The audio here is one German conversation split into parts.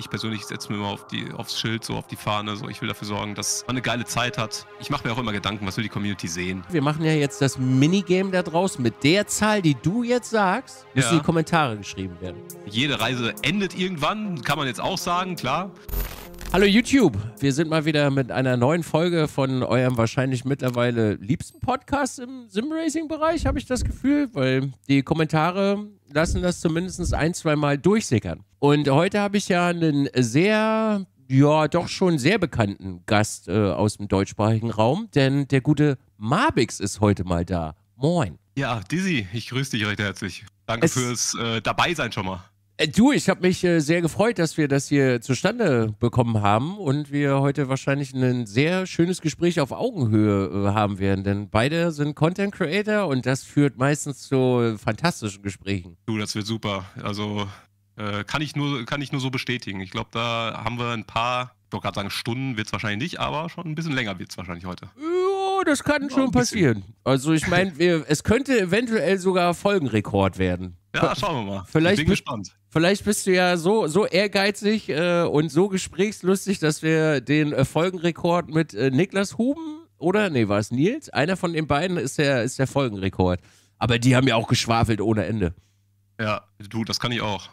ich persönlich setze mir immer auf die, aufs Schild, so auf die Fahne. So, ich will dafür sorgen, dass man eine geile Zeit hat. Ich mache mir auch immer Gedanken, was will die Community sehen. Wir machen ja jetzt das Minigame da draus. Mit der Zahl, die du jetzt sagst, müssen ja. die Kommentare geschrieben werden. Jede Reise endet irgendwann, kann man jetzt auch sagen, klar. Hallo YouTube, wir sind mal wieder mit einer neuen Folge von eurem wahrscheinlich mittlerweile liebsten Podcast im Simracing-Bereich, habe ich das Gefühl, weil die Kommentare lassen das zumindest ein, zwei Mal durchsickern. Und heute habe ich ja einen sehr, ja, doch schon sehr bekannten Gast äh, aus dem deutschsprachigen Raum, denn der gute Mabix ist heute mal da. Moin. Ja, Dizzy, ich grüße dich recht herzlich. Danke es fürs äh, Dabeisein schon mal. Äh, du, ich habe mich äh, sehr gefreut, dass wir das hier zustande bekommen haben und wir heute wahrscheinlich ein sehr schönes Gespräch auf Augenhöhe äh, haben werden, denn beide sind Content Creator und das führt meistens zu fantastischen Gesprächen. Du, das wird super. Also äh, kann, ich nur, kann ich nur so bestätigen. Ich glaube, da haben wir ein paar, ich wollte gerade sagen, Stunden wird es wahrscheinlich nicht, aber schon ein bisschen länger wird es wahrscheinlich heute. Ja, das kann ja, schon passieren. Also ich meine, es könnte eventuell sogar Folgenrekord werden. Ja, schauen wir mal. Vielleicht bin gespannt. Vielleicht bist du ja so, so ehrgeizig äh, und so gesprächslustig, dass wir den äh, Folgenrekord mit äh, Niklas Huben oder, nee, war es Nils? Einer von den beiden ist der, ist der Folgenrekord. Aber die haben ja auch geschwafelt ohne Ende. Ja, du, das kann ich auch.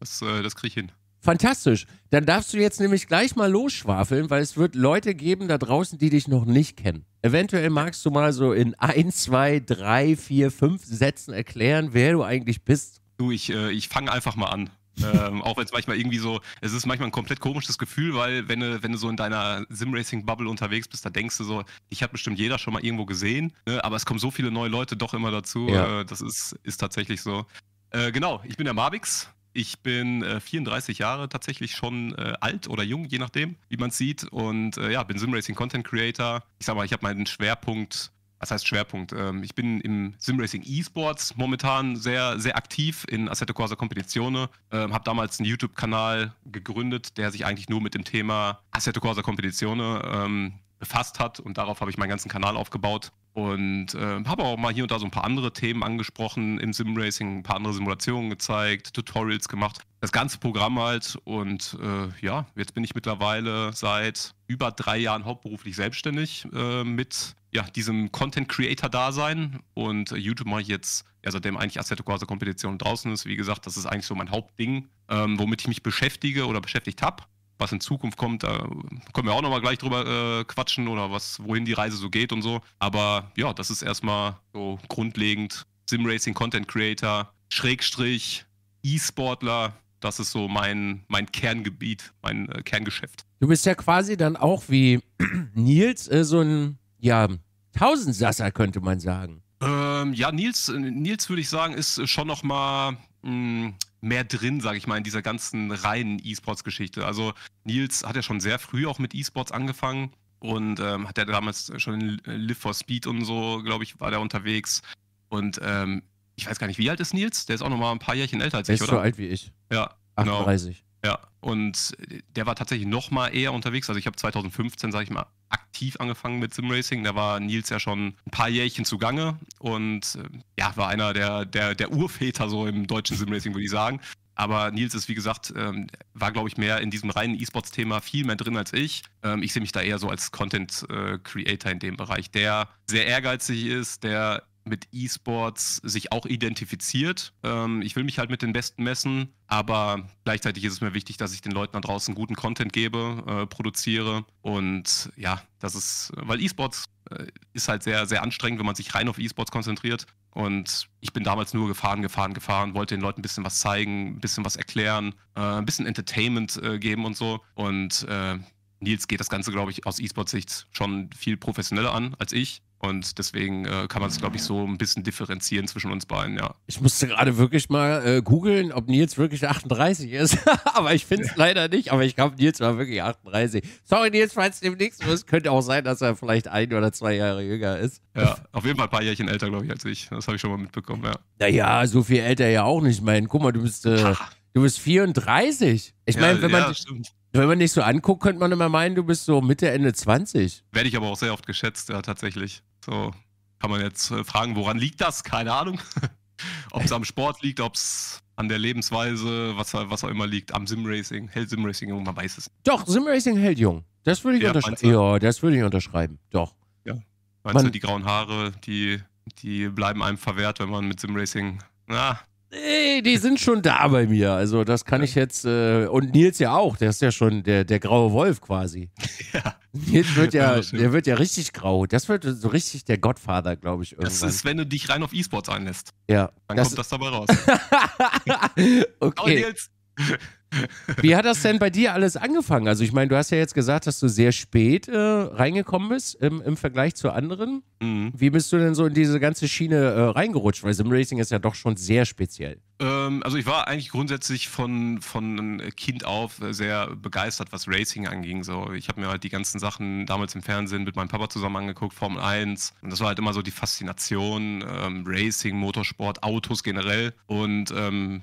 Das, äh, das kriege ich hin. Fantastisch. Dann darfst du jetzt nämlich gleich mal losschwafeln, weil es wird Leute geben da draußen, die dich noch nicht kennen. Eventuell magst du mal so in ein, zwei, drei, vier, fünf Sätzen erklären, wer du eigentlich bist. Du, ich, äh, ich fange einfach mal an. ähm, auch wenn es manchmal irgendwie so, es ist manchmal ein komplett komisches Gefühl, weil wenn du, wenn du so in deiner Simracing-Bubble unterwegs bist, da denkst du so, ich habe bestimmt jeder schon mal irgendwo gesehen, ne? aber es kommen so viele neue Leute doch immer dazu. Ja. Äh, das ist, ist tatsächlich so. Äh, genau, ich bin der Mabix, ich bin äh, 34 Jahre, tatsächlich schon äh, alt oder jung, je nachdem, wie man es sieht. Und äh, ja, bin Simracing Content Creator. Ich sag mal, ich habe meinen Schwerpunkt, was heißt Schwerpunkt? Ähm, ich bin im Simracing E-Sports momentan sehr, sehr aktiv in Assetto Corsa Competizione. Ähm, habe damals einen YouTube-Kanal gegründet, der sich eigentlich nur mit dem Thema Assetto Corsa Competizione ähm, befasst hat und darauf habe ich meinen ganzen Kanal aufgebaut und äh, habe auch mal hier und da so ein paar andere Themen angesprochen im Simracing, ein paar andere Simulationen gezeigt, Tutorials gemacht. Das ganze Programm halt. Und äh, ja, jetzt bin ich mittlerweile seit über drei Jahren hauptberuflich selbstständig äh, mit ja, diesem Content-Creator-Dasein. Und äh, YouTube mache ich jetzt, ja, seitdem eigentlich Assetto Quasi Kompetition draußen ist, wie gesagt, das ist eigentlich so mein Hauptding, ähm, womit ich mich beschäftige oder beschäftigt habe was in Zukunft kommt, da können wir auch nochmal gleich drüber äh, quatschen oder was, wohin die Reise so geht und so. Aber ja, das ist erstmal so grundlegend Simracing Content Creator, Schrägstrich, E-Sportler. Das ist so mein, mein Kerngebiet, mein äh, Kerngeschäft. Du bist ja quasi dann auch wie Nils äh, so ein, ja, Tausendsasser, könnte man sagen. Ähm, ja, Nils, äh, Nils würde ich sagen, ist schon nochmal mm, mehr drin, sage ich mal, in dieser ganzen reinen E-Sports-Geschichte. Also Nils hat ja schon sehr früh auch mit E-Sports angefangen und ähm, hat ja damals schon in Live for Speed und so, glaube ich, war der unterwegs. Und ähm, ich weiß gar nicht, wie alt ist Nils? Der ist auch noch mal ein paar Jährchen älter als der ich, oder? so alt wie ich. Ja. 38. Genau. Ja. Und der war tatsächlich noch mal eher unterwegs. Also ich habe 2015, sage ich mal, aktiv angefangen mit Simracing. Da war Nils ja schon ein paar Jährchen zugange und äh, ja, war einer der, der, der Urväter so im deutschen Simracing, würde ich sagen. Aber Nils ist, wie gesagt, ähm, war, glaube ich, mehr in diesem reinen E-Sports-Thema viel mehr drin als ich. Ähm, ich sehe mich da eher so als Content-Creator äh, in dem Bereich, der sehr ehrgeizig ist, der mit E-Sports sich auch identifiziert. Ähm, ich will mich halt mit den Besten messen, aber gleichzeitig ist es mir wichtig, dass ich den Leuten da draußen guten Content gebe, äh, produziere. Und ja, das ist, weil E-Sports äh, ist halt sehr, sehr anstrengend, wenn man sich rein auf E-Sports konzentriert. Und ich bin damals nur gefahren, gefahren, gefahren, wollte den Leuten ein bisschen was zeigen, ein bisschen was erklären, äh, ein bisschen Entertainment äh, geben und so. Und äh, Nils geht das Ganze, glaube ich, aus E-Sport-Sicht schon viel professioneller an als ich. Und deswegen äh, kann man es, glaube ich, so ein bisschen differenzieren zwischen uns beiden, ja. Ich musste gerade wirklich mal äh, googeln, ob Nils wirklich 38 ist. aber ich finde es ja. leider nicht. Aber ich glaube, Nils war wirklich 38. Sorry, Nils, falls demnächst so ist. Könnte auch sein, dass er vielleicht ein oder zwei Jahre jünger ist. Ja, auf jeden Fall ein paar Jährchen älter, glaube ich, als ich. Das habe ich schon mal mitbekommen, ja. Naja, so viel älter ja auch nicht. Ich meine, guck mal, du bist, äh, du bist 34. Ich meine, ja, wenn man. Ja, stimmt wenn man dich so anguckt, könnte man immer meinen, du bist so Mitte, Ende 20. Werde ich aber auch sehr oft geschätzt, ja, tatsächlich. So kann man jetzt äh, fragen, woran liegt das? Keine Ahnung. ob es am Sport liegt, ob es an der Lebensweise, was, was auch immer liegt, am Simracing. Hält Simracing jung, man weiß es nicht. Doch, Simracing hält jung. Das würde ich, ja, unterschreiben. ja, das würde ich unterschreiben. Doch. Ja. Meinst man du, die grauen Haare, die, die bleiben einem verwehrt, wenn man mit Simracing. Na, die sind schon da bei mir. Also das kann ich jetzt, äh, und Nils ja auch, der ist ja schon der, der graue Wolf quasi. Ja. Nils wird ja, der wird ja richtig grau. Das wird so richtig der Godfather, glaube ich. Irgendwann. Das ist, wenn du dich rein auf E-Sports einlässt. Ja. Dann das kommt das dabei raus. okay. Aber Nils, wie hat das denn bei dir alles angefangen? Also ich meine, du hast ja jetzt gesagt, dass du sehr spät äh, reingekommen bist im, im, Vergleich zu anderen. Mhm. Wie bist du denn so in diese ganze Schiene äh, reingerutscht? Weil Simracing ist ja doch schon sehr speziell. Ähm, also ich war eigentlich grundsätzlich von, von Kind auf sehr begeistert, was Racing anging. So, ich habe mir halt die ganzen Sachen damals im Fernsehen mit meinem Papa zusammen angeguckt, Formel 1. Und das war halt immer so die Faszination, ähm, Racing, Motorsport, Autos generell. Und ähm,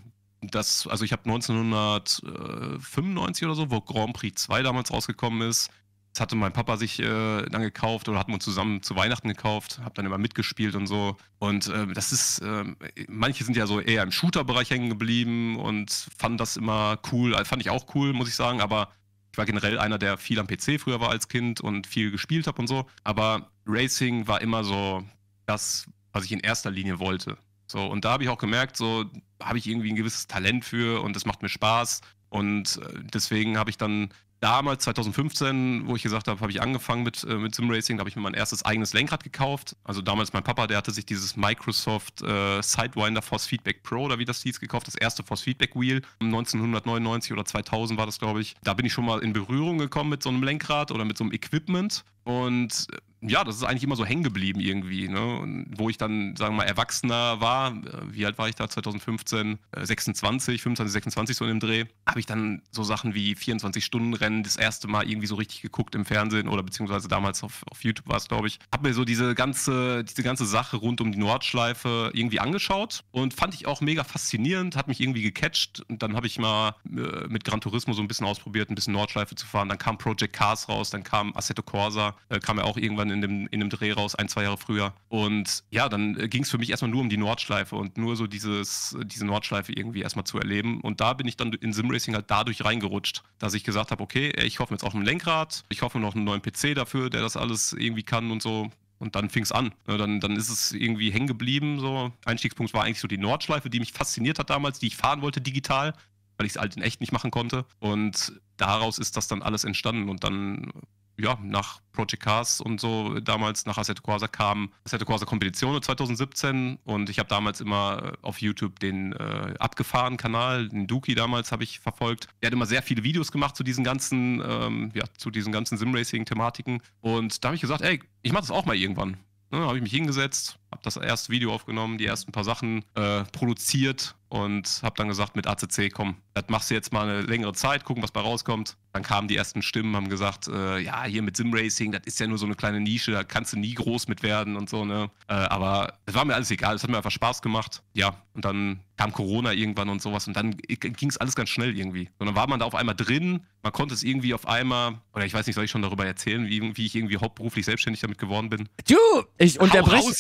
das, also ich habe 1995 oder so, wo Grand Prix 2 damals rausgekommen ist, das hatte mein Papa sich äh, dann gekauft oder hatten wir zusammen zu Weihnachten gekauft, habe dann immer mitgespielt und so. Und äh, das ist, äh, manche sind ja so eher im Shooter-Bereich hängen geblieben und fanden das immer cool, äh, fand ich auch cool, muss ich sagen, aber ich war generell einer, der viel am PC früher war als Kind und viel gespielt habe und so. Aber Racing war immer so das, was ich in erster Linie wollte. So, und da habe ich auch gemerkt, so habe ich irgendwie ein gewisses Talent für und das macht mir Spaß. Und äh, deswegen habe ich dann damals 2015, wo ich gesagt habe, habe ich angefangen mit, äh, mit Simracing, da habe ich mir mein erstes eigenes Lenkrad gekauft. Also damals mein Papa, der hatte sich dieses Microsoft äh, Sidewinder Force Feedback Pro oder wie das hieß, gekauft, das erste Force Feedback Wheel. 1999 oder 2000 war das, glaube ich. Da bin ich schon mal in Berührung gekommen mit so einem Lenkrad oder mit so einem Equipment und äh, ja, das ist eigentlich immer so hängen geblieben irgendwie, ne? Und wo ich dann, sagen wir mal, erwachsener war, äh, wie alt war ich da, 2015, 26, 25, 26 so in dem Dreh, habe ich dann so Sachen wie 24-Stunden-Rennen dann das erste Mal irgendwie so richtig geguckt im Fernsehen oder beziehungsweise damals auf, auf YouTube war es, glaube ich. Habe mir so diese ganze, diese ganze Sache rund um die Nordschleife irgendwie angeschaut und fand ich auch mega faszinierend, hat mich irgendwie gecatcht und dann habe ich mal äh, mit Gran Turismo so ein bisschen ausprobiert, ein bisschen Nordschleife zu fahren. Dann kam Project Cars raus, dann kam Assetto Corsa, äh, kam ja auch irgendwann in dem, in dem Dreh raus, ein, zwei Jahre früher. Und ja, dann äh, ging es für mich erstmal nur um die Nordschleife und nur so dieses, diese Nordschleife irgendwie erstmal zu erleben. Und da bin ich dann in Simracing halt dadurch reingerutscht, dass ich gesagt habe, okay, okay, ich hoffe jetzt auf ein Lenkrad, ich hoffe noch einen neuen PC dafür, der das alles irgendwie kann und so. Und dann fing es an. Ne, dann, dann ist es irgendwie hängen geblieben. So. Einstiegspunkt war eigentlich so die Nordschleife, die mich fasziniert hat damals, die ich fahren wollte digital, weil ich es halt in echt nicht machen konnte. Und daraus ist das dann alles entstanden. Und dann ja, nach Project Cars und so damals nach Assetto Corsa kam Assetto Corsa Competizione 2017 und ich habe damals immer äh, auf YouTube den äh, abgefahren Kanal, den Duki damals habe ich verfolgt. Der hat immer sehr viele Videos gemacht zu diesen ganzen, ähm, ja, zu diesen ganzen Simracing-Thematiken und da habe ich gesagt, ey, ich mache das auch mal irgendwann. Ne, habe ich mich hingesetzt, habe das erste Video aufgenommen, die ersten paar Sachen äh, produziert und habe dann gesagt mit ACC, komm, das machst du jetzt mal eine längere Zeit, gucken, was bei rauskommt. Dann kamen die ersten Stimmen, haben gesagt, äh, ja, hier mit Simracing, das ist ja nur so eine kleine Nische, da kannst du nie groß mit werden und so, ne? Äh, aber es war mir alles egal, es hat mir einfach Spaß gemacht. Ja, und dann kam Corona irgendwann und sowas und dann ging es alles ganz schnell irgendwie. Und dann war man da auf einmal drin, man konnte es irgendwie auf einmal, oder ich weiß nicht, soll ich schon darüber erzählen, wie, wie ich irgendwie hauptberuflich selbstständig damit geworden bin? Du, ich unterbreche,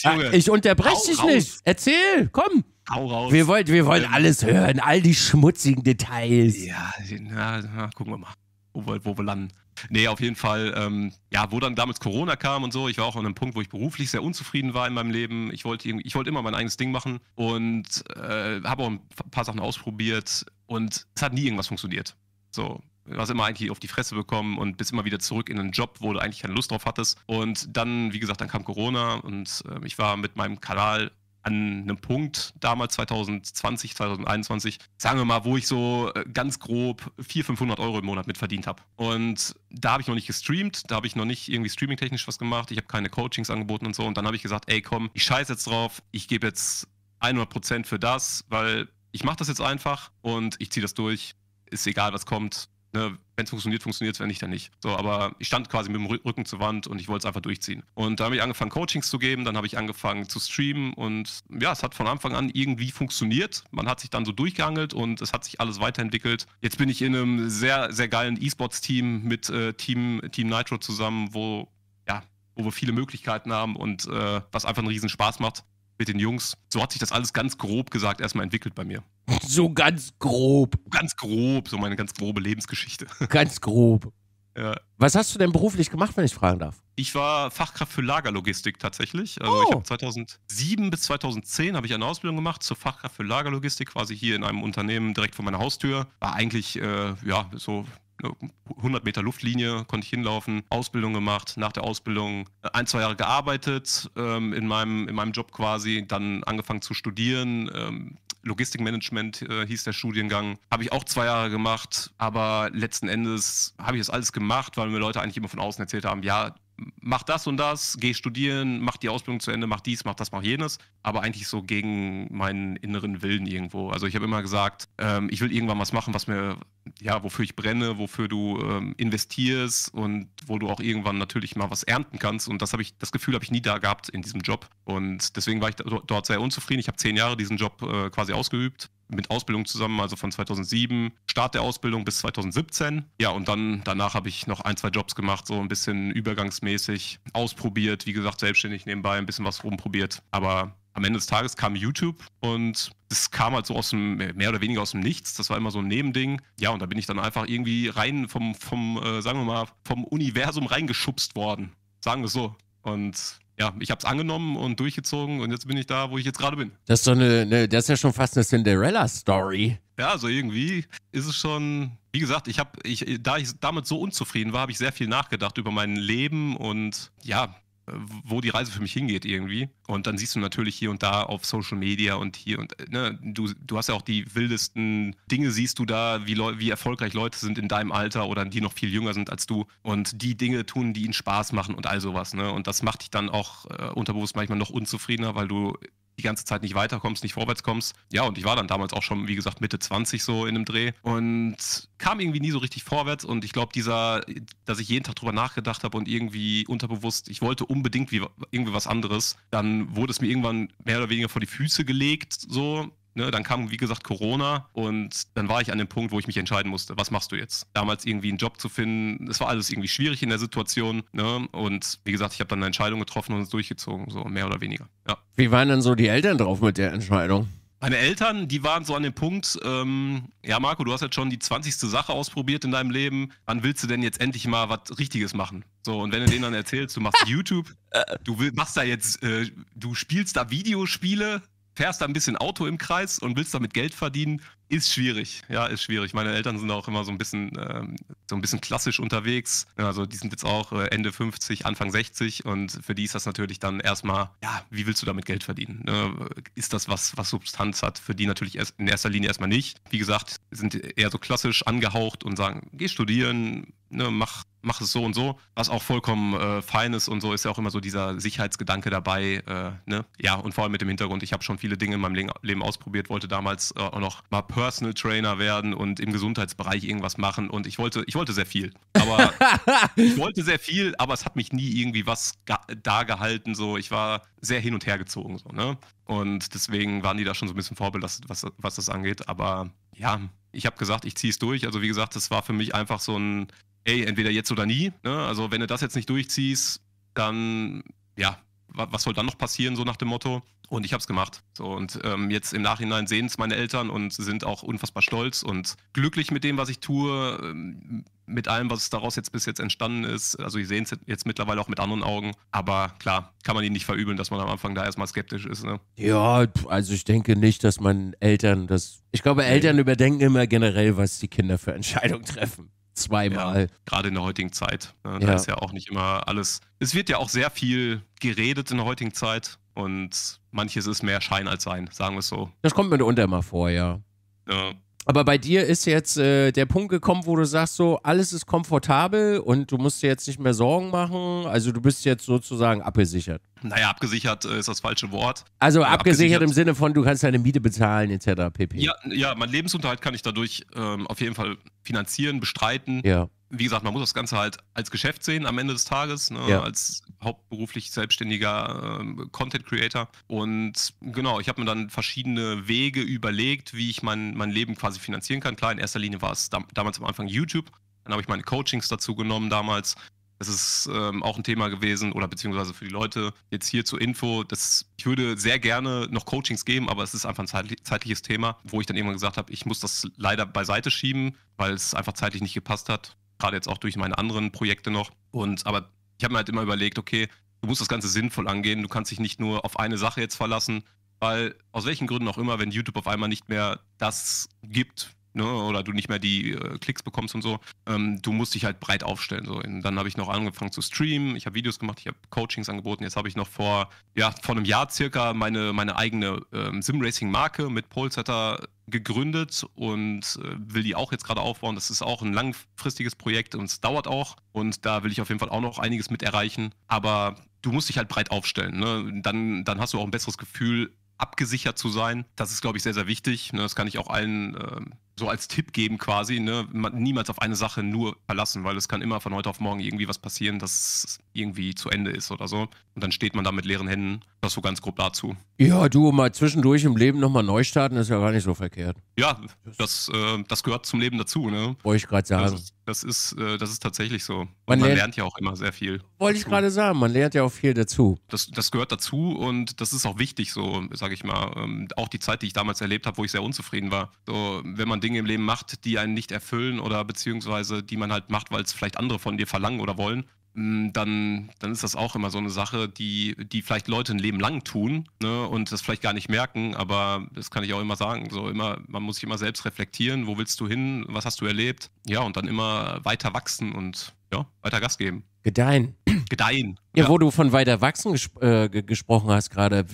ich unterbreche dich raus. nicht. Erzähl, komm. Hau raus. Wir wollen, wir wollen ähm, alles hören, all die schmutzigen Details. Ja, na, na, gucken wir mal, wo wir, wo wir landen. Nee, auf jeden Fall, ähm, ja, wo dann damals Corona kam und so, ich war auch an einem Punkt, wo ich beruflich sehr unzufrieden war in meinem Leben. Ich wollte, ich wollte immer mein eigenes Ding machen und äh, habe auch ein paar Sachen ausprobiert und es hat nie irgendwas funktioniert. So, was immer eigentlich auf die Fresse bekommen und bist immer wieder zurück in einen Job, wo du eigentlich keine Lust drauf hattest. Und dann, wie gesagt, dann kam Corona und äh, ich war mit meinem Kanal an einem Punkt, damals 2020, 2021, sagen wir mal, wo ich so äh, ganz grob 400, 500 Euro im Monat mit verdient habe. Und da habe ich noch nicht gestreamt, da habe ich noch nicht irgendwie streamingtechnisch was gemacht, ich habe keine Coachings angeboten und so. Und dann habe ich gesagt, ey, komm, ich scheiße jetzt drauf, ich gebe jetzt 100% Prozent für das, weil ich mache das jetzt einfach und ich ziehe das durch. Ist egal, was kommt ne, wenn es funktioniert, funktioniert es, wenn nicht, dann nicht. So, aber ich stand quasi mit dem Rücken zur Wand und ich wollte es einfach durchziehen. Und da habe ich angefangen, Coachings zu geben, dann habe ich angefangen zu streamen und ja, es hat von Anfang an irgendwie funktioniert. Man hat sich dann so durchgehangelt und es hat sich alles weiterentwickelt. Jetzt bin ich in einem sehr, sehr geilen E-Sports-Team mit äh, Team, Team Nitro zusammen, wo ja, wo wir viele Möglichkeiten haben und äh, was einfach einen riesen Spaß macht mit den Jungs. So hat sich das alles ganz grob gesagt erstmal entwickelt bei mir. So ganz grob. Ganz grob, so meine ganz grobe Lebensgeschichte. Ganz grob. Ja. Was hast du denn beruflich gemacht, wenn ich fragen darf? Ich war Fachkraft für Lagerlogistik tatsächlich. Also oh. ich habe 2007 bis 2010 habe ich eine Ausbildung gemacht zur Fachkraft für Lagerlogistik, quasi hier in einem Unternehmen direkt vor meiner Haustür. War eigentlich äh, ja so 100 Meter Luftlinie konnte ich hinlaufen, Ausbildung gemacht, nach der Ausbildung äh, ein, zwei Jahre gearbeitet, ähm, in, meinem, in meinem Job quasi, dann angefangen zu studieren. Ähm, Logistikmanagement äh, hieß der Studiengang. Habe ich auch zwei Jahre gemacht, aber letzten Endes habe ich das alles gemacht, weil mir Leute eigentlich immer von außen erzählt haben, ja, mach das und das, geh studieren, mach die Ausbildung zu Ende, mach dies, mach das, mach jenes, aber eigentlich so gegen meinen inneren Willen irgendwo. Also ich habe immer gesagt, ähm, ich will irgendwann was machen, was mir, ja, wofür ich brenne, wofür du ähm, investierst und wo du auch irgendwann natürlich mal was ernten kannst. Und das habe ich, das Gefühl habe ich nie da gehabt in diesem Job. Und deswegen war ich dort sehr unzufrieden. Ich habe zehn Jahre diesen Job äh, quasi ausgeübt mit Ausbildung zusammen, also von 2007, Start der Ausbildung bis 2017. Ja, und dann danach habe ich noch ein, zwei Jobs gemacht, so ein bisschen übergangsmäßig ausprobiert, wie gesagt, selbstständig nebenbei ein bisschen was rumprobiert. Aber am Ende des Tages kam YouTube und das kam halt so aus dem, mehr oder weniger aus dem Nichts. Das war immer so ein Nebending. Ja, und da bin ich dann einfach irgendwie rein vom, vom äh, sagen wir mal, vom Universum reingeschubst worden. Sagen wir es so. Und ja, ich habe es angenommen und durchgezogen und jetzt bin ich da, wo ich jetzt gerade bin. Das ist, so eine, eine, das ist ja schon fast eine Cinderella-Story. Ja, also irgendwie ist es schon, wie gesagt, ich hab, ich, da ich damit so unzufrieden war, habe ich sehr viel nachgedacht über mein Leben und ja, wo die Reise für mich hingeht irgendwie. Und dann siehst du natürlich hier und da auf Social Media und hier und äh, ne, du, du hast ja auch die wildesten Dinge, siehst du da, wie, Leu wie erfolgreich Leute sind in deinem Alter oder die noch viel jünger sind als du und die Dinge tun, die ihnen Spaß machen und all sowas. Ne? Und das macht dich dann auch äh, unterbewusst manchmal noch unzufriedener, weil du die ganze Zeit nicht weiterkommst, nicht vorwärts kommst. Ja, und ich war dann damals auch schon, wie gesagt, Mitte 20 so in dem Dreh und kam irgendwie nie so richtig vorwärts. Und ich glaube, dieser, dass ich jeden Tag drüber nachgedacht habe und irgendwie unterbewusst, ich wollte unbedingt wie, irgendwie was anderes, dann wurde es mir irgendwann mehr oder weniger vor die Füße gelegt, so Ne, dann kam, wie gesagt, Corona und dann war ich an dem Punkt, wo ich mich entscheiden musste, was machst du jetzt? Damals irgendwie einen Job zu finden, es war alles irgendwie schwierig in der Situation. Ne? Und wie gesagt, ich habe dann eine Entscheidung getroffen und es durchgezogen, so mehr oder weniger. Ja. Wie waren dann so die Eltern drauf mit der Entscheidung? Meine Eltern, die waren so an dem Punkt, ähm, ja Marco, du hast jetzt schon die 20. Sache ausprobiert in deinem Leben, wann willst du denn jetzt endlich mal was Richtiges machen? So, und wenn du denen dann erzählst, du machst YouTube, du machst da jetzt, äh, du spielst da Videospiele, fährst da ein bisschen Auto im Kreis und willst damit Geld verdienen ist schwierig, ja, ist schwierig. Meine Eltern sind auch immer so ein bisschen, ähm, so ein bisschen klassisch unterwegs. Also die sind jetzt auch äh, Ende 50, Anfang 60 und für die ist das natürlich dann erstmal, ja, wie willst du damit Geld verdienen? Ne? Ist das was, was Substanz hat? Für die natürlich erst, in erster Linie erstmal nicht. Wie gesagt, sind eher so klassisch angehaucht und sagen, geh studieren, ne, mach, mach es so und so, was auch vollkommen äh, fein ist und so ist ja auch immer so dieser Sicherheitsgedanke dabei. Äh, ne? Ja, und vor allem mit dem Hintergrund, ich habe schon viele Dinge in meinem Leben ausprobiert, wollte damals äh, auch noch mal Personal Trainer werden und im Gesundheitsbereich irgendwas machen. Und ich wollte, ich wollte sehr viel. Aber ich wollte sehr viel, aber es hat mich nie irgendwie was da gehalten. So, ich war sehr hin und her gezogen. So, ne? Und deswegen waren die da schon so ein bisschen vorbelastet, was, was das angeht. Aber ja, ich habe gesagt, ich ziehe es durch. Also wie gesagt, das war für mich einfach so ein, ey, entweder jetzt oder nie. Ne? Also wenn du das jetzt nicht durchziehst, dann ja, was soll dann noch passieren, so nach dem Motto. Und ich habe es gemacht. So, und ähm, jetzt im Nachhinein sehen es meine Eltern und sind auch unfassbar stolz und glücklich mit dem, was ich tue, ähm, mit allem, was daraus jetzt bis jetzt entstanden ist. Also die sehen es jetzt mittlerweile auch mit anderen Augen. Aber klar, kann man ihnen nicht verübeln, dass man am Anfang da erstmal skeptisch ist. Ne? Ja, also ich denke nicht, dass man Eltern das. Ich glaube, Eltern überdenken immer generell, was die Kinder für Entscheidungen treffen zweimal. Ja, gerade in der heutigen Zeit. Ne? Da ja. ist ja auch nicht immer alles. Es wird ja auch sehr viel geredet in der heutigen Zeit und manches ist mehr Schein als Sein, sagen wir es so. Das kommt mir mitunter mal vor, ja. ja. Aber bei dir ist jetzt äh, der Punkt gekommen, wo du sagst, so alles ist komfortabel und du musst dir jetzt nicht mehr Sorgen machen. Also du bist jetzt sozusagen abgesichert. Naja, abgesichert äh, ist das falsche Wort. Also äh, abgesichert, abgesichert, im Sinne von, du kannst deine Miete bezahlen etc. pp. Ja, ja mein Lebensunterhalt kann ich dadurch ähm, auf jeden Fall finanzieren, bestreiten. Ja wie gesagt, man muss das Ganze halt als Geschäft sehen am Ende des Tages, ne? ja. als hauptberuflich selbstständiger äh, Content Creator. Und genau, ich habe mir dann verschiedene Wege überlegt, wie ich mein, mein Leben quasi finanzieren kann. Klar, in erster Linie war es dam damals am Anfang YouTube. Dann habe ich meine Coachings dazu genommen damals. Das ist ähm, auch ein Thema gewesen oder beziehungsweise für die Leute jetzt hier zur Info. Das, ich würde sehr gerne noch Coachings geben, aber es ist einfach ein zeitliches Thema, wo ich dann irgendwann gesagt habe, ich muss das leider beiseite schieben, weil es einfach zeitlich nicht gepasst hat gerade jetzt auch durch meine anderen Projekte noch. Und aber ich habe mir halt immer überlegt, okay, du musst das Ganze sinnvoll angehen, du kannst dich nicht nur auf eine Sache jetzt verlassen, weil aus welchen Gründen auch immer, wenn YouTube auf einmal nicht mehr das gibt, ne, oder du nicht mehr die äh, Klicks bekommst und so, ähm, du musst dich halt breit aufstellen. So. Und dann habe ich noch angefangen zu streamen, ich habe Videos gemacht, ich habe Coachings angeboten, jetzt habe ich noch vor, ja, vor einem Jahr circa meine, meine eigene ähm, Sim-Racing-Marke mit Polesetter gegründet und äh, will die auch jetzt gerade aufbauen. Das ist auch ein langfristiges Projekt und es dauert auch. Und da will ich auf jeden Fall auch noch einiges mit erreichen. Aber du musst dich halt breit aufstellen. Ne? Dann, dann hast du auch ein besseres Gefühl, abgesichert zu sein. Das ist, glaube ich, sehr, sehr wichtig. Ne? Das kann ich auch allen äh, so als Tipp geben quasi. Ne? niemals auf eine Sache nur verlassen, weil es kann immer von heute auf morgen irgendwie was passieren. Das irgendwie zu Ende ist oder so. Und dann steht man da mit leeren Händen. Das so ganz grob dazu. Ja, du, mal zwischendurch im Leben nochmal neu starten, ist ja gar nicht so verkehrt. Ja, das, äh, das gehört zum Leben dazu, ne? Wollte ich gerade sagen. Das, ist, das ist, äh, das ist tatsächlich so. Man, man, lernt, ja auch immer sehr viel. Wollte ich gerade sagen, man lernt ja auch viel dazu. Das, das gehört dazu und das ist auch wichtig, so, sage ich mal. Ähm, auch die Zeit, die ich damals erlebt habe, wo ich sehr unzufrieden war. So, wenn man Dinge im Leben macht, die einen nicht erfüllen oder beziehungsweise die man halt macht, weil es vielleicht andere von dir verlangen oder wollen, Mm, dann, dann ist das auch immer so eine Sache, die, die vielleicht Leute ein Leben lang tun ne, und das vielleicht gar nicht merken, aber das kann ich auch immer sagen. So immer, man muss sich immer selbst reflektieren, wo willst du hin, was hast du erlebt? Ja, und dann immer weiter wachsen und ja, weiter Gas geben. Gedeihen. Gedeihen. Ja, ja. wo du von weiter wachsen gesp äh, gesprochen hast gerade.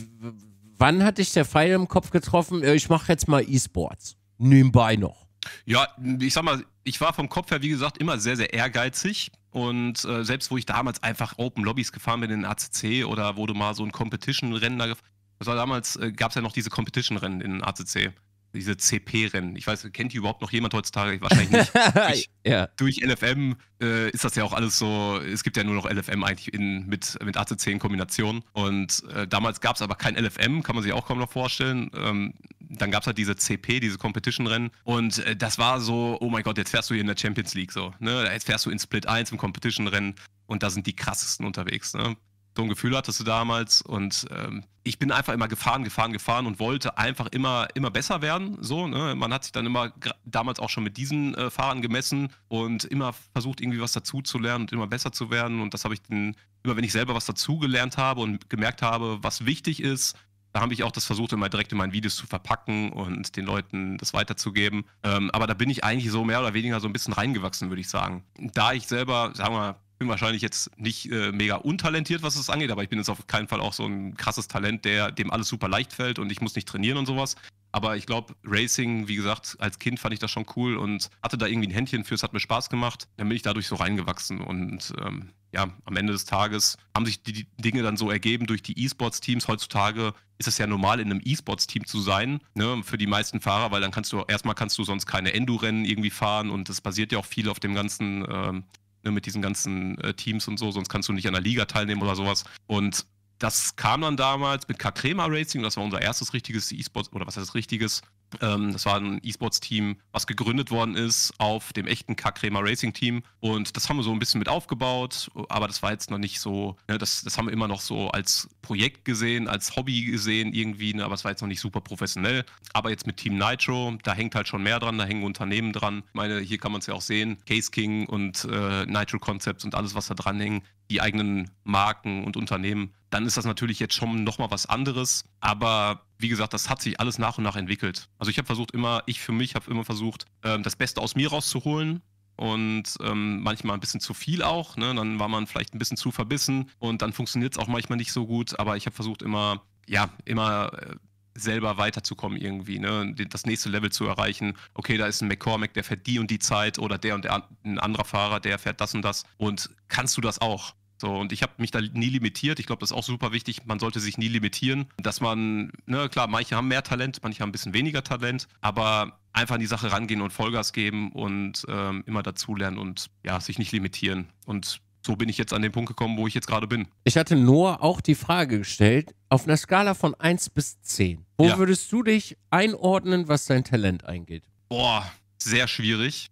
Wann hat dich der Pfeil im Kopf getroffen, äh, ich mache jetzt mal E-Sports? Nebenbei noch. Ja, ich sag mal, ich war vom Kopf her, wie gesagt, immer sehr, sehr ehrgeizig. Und äh, selbst wo ich damals einfach Open Lobbys gefahren bin in den ACC oder wo du mal so ein Competition-Rennen da gefahren das damals, äh, gab es ja noch diese Competition-Rennen in den ACC diese CP-Rennen. Ich weiß, kennt die überhaupt noch jemand heutzutage? Wahrscheinlich nicht. durch, ja. durch LFM äh, ist das ja auch alles so, es gibt ja nur noch LFM eigentlich in, mit, mit ACC in Kombination. Und äh, damals gab es aber kein LFM, kann man sich auch kaum noch vorstellen. Ähm, dann gab es halt diese CP, diese Competition-Rennen. Und äh, das war so, oh mein Gott, jetzt fährst du hier in der Champions League so. Ne? Jetzt fährst du in Split 1 im Competition-Rennen und da sind die krassesten unterwegs. Ne? So ein Gefühl hattest du damals und ähm, ich bin einfach immer gefahren, gefahren, gefahren und wollte einfach immer, immer besser werden. So, ne? Man hat sich dann immer damals auch schon mit diesen äh, Fahrern gemessen und immer versucht, irgendwie was dazu zu lernen und immer besser zu werden. Und das habe ich dann, immer wenn ich selber was dazugelernt habe und gemerkt habe, was wichtig ist, da habe ich auch das versucht, immer direkt in meinen Videos zu verpacken und den Leuten das weiterzugeben. Ähm, aber da bin ich eigentlich so mehr oder weniger so ein bisschen reingewachsen, würde ich sagen. Da ich selber, sagen wir mal, bin wahrscheinlich jetzt nicht äh, mega untalentiert, was das angeht, aber ich bin jetzt auf keinen Fall auch so ein krasses Talent, der dem alles super leicht fällt und ich muss nicht trainieren und sowas. Aber ich glaube, Racing, wie gesagt, als Kind fand ich das schon cool und hatte da irgendwie ein Händchen für, es hat mir Spaß gemacht. Dann bin ich dadurch so reingewachsen und ähm, ja, am Ende des Tages haben sich die, Dinge dann so ergeben durch die E-Sports-Teams. Heutzutage ist es ja normal, in einem E-Sports-Team zu sein, ne, für die meisten Fahrer, weil dann kannst du erstmal kannst du sonst keine Endo-Rennen irgendwie fahren und das basiert ja auch viel auf dem ganzen ähm, ne, mit diesen ganzen äh, Teams und so, sonst kannst du nicht an der Liga teilnehmen oder sowas. Und das kam dann damals mit Kakrema Racing, das war unser erstes richtiges E-Sport, oder was heißt richtiges, ähm, das war ein E-Sports-Team, was gegründet worden ist auf dem echten Kakremer Racing-Team. Und das haben wir so ein bisschen mit aufgebaut, aber das war jetzt noch nicht so, ne, das, das haben wir immer noch so als Projekt gesehen, als Hobby gesehen irgendwie, ne, aber es war jetzt noch nicht super professionell. Aber jetzt mit Team Nitro, da hängt halt schon mehr dran, da hängen Unternehmen dran. Ich meine, hier kann man es ja auch sehen, Case King und äh, Nitro Concepts und alles, was da dran hängt, die eigenen Marken und Unternehmen dann ist das natürlich jetzt schon nochmal was anderes. Aber wie gesagt, das hat sich alles nach und nach entwickelt. Also ich habe versucht immer, ich für mich habe immer versucht, ähm, das Beste aus mir rauszuholen, und ähm, manchmal ein bisschen zu viel auch. Ne? Dann war man vielleicht ein bisschen zu verbissen und dann funktioniert es auch manchmal nicht so gut. Aber ich habe versucht immer, ja, immer äh, selber weiterzukommen irgendwie, ne? das nächste Level zu erreichen. Okay, da ist ein McCormack, der fährt die und die Zeit oder der und der, ein anderer Fahrer, der fährt das und das. Und kannst du das auch? So, und ich habe mich da nie limitiert. Ich glaube, das ist auch super wichtig. Man sollte sich nie limitieren, dass man, ne, klar, manche haben mehr Talent, manche haben ein bisschen weniger Talent, aber einfach an die Sache rangehen und Vollgas geben und ähm, immer dazulernen und ja, sich nicht limitieren. Und so bin ich jetzt an den Punkt gekommen, wo ich jetzt gerade bin. Ich hatte Noah auch die Frage gestellt, auf einer Skala von 1 bis 10, wo ja. würdest du dich einordnen, was dein Talent eingeht? Boah, sehr schwierig.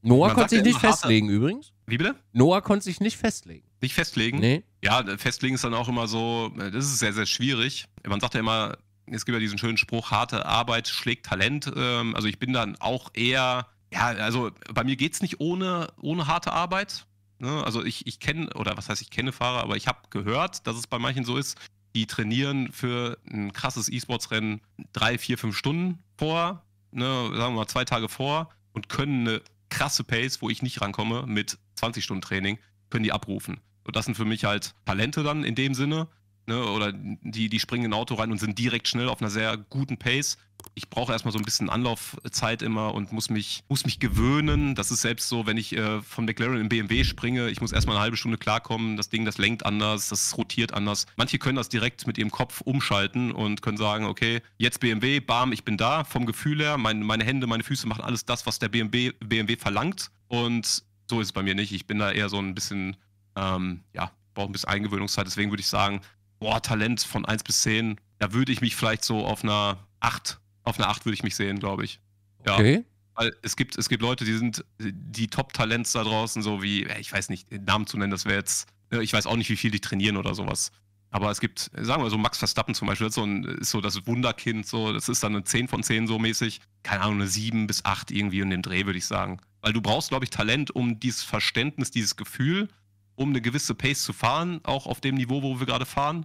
Noah man konnte sich nicht festlegen übrigens. Wie bitte? Noah konnte sich nicht festlegen. Nicht festlegen? Nee. Ja, festlegen ist dann auch immer so, äh, das ist sehr, sehr schwierig. Man sagt ja immer, es gibt ja diesen schönen Spruch, harte Arbeit schlägt Talent. Ähm, also ich bin dann auch eher, ja, also bei mir geht es nicht ohne, ohne harte Arbeit. Ne? Also ich, ich kenne, oder was heißt ich kenne Fahrer, aber ich habe gehört, dass es bei manchen so ist, die trainieren für ein krasses E-Sports-Rennen drei, vier, fünf Stunden vor, ne, sagen wir mal zwei Tage vor und können eine krasse Pace, wo ich nicht rankomme, mit 20 Stunden Training, können die abrufen. Und das sind für mich halt Talente dann in dem Sinne. Ne? Oder die, die springen in ein Auto rein und sind direkt schnell auf einer sehr guten Pace. Ich brauche erstmal so ein bisschen Anlaufzeit immer und muss mich, muss mich gewöhnen. Das ist selbst so, wenn ich äh, von McLaren in BMW springe, ich muss erstmal eine halbe Stunde klarkommen. Das Ding, das lenkt anders, das rotiert anders. Manche können das direkt mit ihrem Kopf umschalten und können sagen, okay, jetzt BMW, bam, ich bin da. Vom Gefühl her, mein, meine Hände, meine Füße machen alles das, was der BMW, BMW verlangt. Und so ist es bei mir nicht. Ich bin da eher so ein bisschen ähm, ja, braucht ein bisschen Eingewöhnungszeit. Deswegen würde ich sagen, boah, Talent von 1 bis 10, da würde ich mich vielleicht so auf einer 8, auf einer 8 würde ich mich sehen, glaube ich. Ja. Okay. Weil es gibt, es gibt Leute, die sind die Top-Talents da draußen, so wie, ich weiß nicht, den Namen zu nennen, das wäre jetzt, ne, ich weiß auch nicht, wie viel die trainieren oder sowas. Aber es gibt, sagen wir so, Max Verstappen zum Beispiel, ist so, ein, ist so das Wunderkind, so, das ist dann eine 10 von 10 so mäßig. Keine Ahnung, eine 7 bis 8 irgendwie in dem Dreh, würde ich sagen. Weil du brauchst, glaube ich, Talent, um dieses Verständnis, dieses Gefühl um eine gewisse Pace zu fahren, auch auf dem Niveau, wo wir gerade fahren.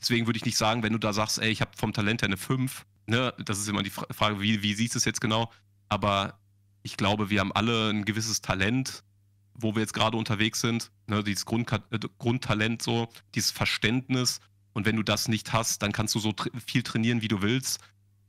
Deswegen würde ich nicht sagen, wenn du da sagst, ey, ich habe vom Talent her eine 5, ne, das ist immer die Frage, wie, wie siehst du es jetzt genau? Aber ich glaube, wir haben alle ein gewisses Talent, wo wir jetzt gerade unterwegs sind, ne, dieses Grund, äh, Grundtalent so, dieses Verständnis. Und wenn du das nicht hast, dann kannst du so tra viel trainieren, wie du willst.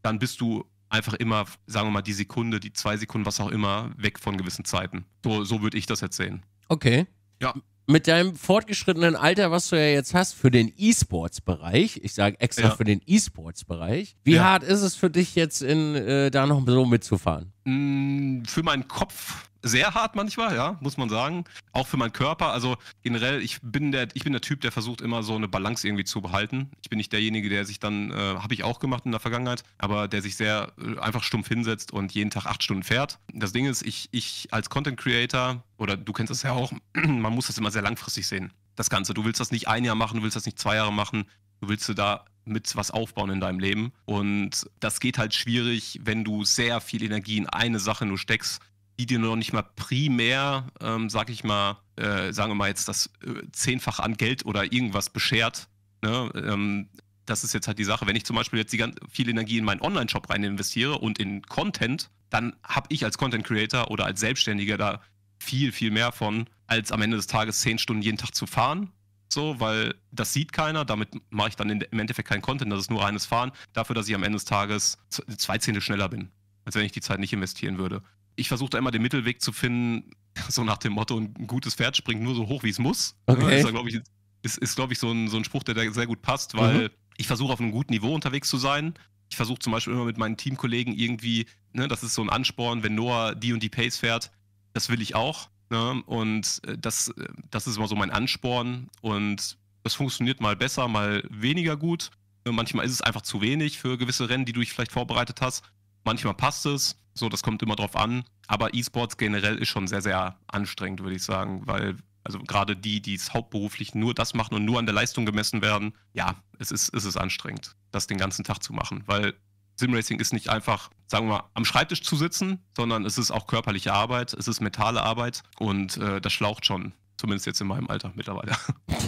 Dann bist du einfach immer, sagen wir mal, die Sekunde, die zwei Sekunden, was auch immer, weg von gewissen Zeiten. So, so würde ich das jetzt sehen. Okay. Ja mit deinem fortgeschrittenen Alter, was du ja jetzt hast, für den E-Sports-Bereich, ich sage extra ja. für den E-Sports-Bereich, wie ja. hart ist es für dich jetzt in, äh, da noch so mitzufahren? Mm, für meinen Kopf sehr hart manchmal, ja, muss man sagen. Auch für meinen Körper. Also generell, ich bin der, ich bin der Typ, der versucht immer so eine Balance irgendwie zu behalten. Ich bin nicht derjenige, der sich dann, äh, habe ich auch gemacht in der Vergangenheit, aber der sich sehr äh, einfach stumpf hinsetzt und jeden Tag acht Stunden fährt. Das Ding ist, ich, ich als Content Creator, oder du kennst das ja auch, man muss das immer sehr langfristig sehen. Das Ganze. Du willst das nicht ein Jahr machen, du willst das nicht zwei Jahre machen, du willst du da mit was aufbauen in deinem Leben. Und das geht halt schwierig, wenn du sehr viel Energie in eine Sache nur steckst die dir noch nicht mal primär, ähm, sag ich mal, äh, sagen wir mal jetzt das äh, zehnfach an Geld oder irgendwas beschert. Ne? Ähm, das ist jetzt halt die Sache. Wenn ich zum Beispiel jetzt die ganz viel Energie in meinen Online-Shop rein investiere und in Content, dann habe ich als Content Creator oder als Selbstständiger da viel, viel mehr von, als am Ende des Tages zehn Stunden jeden Tag zu fahren. So, weil das sieht keiner. Damit mache ich dann im Endeffekt keinen Content. Das ist nur reines Fahren. Dafür, dass ich am Ende des Tages zwei Zehntel schneller bin, als wenn ich die Zeit nicht investieren würde ich versuche da immer den Mittelweg zu finden, so nach dem Motto, ein gutes Pferd springt nur so hoch, wie es muss. Okay. Das glaube ich, ist, ist glaube ich, so ein, so ein Spruch, der da sehr gut passt, weil mhm. ich versuche auf einem guten Niveau unterwegs zu sein. Ich versuche zum Beispiel immer mit meinen Teamkollegen irgendwie, ne, das ist so ein Ansporn, wenn Noah die und die Pace fährt, das will ich auch. Ne? Und äh, das, das ist immer so mein Ansporn. Und das funktioniert mal besser, mal weniger gut. Manchmal ist es einfach zu wenig für gewisse Rennen, die du dich vielleicht vorbereitet hast. Manchmal passt es, so, das kommt immer drauf an. Aber E-Sports generell ist schon sehr, sehr anstrengend, würde ich sagen, weil, also gerade die, die es hauptberuflich nur das machen und nur an der Leistung gemessen werden, ja, es ist, es ist anstrengend, das den ganzen Tag zu machen, weil Simracing ist nicht einfach, sagen wir mal, am Schreibtisch zu sitzen, sondern es ist auch körperliche Arbeit, es ist mentale Arbeit und äh, das schlaucht schon. Zumindest jetzt in meinem Alter mittlerweile.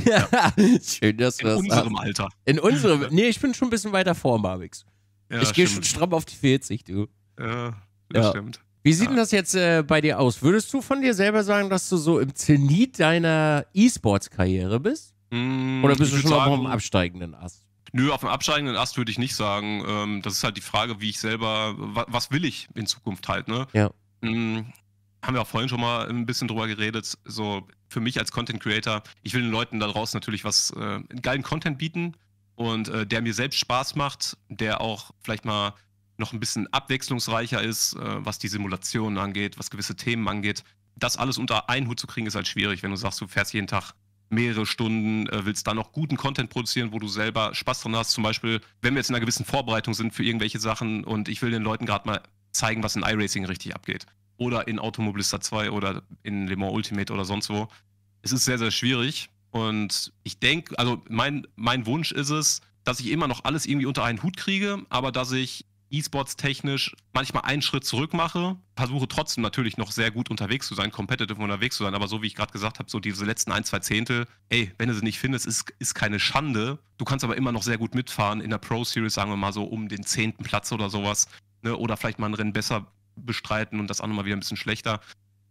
Ja, ja. schön, dass in das In unserem hast. Alter. In unserem. Nee, ich bin schon ein bisschen weiter vor, Marvix. Ja, ich gehe schon stramm auf die 40, du. Ja, das ja. stimmt. Wie sieht denn das jetzt äh, bei dir aus? Würdest du von dir selber sagen, dass du so im Zenit deiner E-Sports-Karriere bist? Mm, Oder bist du schon sagen, auf dem absteigenden Ast? Nö, auf dem absteigenden Ast würde ich nicht sagen. Ähm, das ist halt die Frage, wie ich selber, was will ich in Zukunft halt, ne? Ja. Mm, haben wir auch vorhin schon mal ein bisschen drüber geredet. So, für mich als Content Creator, ich will den Leuten da draußen natürlich was, äh, geilen Content bieten und äh, der mir selbst Spaß macht, der auch vielleicht mal noch ein bisschen abwechslungsreicher ist, äh, was die Simulationen angeht, was gewisse Themen angeht. Das alles unter einen Hut zu kriegen, ist halt schwierig, wenn du sagst, du fährst jeden Tag mehrere Stunden, äh, willst da noch guten Content produzieren, wo du selber Spaß dran hast. Zum Beispiel, wenn wir jetzt in einer gewissen Vorbereitung sind für irgendwelche Sachen und ich will den Leuten gerade mal zeigen, was in iRacing richtig abgeht. Oder in Automobilista 2 oder in Le Mans Ultimate oder sonst wo. Es ist sehr, sehr schwierig. Und ich denke, also mein, mein Wunsch ist es, dass ich immer noch alles irgendwie unter einen Hut kriege, aber dass ich eSports technisch manchmal einen Schritt zurück mache, versuche trotzdem natürlich noch sehr gut unterwegs zu sein, competitive unterwegs zu sein, aber so wie ich gerade gesagt habe, so diese letzten ein, zwei Zehntel, ey, wenn du sie nicht findest, ist, ist keine Schande. Du kannst aber immer noch sehr gut mitfahren in der Pro-Series, sagen wir mal so um den zehnten Platz oder sowas, ne? oder vielleicht mal ein Rennen besser bestreiten und das andere mal wieder ein bisschen schlechter.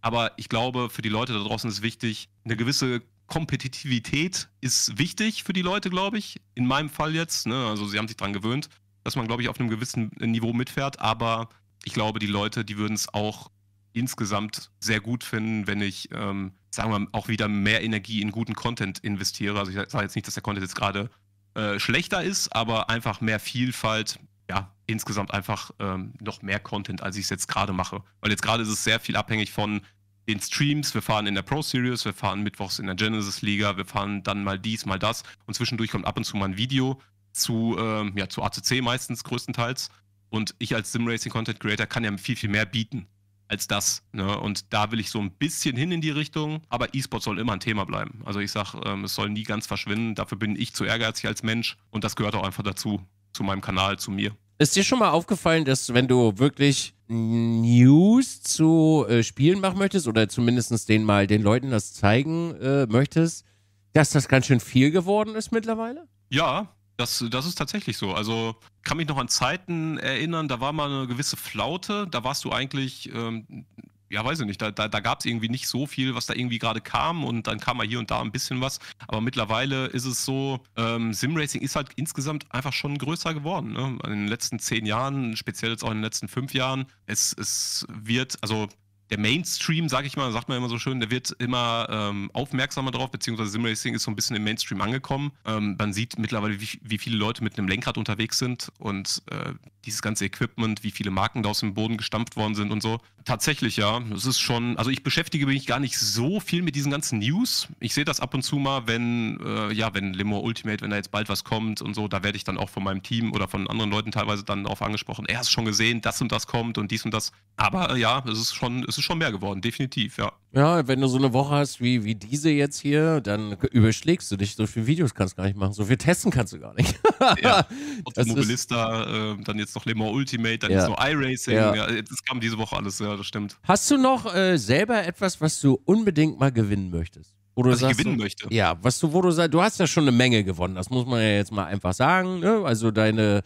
Aber ich glaube, für die Leute da draußen ist wichtig, eine gewisse Kompetitivität ist wichtig für die Leute, glaube ich. In meinem Fall jetzt. Ne? Also sie haben sich daran gewöhnt, dass man, glaube ich, auf einem gewissen Niveau mitfährt. Aber ich glaube, die Leute, die würden es auch insgesamt sehr gut finden, wenn ich, ähm, sagen wir mal, auch wieder mehr Energie in guten Content investiere. Also ich sage jetzt nicht, dass der Content jetzt gerade äh, schlechter ist, aber einfach mehr Vielfalt, ja, insgesamt einfach ähm, noch mehr Content, als ich es jetzt gerade mache. Weil jetzt gerade ist es sehr viel abhängig von, den Streams, wir fahren in der Pro Series, wir fahren mittwochs in der Genesis Liga, wir fahren dann mal dies, mal das und zwischendurch kommt ab und zu mal ein Video zu, ähm, ja, zu ACC meistens größtenteils. Und ich als Sim Racing Content Creator kann ja viel, viel mehr bieten als das. Ne? Und da will ich so ein bisschen hin in die Richtung, aber E-Sport soll immer ein Thema bleiben. Also ich sage, ähm, es soll nie ganz verschwinden, dafür bin ich zu ehrgeizig als Mensch und das gehört auch einfach dazu, zu meinem Kanal, zu mir. Ist dir schon mal aufgefallen, dass wenn du wirklich News zu äh, Spielen machen möchtest oder zumindest den mal den Leuten das zeigen äh, möchtest, dass das ganz schön viel geworden ist mittlerweile? Ja, das, das ist tatsächlich so. Also kann mich noch an Zeiten erinnern, da war mal eine gewisse Flaute. Da warst du eigentlich ähm, ja, weiß ich nicht, da, da, da gab es irgendwie nicht so viel, was da irgendwie gerade kam und dann kam mal hier und da ein bisschen was. Aber mittlerweile ist es so, ähm, Simracing ist halt insgesamt einfach schon größer geworden. Ne? In den letzten zehn Jahren, speziell jetzt auch in den letzten fünf Jahren. Es, es wird, also der Mainstream, sag ich mal, sagt man immer so schön, der wird immer ähm, aufmerksamer drauf, beziehungsweise Simracing ist so ein bisschen im Mainstream angekommen. Ähm, man sieht mittlerweile, wie, wie, viele Leute mit einem Lenkrad unterwegs sind und äh, dieses ganze Equipment, wie viele Marken da aus dem Boden gestampft worden sind und so. Tatsächlich, ja, es ist schon, also ich beschäftige mich gar nicht so viel mit diesen ganzen News. Ich sehe das ab und zu mal, wenn, äh, ja, wenn Limo Ultimate, wenn da jetzt bald was kommt und so, da werde ich dann auch von meinem Team oder von anderen Leuten teilweise dann darauf angesprochen, er ist schon gesehen, das und das kommt und dies und das. Aber äh, ja, es ist schon, es ist es schon mehr geworden, definitiv, ja. Ja, wenn du so eine Woche hast wie, wie diese jetzt hier, dann überschlägst du dich. So viele Videos kannst du gar nicht machen, so viel testen kannst du gar nicht. ja, Automobilista, äh, dann jetzt noch Le Mans Ultimate, dann ja. jetzt noch iRacing. Ja. Ja, das kam diese Woche alles, ja, das stimmt. Hast du noch äh, selber etwas, was du unbedingt mal gewinnen möchtest? Wo du was sagst, ich gewinnen möchte. Ja, was du, wo du sagst, du hast ja schon eine Menge gewonnen, das muss man ja jetzt mal einfach sagen. Ne? Also deine,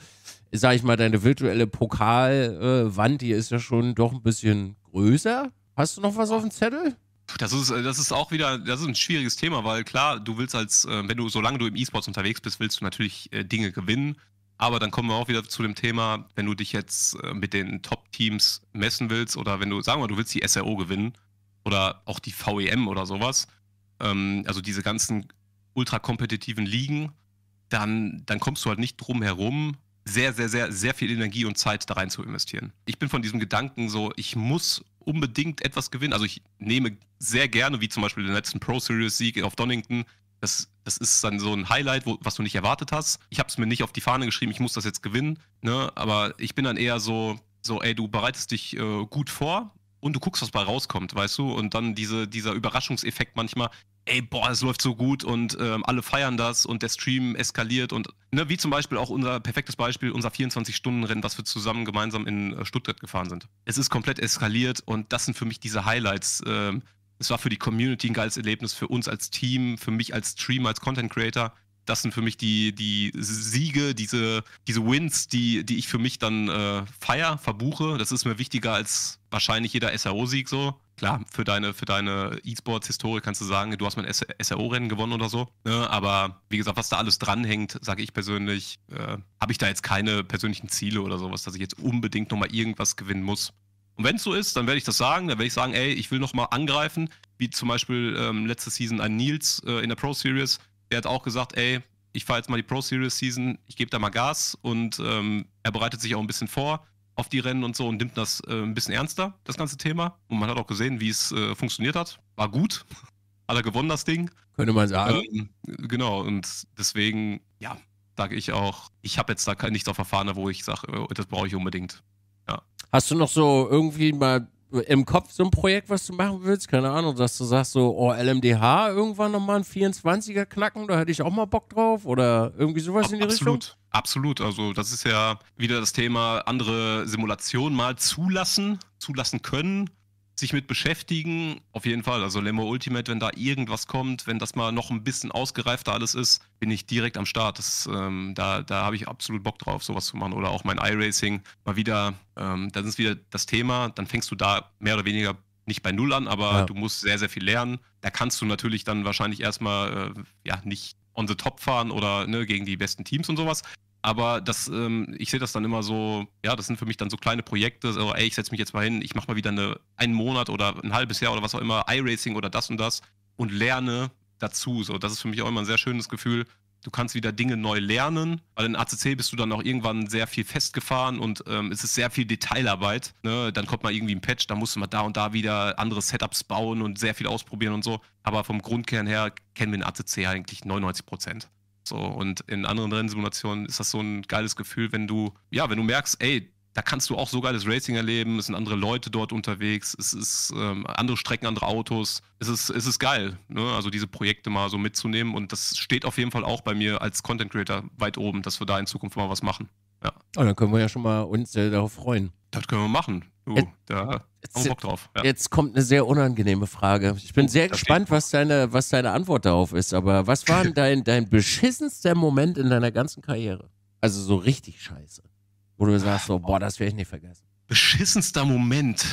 sag ich mal, deine virtuelle Pokalwand, äh, die ist ja schon doch ein bisschen größer? Hast du noch was auf dem Zettel? Das ist, äh, das ist auch wieder, das ist ein schwieriges Thema, weil klar, du willst als, äh, wenn du, solange du im E-Sports unterwegs bist, willst du natürlich äh, Dinge gewinnen. Aber dann kommen wir auch wieder zu dem Thema, wenn du dich jetzt mit den Top-Teams messen willst oder wenn du, sagen wir, mal, du willst die SRO gewinnen oder auch die VEM oder sowas, ähm, also diese ganzen ultrakompetitiven Ligen, dann, dann kommst du halt nicht drum herum, sehr, sehr, sehr, sehr viel Energie und Zeit da rein zu investieren. Ich bin von diesem Gedanken so, ich muss unbedingt etwas gewinnen. Also ich nehme sehr gerne, wie zum Beispiel den letzten Pro Series Sieg auf Donington, das, das ist dann so ein Highlight, wo, was du nicht erwartet hast. Ich habe es mir nicht auf die Fahne geschrieben, ich muss das jetzt gewinnen. Ne? Aber ich bin dann eher so, so ey, du bereitest dich äh, gut vor und du guckst, was bei rauskommt, weißt du? Und dann diese, dieser Überraschungseffekt manchmal, ey, boah, es läuft so gut und ähm, alle feiern das und der Stream eskaliert und, ne, wie zum Beispiel auch unser perfektes Beispiel, unser 24-Stunden-Rennen, was wir zusammen gemeinsam in äh, Stuttgart gefahren sind. Es ist komplett eskaliert und das sind für mich diese Highlights. Ähm, es war für die Community ein geiles Erlebnis, für uns als Team, für mich als Streamer, als Content Creator das sind für mich die, die Siege, diese, diese Wins, die, die ich für mich dann äh, feier, verbuche. Das ist mir wichtiger als wahrscheinlich jeder SRO-Sieg so. Klar, für deine, für deine E-Sports-Historie kannst du sagen, du hast mein SRO-Rennen gewonnen oder so. Ne? Aber wie gesagt, was da alles dranhängt, sage ich persönlich, äh, habe ich da jetzt keine persönlichen Ziele oder sowas, dass ich jetzt unbedingt nochmal irgendwas gewinnen muss. Und wenn es so ist, dann werde ich das sagen. Dann werde ich sagen, ey, ich will nochmal angreifen, wie zum Beispiel ähm, letzte Season ein Nils äh, in der Pro Series der hat auch gesagt, ey, ich fahre jetzt mal die Pro Series Season, ich gebe da mal Gas und ähm, er bereitet sich auch ein bisschen vor auf die Rennen und so und nimmt das äh, ein bisschen ernster, das ganze Thema. Und man hat auch gesehen, wie es äh, funktioniert hat. War gut. Hat er gewonnen, das Ding. Könnte man sagen. Ähm, genau, und deswegen, ja, sage ich auch, ich habe jetzt da nichts auf Erfahrene, wo ich sage, äh, das brauche ich unbedingt. Ja. Hast du noch so irgendwie mal im Kopf so ein Projekt, was du machen willst? Keine Ahnung, dass du sagst so, oh, LMDH irgendwann nochmal ein 24er knacken, da hätte ich auch mal Bock drauf oder irgendwie sowas Ab, in die absolut, Richtung? Absolut, also das ist ja wieder das Thema, andere Simulationen mal zulassen, zulassen können sich mit beschäftigen. Auf jeden Fall. Also Lemo Ultimate, wenn da irgendwas kommt, wenn das mal noch ein bisschen ausgereifter alles ist, bin ich direkt am Start. Das, ähm, da da habe ich absolut Bock drauf, sowas zu machen. Oder auch mein iRacing. Mal wieder, ähm, dann ist wieder das Thema. Dann fängst du da mehr oder weniger nicht bei Null an, aber ja. du musst sehr, sehr viel lernen. Da kannst du natürlich dann wahrscheinlich erstmal äh, ja, nicht on the top fahren oder ne, gegen die besten Teams und sowas. Aber das, ähm, ich sehe das dann immer so, ja, das sind für mich dann so kleine Projekte, so, ey, ich setze mich jetzt mal hin, ich mache mal wieder eine, einen Monat oder ein halbes Jahr oder was auch immer, iRacing oder das und das und lerne dazu. So, das ist für mich auch immer ein sehr schönes Gefühl. Du kannst wieder Dinge neu lernen, weil in ACC bist du dann auch irgendwann sehr viel festgefahren und ähm, es ist sehr viel Detailarbeit. Ne? Dann kommt mal irgendwie ein Patch, da musst du mal da und da wieder andere Setups bauen und sehr viel ausprobieren und so. Aber vom Grundkern her kennen wir in ACC eigentlich 99 Prozent. So, und in anderen Rennsimulationen ist das so ein geiles Gefühl, wenn du, ja, wenn du merkst, ey, da kannst du auch so geiles Racing erleben, es sind andere Leute dort unterwegs, es ist ähm, andere Strecken, andere Autos, es ist, es ist geil, ne? also diese Projekte mal so mitzunehmen und das steht auf jeden Fall auch bei mir als Content Creator weit oben, dass wir da in Zukunft mal was machen. Ja. Oh, dann können wir ja schon mal uns äh, darauf freuen. Das können wir machen. Uh, jetzt, da haben wir Bock drauf. Ja. Jetzt kommt eine sehr unangenehme Frage. Ich bin oh, sehr gespannt, was deine, was deine Antwort darauf ist. Aber was war denn dein, dein beschissenster Moment in deiner ganzen Karriere? Also so richtig scheiße. Wo du sagst so, boah, das werde ich nicht vergessen. Beschissenster Moment.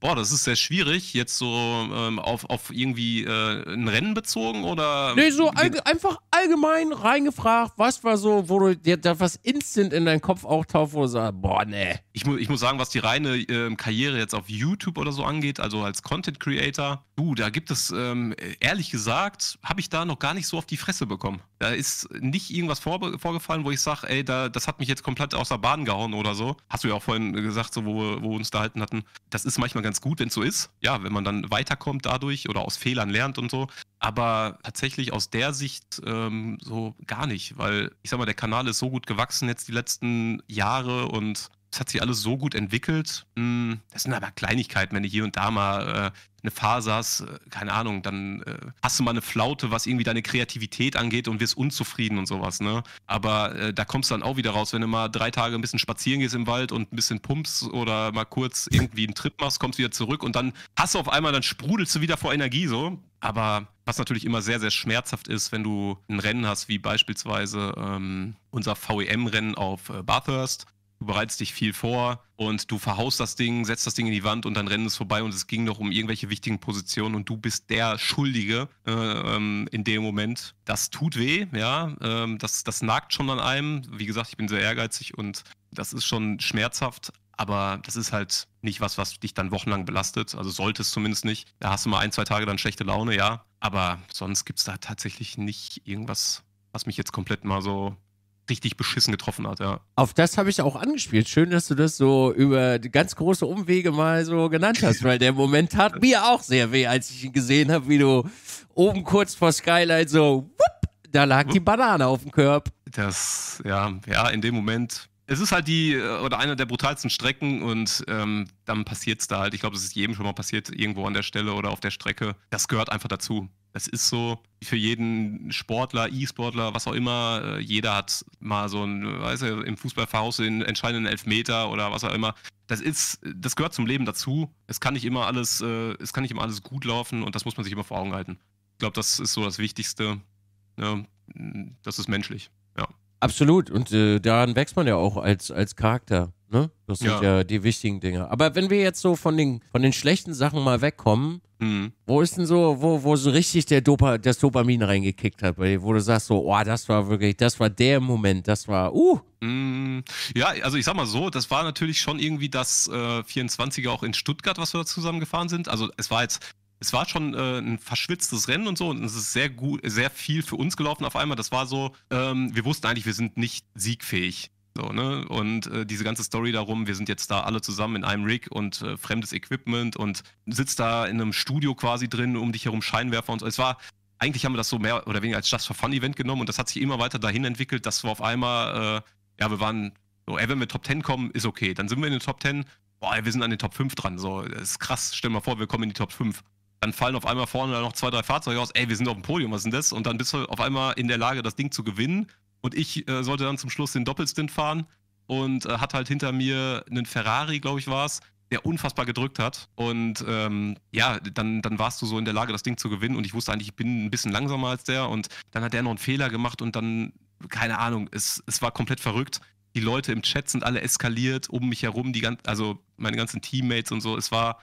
Boah, das ist sehr schwierig, jetzt so ähm, auf, auf irgendwie äh, ein Rennen bezogen oder. Nee, so allge einfach allgemein reingefragt, was war so, wo du dir da was instant in deinen Kopf auch tauft, wo du sagst, boah, nee. Ich, mu ich muss sagen, was die reine äh, Karriere jetzt auf YouTube oder so angeht, also als Content Creator, du, da gibt es, ähm, ehrlich gesagt, habe ich da noch gar nicht so auf die Fresse bekommen. Da ist nicht irgendwas vor vorgefallen, wo ich sage, ey, da, das hat mich jetzt komplett aus der Bahn gehauen oder so. Hast du ja auch vorhin gesagt, so, wo, wo wir uns da halten hatten. Das ist manchmal ganz ganz gut, wenn es so ist. Ja, wenn man dann weiterkommt dadurch oder aus Fehlern lernt und so. Aber tatsächlich aus der Sicht ähm, so gar nicht, weil ich sag mal, der Kanal ist so gut gewachsen jetzt die letzten Jahre und es hat sich alles so gut entwickelt. Hm, das sind aber Kleinigkeiten, wenn du hier und da mal äh, eine Phase hast, äh, keine Ahnung, dann äh, hast du mal eine Flaute, was irgendwie deine Kreativität angeht und wirst unzufrieden und sowas, ne? Aber äh, da kommst du dann auch wieder raus, wenn du mal drei Tage ein bisschen spazieren gehst im Wald und ein bisschen pumpst oder mal kurz irgendwie einen Trip machst, kommst du wieder zurück und dann hast du auf einmal, dann sprudelst du wieder vor Energie so. Aber was natürlich immer sehr, sehr schmerzhaft ist, wenn du ein Rennen hast, wie beispielsweise ähm, unser VEM-Rennen auf äh, Bathurst, du bereitest dich viel vor und du verhaust das Ding, setzt das Ding in die Wand und dann rennen es vorbei und es ging noch um irgendwelche wichtigen Positionen und du bist der Schuldige äh, ähm, in dem Moment. Das tut weh, ja, ähm, das, das nagt schon an einem. Wie gesagt, ich bin sehr ehrgeizig und das ist schon schmerzhaft, aber das ist halt nicht was, was dich dann wochenlang belastet. Also sollte es zumindest nicht. Da hast du mal ein, zwei Tage dann schlechte Laune, ja. Aber sonst gibt es da tatsächlich nicht irgendwas, was mich jetzt komplett mal so richtig beschissen getroffen hat, ja. Auf das habe ich auch angespielt. Schön, dass du das so über ganz große Umwege mal so genannt hast, weil der Moment tat mir auch sehr weh, als ich ihn gesehen habe, wie du oben kurz vor Skylight so, wupp, da lag die Banane auf dem Körb. Das, ja, ja, in dem Moment. Es ist halt die äh, oder eine der brutalsten Strecken und ähm, dann passiert es da halt. Ich glaube, es ist jedem schon mal passiert, irgendwo an der Stelle oder auf der Strecke. Das gehört einfach dazu. Es ist so für jeden Sportler, E-Sportler, was auch immer, äh, jeder hat mal so ein, weiß du, im Fußball verhaust den entscheidenden Elfmeter oder was auch immer. Das ist, das gehört zum Leben dazu. Es kann nicht immer alles, äh, es kann nicht immer alles gut laufen und das muss man sich immer vor Augen halten. Ich glaube, das ist so das Wichtigste. Ja, ne? das ist menschlich. Absolut. Und äh, daran wächst man ja auch als, als Charakter. Ne? Das sind ja. ja. die wichtigen Dinge. Aber wenn wir jetzt so von den, von den schlechten Sachen mal wegkommen, mhm. wo ist denn so, wo, wo so richtig der Dopa, das Dopamin reingekickt hat, wo du sagst so, oh, das war wirklich, das war der Moment, das war, uh. Mhm. Ja, also ich sag mal so, das war natürlich schon irgendwie das äh, 24er auch in Stuttgart, was wir da zusammengefahren sind. Also es war jetzt es war schon äh, ein verschwitztes Rennen und so und es ist sehr gut, sehr viel für uns gelaufen auf einmal. Das war so, ähm, wir wussten eigentlich, wir sind nicht siegfähig. So, ne? Und äh, diese ganze Story darum, wir sind jetzt da alle zusammen in einem Rig und äh, fremdes Equipment und sitzt da in einem Studio quasi drin, um dich herum Scheinwerfer und so. Es war, eigentlich haben wir das so mehr oder weniger als Just for Fun Event genommen und das hat sich immer weiter dahin entwickelt, dass wir auf einmal, äh, ja, wir waren so, ey, wenn wir Top 10 kommen, ist okay. Dann sind wir in den Top 10, boah, ey, wir sind an den Top 5 dran. So, das ist krass, stell dir mal vor, wir kommen in die Top 5 dann fallen auf einmal vorne noch zwei, drei Fahrzeuge aus. Ey, wir sind auf dem Podium, was ist denn das? Und dann bist du auf einmal in der Lage, das Ding zu gewinnen. Und ich äh, sollte dann zum Schluss den Doppelstint fahren und äh, hat halt hinter mir einen Ferrari, glaube ich, war es, der unfassbar gedrückt hat. Und ähm, ja, dann, dann warst du so in der Lage, das Ding zu gewinnen. Und ich wusste eigentlich, ich bin ein bisschen langsamer als der. Und dann hat der noch einen Fehler gemacht und dann, keine Ahnung, es, es war komplett verrückt. Die Leute im Chat sind alle eskaliert, um mich herum, die ganz, also meine ganzen Teammates und so. Es war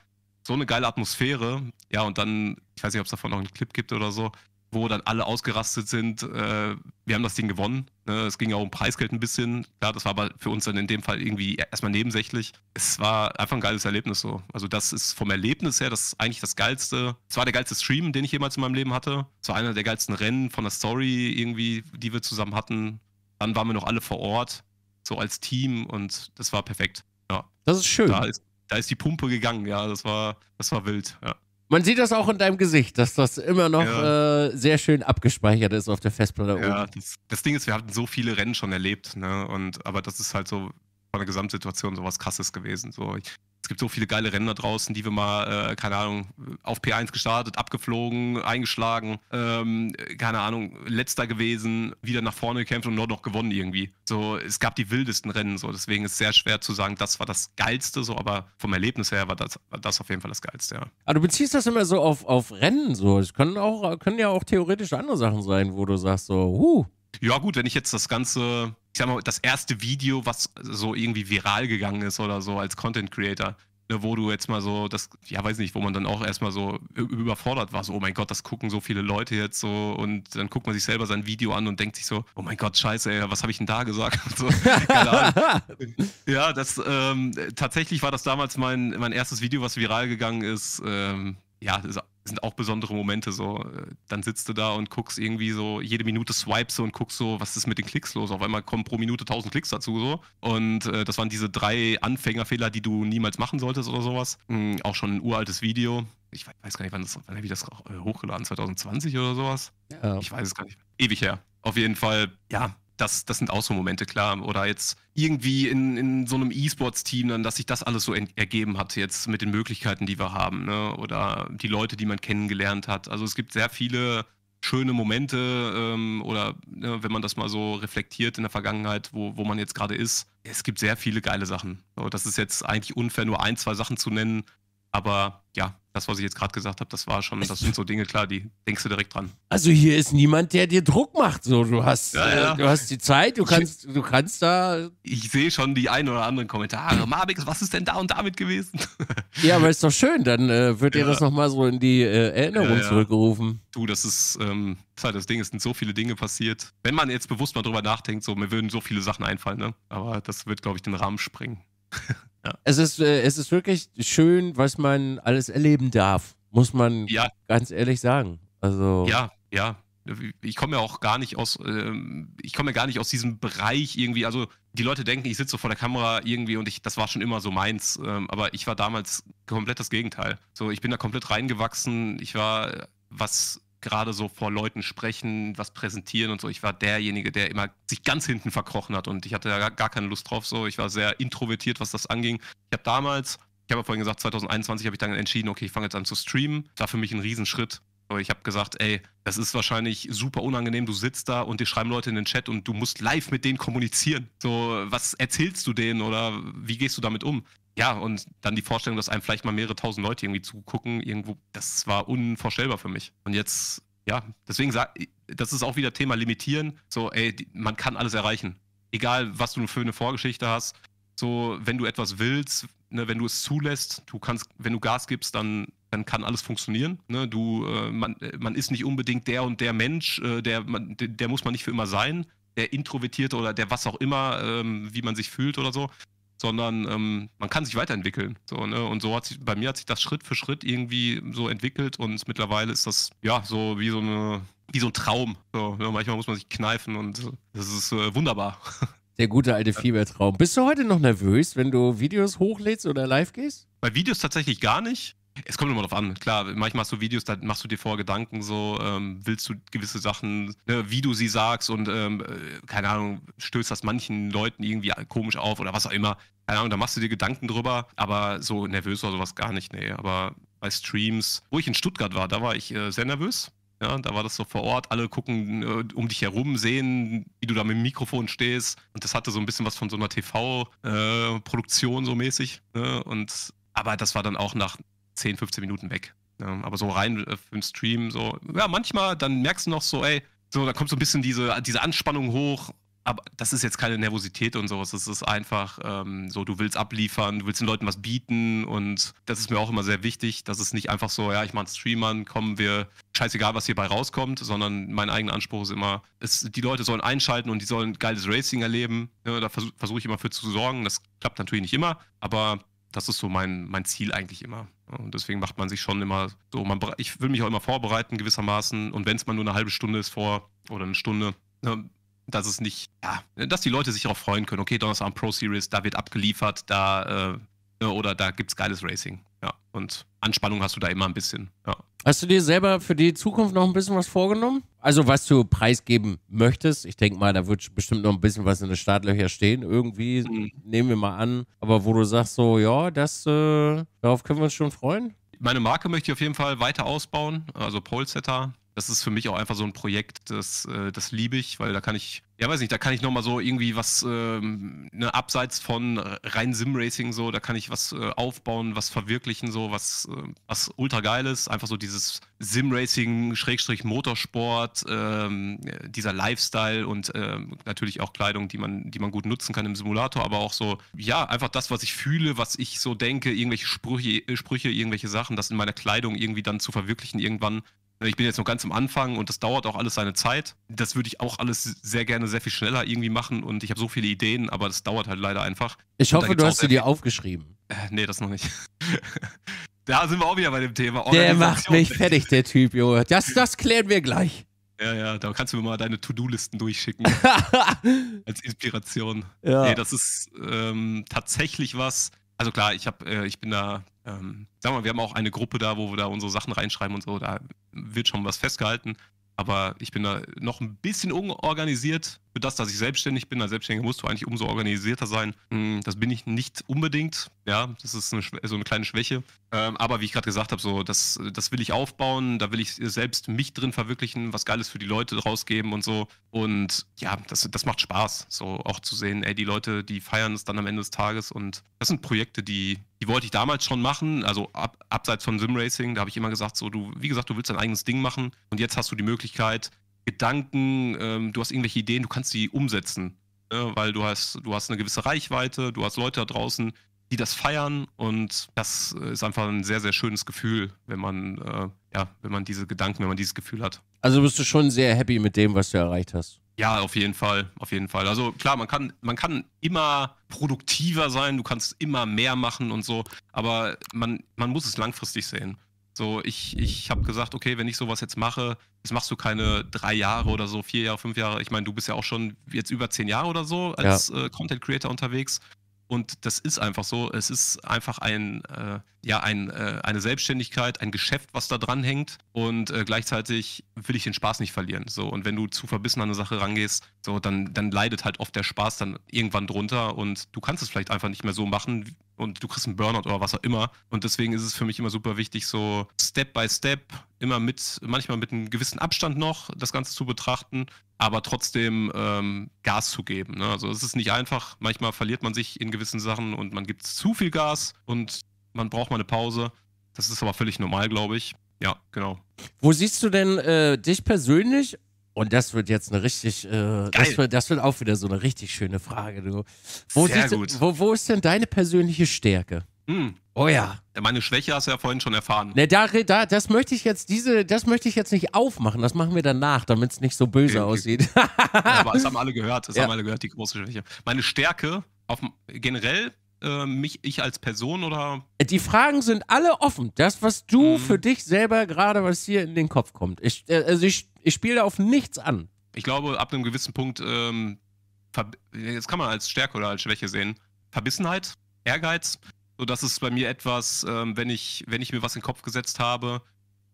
so eine geile Atmosphäre. Ja, und dann, ich weiß nicht, ob es davon noch einen Clip gibt oder so, wo dann alle ausgerastet sind. Äh, wir haben das Ding gewonnen. Ne? Es ging ja um Preisgeld ein bisschen. Klar, das war aber für uns dann in dem Fall irgendwie e-, erstmal nebensächlich. Es war einfach ein geiles Erlebnis so. Also das ist vom Erlebnis her das eigentlich das geilste. Es war der geilste Stream, den ich jemals in meinem Leben hatte. Es war einer der geilsten Rennen von der Story irgendwie, die wir zusammen hatten. Dann waren wir noch alle vor Ort, so als Team und das war perfekt. Ja. Das ist schön. Da ist, da ist die Pumpe gegangen, ja. Das war, das war wild, ja. Man sieht das auch in deinem Gesicht, dass das immer noch ja. äh, sehr schön abgespeichert ist auf der Festplatte oben. Ja, das, das, Ding ist, wir hatten so viele Rennen schon erlebt, ne? Und aber das ist halt so von der Gesamtsituation so was krasses gewesen. So, ich, es gibt so viele geile Rennen da draußen, die wir mal, äh, keine Ahnung, auf P1 gestartet, abgeflogen, eingeschlagen, ähm, keine Ahnung, letzter gewesen, wieder nach vorne gekämpft und nur noch gewonnen irgendwie. So, es gab die wildesten Rennen, so, deswegen ist es sehr schwer zu sagen, das war das Geilste, so, aber vom Erlebnis her war das, war das auf jeden Fall das Geilste, ja. Aber du beziehst das immer so auf, auf Rennen, so. Es können, auch, können ja auch theoretisch andere Sachen sein, wo du sagst, so, huh, ja, gut, wenn ich jetzt das Ganze ich sag mal, das erste Video, was so irgendwie viral gegangen ist oder so als Content Creator, ne, wo du jetzt mal so, das, ja, weiß nicht, wo man dann auch erstmal so überfordert war, so, oh mein Gott, das gucken so viele Leute jetzt so und dann guckt man sich selber sein Video an und denkt sich so, oh mein Gott, scheiße, ey, was habe ich denn da gesagt? So, ja, das, ähm, tatsächlich war das damals mein, mein erstes Video, was viral gegangen ist. Ähm, ja, sind auch besondere Momente so. Äh, dann sitzt du da und guckst irgendwie so, jede Minute swipes und guckst so, was ist mit den Klicks los? Auf einmal kommen pro Minute 1000 Klicks dazu so. Und äh, das waren diese drei Anfängerfehler, die du niemals machen solltest oder sowas. Mhm, auch schon ein uraltes Video. Ich weiß gar nicht, wann, das, wann habe ich das äh, hochgeladen? 2020 oder sowas? Ja. Ich weiß es gar nicht. Ewig her. Auf jeden Fall, ja, das, das sind auch so Momente, klar. Oder jetzt irgendwie in, in so einem E-Sports-Team dann, dass sich das alles so ergeben hat, jetzt mit den Möglichkeiten, die wir haben, ne? Oder die Leute, die man kennengelernt hat. Also es gibt sehr viele schöne Momente ähm, oder ne, wenn man das mal so reflektiert in der Vergangenheit, wo, wo man jetzt gerade ist. Es gibt sehr viele geile Sachen. So, das ist jetzt eigentlich unfair, nur ein, zwei Sachen zu nennen. Aber ja, das, was ich jetzt gerade gesagt habe, das war schon, das sind so Dinge, klar, die denkst du direkt dran. Also hier ist niemand, der dir Druck macht. So, du hast, ja, äh, ja. du hast die Zeit, du kannst, ich, du kannst da. Ich sehe schon die ein oder anderen Kommentare. Mabix, was ist denn da und damit gewesen? Ja, aber ist doch schön, dann äh, wird ja. dir das nochmal so in die äh, Erinnerung zurückgerufen. Du, das ist, ähm, das ist halt das Ding, es sind so viele Dinge passiert. Wenn man jetzt bewusst mal drüber nachdenkt, so mir würden so viele Sachen einfallen, ne? Aber das wird, glaube ich, den Rahmen sprengen. Es, ist, äh, es ist wirklich schön, was man alles erleben darf, muss man ja. ganz ehrlich sagen. Also ja, ja. Ich komme ja auch gar nicht aus, ähm, ich komme ja gar nicht aus diesem Bereich irgendwie. Also die Leute denken, ich sitze so vor der Kamera irgendwie und ich, das war schon immer so meins. Ähm, aber ich war damals komplett das Gegenteil. So, ich bin da komplett reingewachsen. Ich war, was gerade so vor Leuten sprechen, was präsentieren und so. Ich war derjenige, der immer sich ganz hinten verkrochen hat und ich hatte da gar keine Lust drauf. So, ich war sehr introvertiert, was das anging. Ich habe damals, ich habe ja vorhin gesagt, 2021 habe ich dann entschieden, okay, ich fange jetzt an zu streamen. Das war für mich ein Riesenschritt. Aber ich habe gesagt, ey, das ist wahrscheinlich super unangenehm. Du sitzt da und dir schreiben Leute in den Chat und du musst live mit denen kommunizieren. So, was erzählst du denen oder wie gehst du damit um? ja, und dann die Vorstellung, dass einem vielleicht mal mehrere tausend Leute irgendwie zugucken, irgendwo, das war unvorstellbar für mich. Und jetzt, ja, deswegen sag, das ist auch wieder Thema Limitieren. So, ey, man kann alles erreichen. Egal, was du für eine Vorgeschichte hast. So, wenn du etwas willst, ne, wenn du es zulässt, du kannst, wenn du Gas gibst, dann, dann kann alles funktionieren. Ne? Du, äh, man, äh, man ist nicht unbedingt der und der Mensch, äh, der, man, der, der muss man nicht für immer sein der Introvertierte oder der was auch immer, ähm, wie man sich fühlt oder so sondern ähm, man kann sich weiterentwickeln. So, ne? Und so hat sich, bei mir hat sich das Schritt für Schritt irgendwie so entwickelt und mittlerweile ist das ja so wie so eine, wie so ein Traum. So, ne? Manchmal muss man sich kneifen und das ist äh, wunderbar. Der gute alte Fiebertraum. Bist du heute noch nervös, wenn du Videos hochlädst oder live gehst? Bei Videos tatsächlich gar nicht. Es kommt immer drauf an, klar. Manchmal hast du Videos, da machst du dir vor Gedanken, so ähm, willst du gewisse Sachen, ne, wie du sie sagst und ähm, äh, keine Ahnung, stößt das manchen Leuten irgendwie komisch auf oder was auch immer. Keine Ahnung, da machst du dir Gedanken drüber, aber so nervös oder sowas gar nicht, nee. Aber bei Streams, wo ich in Stuttgart war, da war ich äh, sehr nervös. Ja, da war das so vor Ort, alle gucken äh, um dich herum, sehen, wie du da mit dem Mikrofon stehst. Und das hatte so ein bisschen was von so einer TV-Produktion äh, so mäßig. Ne? Und aber das war dann auch nach 10, 15 Minuten weg. Ja, aber so rein äh, im Stream, so, ja, manchmal, dann merkst du noch so, ey, so, da kommt so ein bisschen diese, diese Anspannung hoch, aber das ist jetzt keine Nervosität und sowas. Das ist einfach ähm, so, du willst abliefern, du willst den Leuten was bieten und das ist mir auch immer sehr wichtig, dass es nicht einfach so, ja, ich mache einen Stream an, kommen wir, scheißegal, was hierbei rauskommt, sondern mein eigener Anspruch ist immer, es, die Leute sollen einschalten und die sollen geiles Racing erleben. Ja, da versuche versuch ich immer für zu sorgen. Das klappt natürlich nicht immer, aber das ist so mein, mein Ziel eigentlich immer. Und deswegen macht man sich schon immer so, man, ich will mich auch immer vorbereiten gewissermaßen. Und wenn es mal nur eine halbe Stunde ist vor oder eine Stunde, ne, dass es nicht, ja, dass die Leute sich darauf freuen können, okay, Donnerstag Pro Series, da wird abgeliefert, da, äh, ne, oder da gibt es geiles Racing. Ja. Und Anspannung hast du da immer ein bisschen, ja. Hast du dir selber für die Zukunft noch ein bisschen was vorgenommen? Also was du preisgeben möchtest. Ich denke mal, da wird bestimmt noch ein bisschen was in den Startlöchern stehen. Irgendwie mhm. nehmen wir mal an. Aber wo du sagst so, ja, das, äh, darauf können wir uns schon freuen. Meine Marke möchte ich auf jeden Fall weiter ausbauen. Also Polsetter. Das ist für mich auch einfach so ein Projekt, das, äh, das liebe ich, weil da kann ich ja, weiß nicht, da kann ich nochmal so irgendwie was, ähm, ne, abseits von rein Sim-Racing so, da kann ich was äh, aufbauen, was verwirklichen, so, was, äh, was ultra geil ist. Einfach so dieses Sim-Racing, Schrägstrich Motorsport, ähm, dieser Lifestyle und ähm, natürlich auch Kleidung, die man, die man gut nutzen kann im Simulator, aber auch so, ja, einfach das, was ich fühle, was ich so denke, irgendwelche Sprüche, Sprüche irgendwelche Sachen, das in meiner Kleidung irgendwie dann zu verwirklichen irgendwann, also ich bin jetzt noch ganz am Anfang und das dauert auch alles seine Zeit. Das würde ich auch alles sehr gerne sehr viel schneller irgendwie machen und ich habe so viele Ideen, aber das dauert halt leider einfach. Ich hoffe, du hast sie dir aufgeschrieben. Äh, nee, das noch nicht. da sind wir auch wieder bei dem Thema. Der macht mich fertig, der Typ, Junge. Das, das klären wir gleich. Ja, ja, da kannst du mir mal deine To-Do-Listen durchschicken. als Inspiration. Ja. Nee, das ist ähm, tatsächlich was, also klar, ich habe, äh, ich bin da, ähm, sag mal, wir haben auch eine Gruppe da, wo wir da unsere Sachen reinschreiben und so, da wird schon was festgehalten. Aber ich bin da noch ein bisschen unorganisiert, für das, dass ich selbstständig bin, als Selbstständiger musst du eigentlich umso organisierter sein. Hm, das bin ich nicht unbedingt. Ja, das ist eine, so eine kleine Schwäche. Ähm, aber wie ich gerade gesagt habe, so, das, das will ich aufbauen. Da will ich selbst mich drin verwirklichen, was Geiles für die Leute rausgeben und so. Und ja, das, das macht Spaß. So auch zu sehen, ey, die Leute, die feiern es dann am Ende des Tages. Und das sind Projekte, die, die wollte ich damals schon machen, also ab, abseits von Simracing, da habe ich immer gesagt, so du, wie gesagt, du willst dein eigenes Ding machen und jetzt hast du die Möglichkeit, Gedanken, ähm, du hast irgendwelche Ideen, du kannst sie umsetzen. Ne? Weil du hast, du hast eine gewisse Reichweite, du hast Leute da draußen, die das feiern und das ist einfach ein sehr, sehr schönes Gefühl, wenn man, äh, ja, wenn man diese Gedanken, wenn man dieses Gefühl hat. Also bist du schon sehr happy mit dem, was du erreicht hast. Ja, auf jeden Fall, auf jeden Fall. Also klar, man kann, man kann immer produktiver sein, du kannst immer mehr machen und so, aber man, man muss es langfristig sehen. So, ich, ich habe gesagt, okay, wenn ich sowas jetzt mache, das machst du keine drei Jahre oder so, vier Jahre, fünf Jahre. Ich meine, du bist ja auch schon jetzt über zehn Jahre oder so als ja. äh, Content Creator unterwegs. Und das ist einfach so. Es ist einfach ein, äh, ja, ein, äh, eine Selbstständigkeit, ein Geschäft, was da dran hängt. Und äh, gleichzeitig will ich den Spaß nicht verlieren. So. Und wenn du zu verbissen an eine Sache rangehst, so, dann, dann leidet halt oft der Spaß dann irgendwann drunter. Und du kannst es vielleicht einfach nicht mehr so machen, und du kriegst einen Burnout oder was auch immer. Und deswegen ist es für mich immer super wichtig, so Step by Step, immer mit, manchmal mit einem gewissen Abstand noch, das Ganze zu betrachten, aber trotzdem ähm, Gas zu geben. Ne? Also es ist nicht einfach. Manchmal verliert man sich in gewissen Sachen und man gibt zu viel Gas und man braucht mal eine Pause. Das ist aber völlig normal, glaube ich. Ja, genau. Wo siehst du denn äh, dich persönlich und das wird jetzt eine richtig, äh, das, wird, das, wird, auch wieder so eine richtig schöne Frage. Du. Wo, Sehr gut. wo, wo ist denn deine persönliche Stärke? Hm. Oh ja. Meine Schwäche hast du ja vorhin schon erfahren. Ne, da, da, das möchte ich jetzt, diese, das möchte ich jetzt nicht aufmachen. Das machen wir danach, damit es nicht so böse okay. aussieht. ja, aber es haben alle gehört. es ja. haben alle gehört, die große Schwäche. Meine Stärke auf, generell äh, mich, ich als Person oder? Die Fragen sind alle offen. Das, was du mhm. für dich selber gerade, was hier in den Kopf kommt. Ich, äh, also ich, ich spiele auf nichts an. Ich glaube, ab einem gewissen Punkt, ähm, jetzt kann man als Stärke oder als Schwäche sehen, Verbissenheit, Ehrgeiz. So, das ist bei mir etwas, ähm, wenn, ich, wenn ich mir was in den Kopf gesetzt habe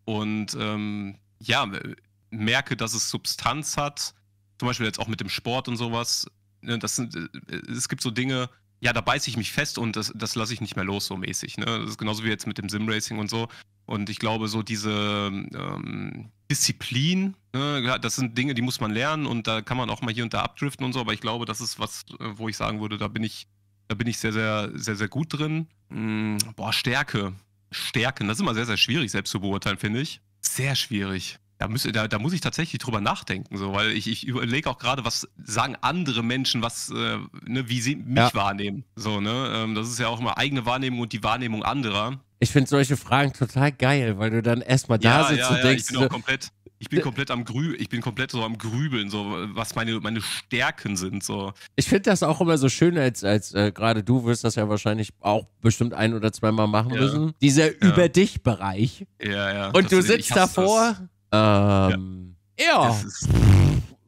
und ähm, ja, äh, merke, dass es Substanz hat. Zum Beispiel jetzt auch mit dem Sport und sowas. Ne, das sind, äh, es gibt so Dinge, ja, da beiße ich mich fest und das, das lasse ich nicht mehr los, so mäßig. Ne? Das ist genauso wie jetzt mit dem Simracing und so. Und ich glaube, so diese ähm, Disziplin, ne, das sind Dinge, die muss man lernen und da kann man auch mal hier und da abdriften und so, aber ich glaube, das ist was, äh, wo ich sagen würde, da bin ich, da bin ich sehr, sehr, sehr, sehr gut drin. Mhm, boah, Stärke. Stärken, das ist immer sehr, sehr schwierig, selbst zu beurteilen, finde ich. Sehr schwierig. Da, müß, da, da, muss ich tatsächlich drüber nachdenken, so, weil ich, ich überlege auch gerade, was sagen andere Menschen, was, äh, ne, wie sie mich ja. wahrnehmen. So, ne? Ähm, das ist ja auch immer eigene Wahrnehmung und die Wahrnehmung anderer. Ich finde solche Fragen total geil, weil du dann erstmal da ja, sitzt ja, und denkst. Ich bin so, komplett, ich bin komplett am Grü ich bin komplett so am Grübeln, so was meine, meine Stärken sind. So. Ich finde das auch immer so schön, als, als äh, gerade du wirst das ja wahrscheinlich auch bestimmt ein oder zweimal machen müssen. Dieser Über dich-Bereich. Ja, ja. Und das, du sitzt davor. Das ähm, ja. ja.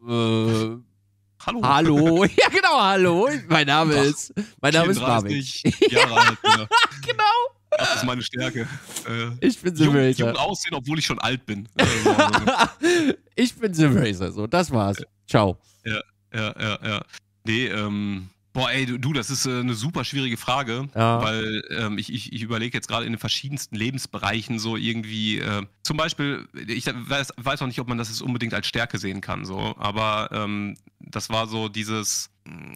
Äh, hallo. Hallo. Ja, genau, hallo. Mein Name Ach, ist. Mein Name ist Marvin. Jahre alt, ja. genau. Das ist meine Stärke. Äh, ich bin Simracer. Jung aussehen, obwohl ich schon alt bin. Also, ich bin Simracer. So, das war's. Ciao. Ja, ja, ja, ja. Nee, ähm, Boah, ey, du, das ist äh, eine super schwierige Frage, ja. weil ähm, ich, ich, ich überlege jetzt gerade in den verschiedensten Lebensbereichen so irgendwie, äh, zum Beispiel, ich weiß, weiß auch nicht, ob man das jetzt unbedingt als Stärke sehen kann, so, aber ähm, das war so dieses, mm,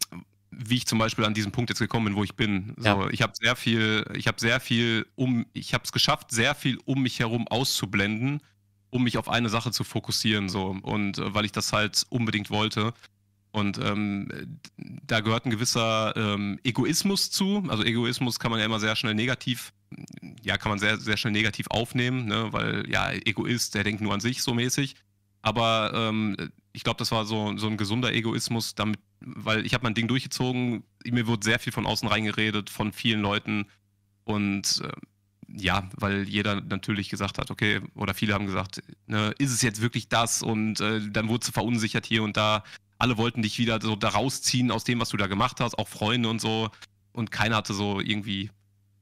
wie ich zum Beispiel an diesem Punkt jetzt gekommen bin, wo ich bin. So, ja. Ich habe sehr viel, ich habe sehr viel um, ich habe es geschafft, sehr viel um mich herum auszublenden, um mich auf eine Sache zu fokussieren, so, und äh, weil ich das halt unbedingt wollte. Und ähm, da gehört ein gewisser ähm, Egoismus zu. Also Egoismus kann man ja immer sehr schnell negativ, ja, kann man sehr, sehr schnell negativ aufnehmen, ne? weil ja, Egoist, der denkt nur an sich so mäßig. Aber ähm, ich glaube, das war so, so ein gesunder Egoismus, damit, weil ich habe mein Ding durchgezogen, mir wurde sehr viel von außen reingeredet, von vielen Leuten. Und äh, ja, weil jeder natürlich gesagt hat, okay, oder viele haben gesagt, ne, ist es jetzt wirklich das? Und äh, dann wurde verunsichert hier und da alle wollten dich wieder so da rausziehen aus dem, was du da gemacht hast, auch Freunde und so. Und keiner hatte so irgendwie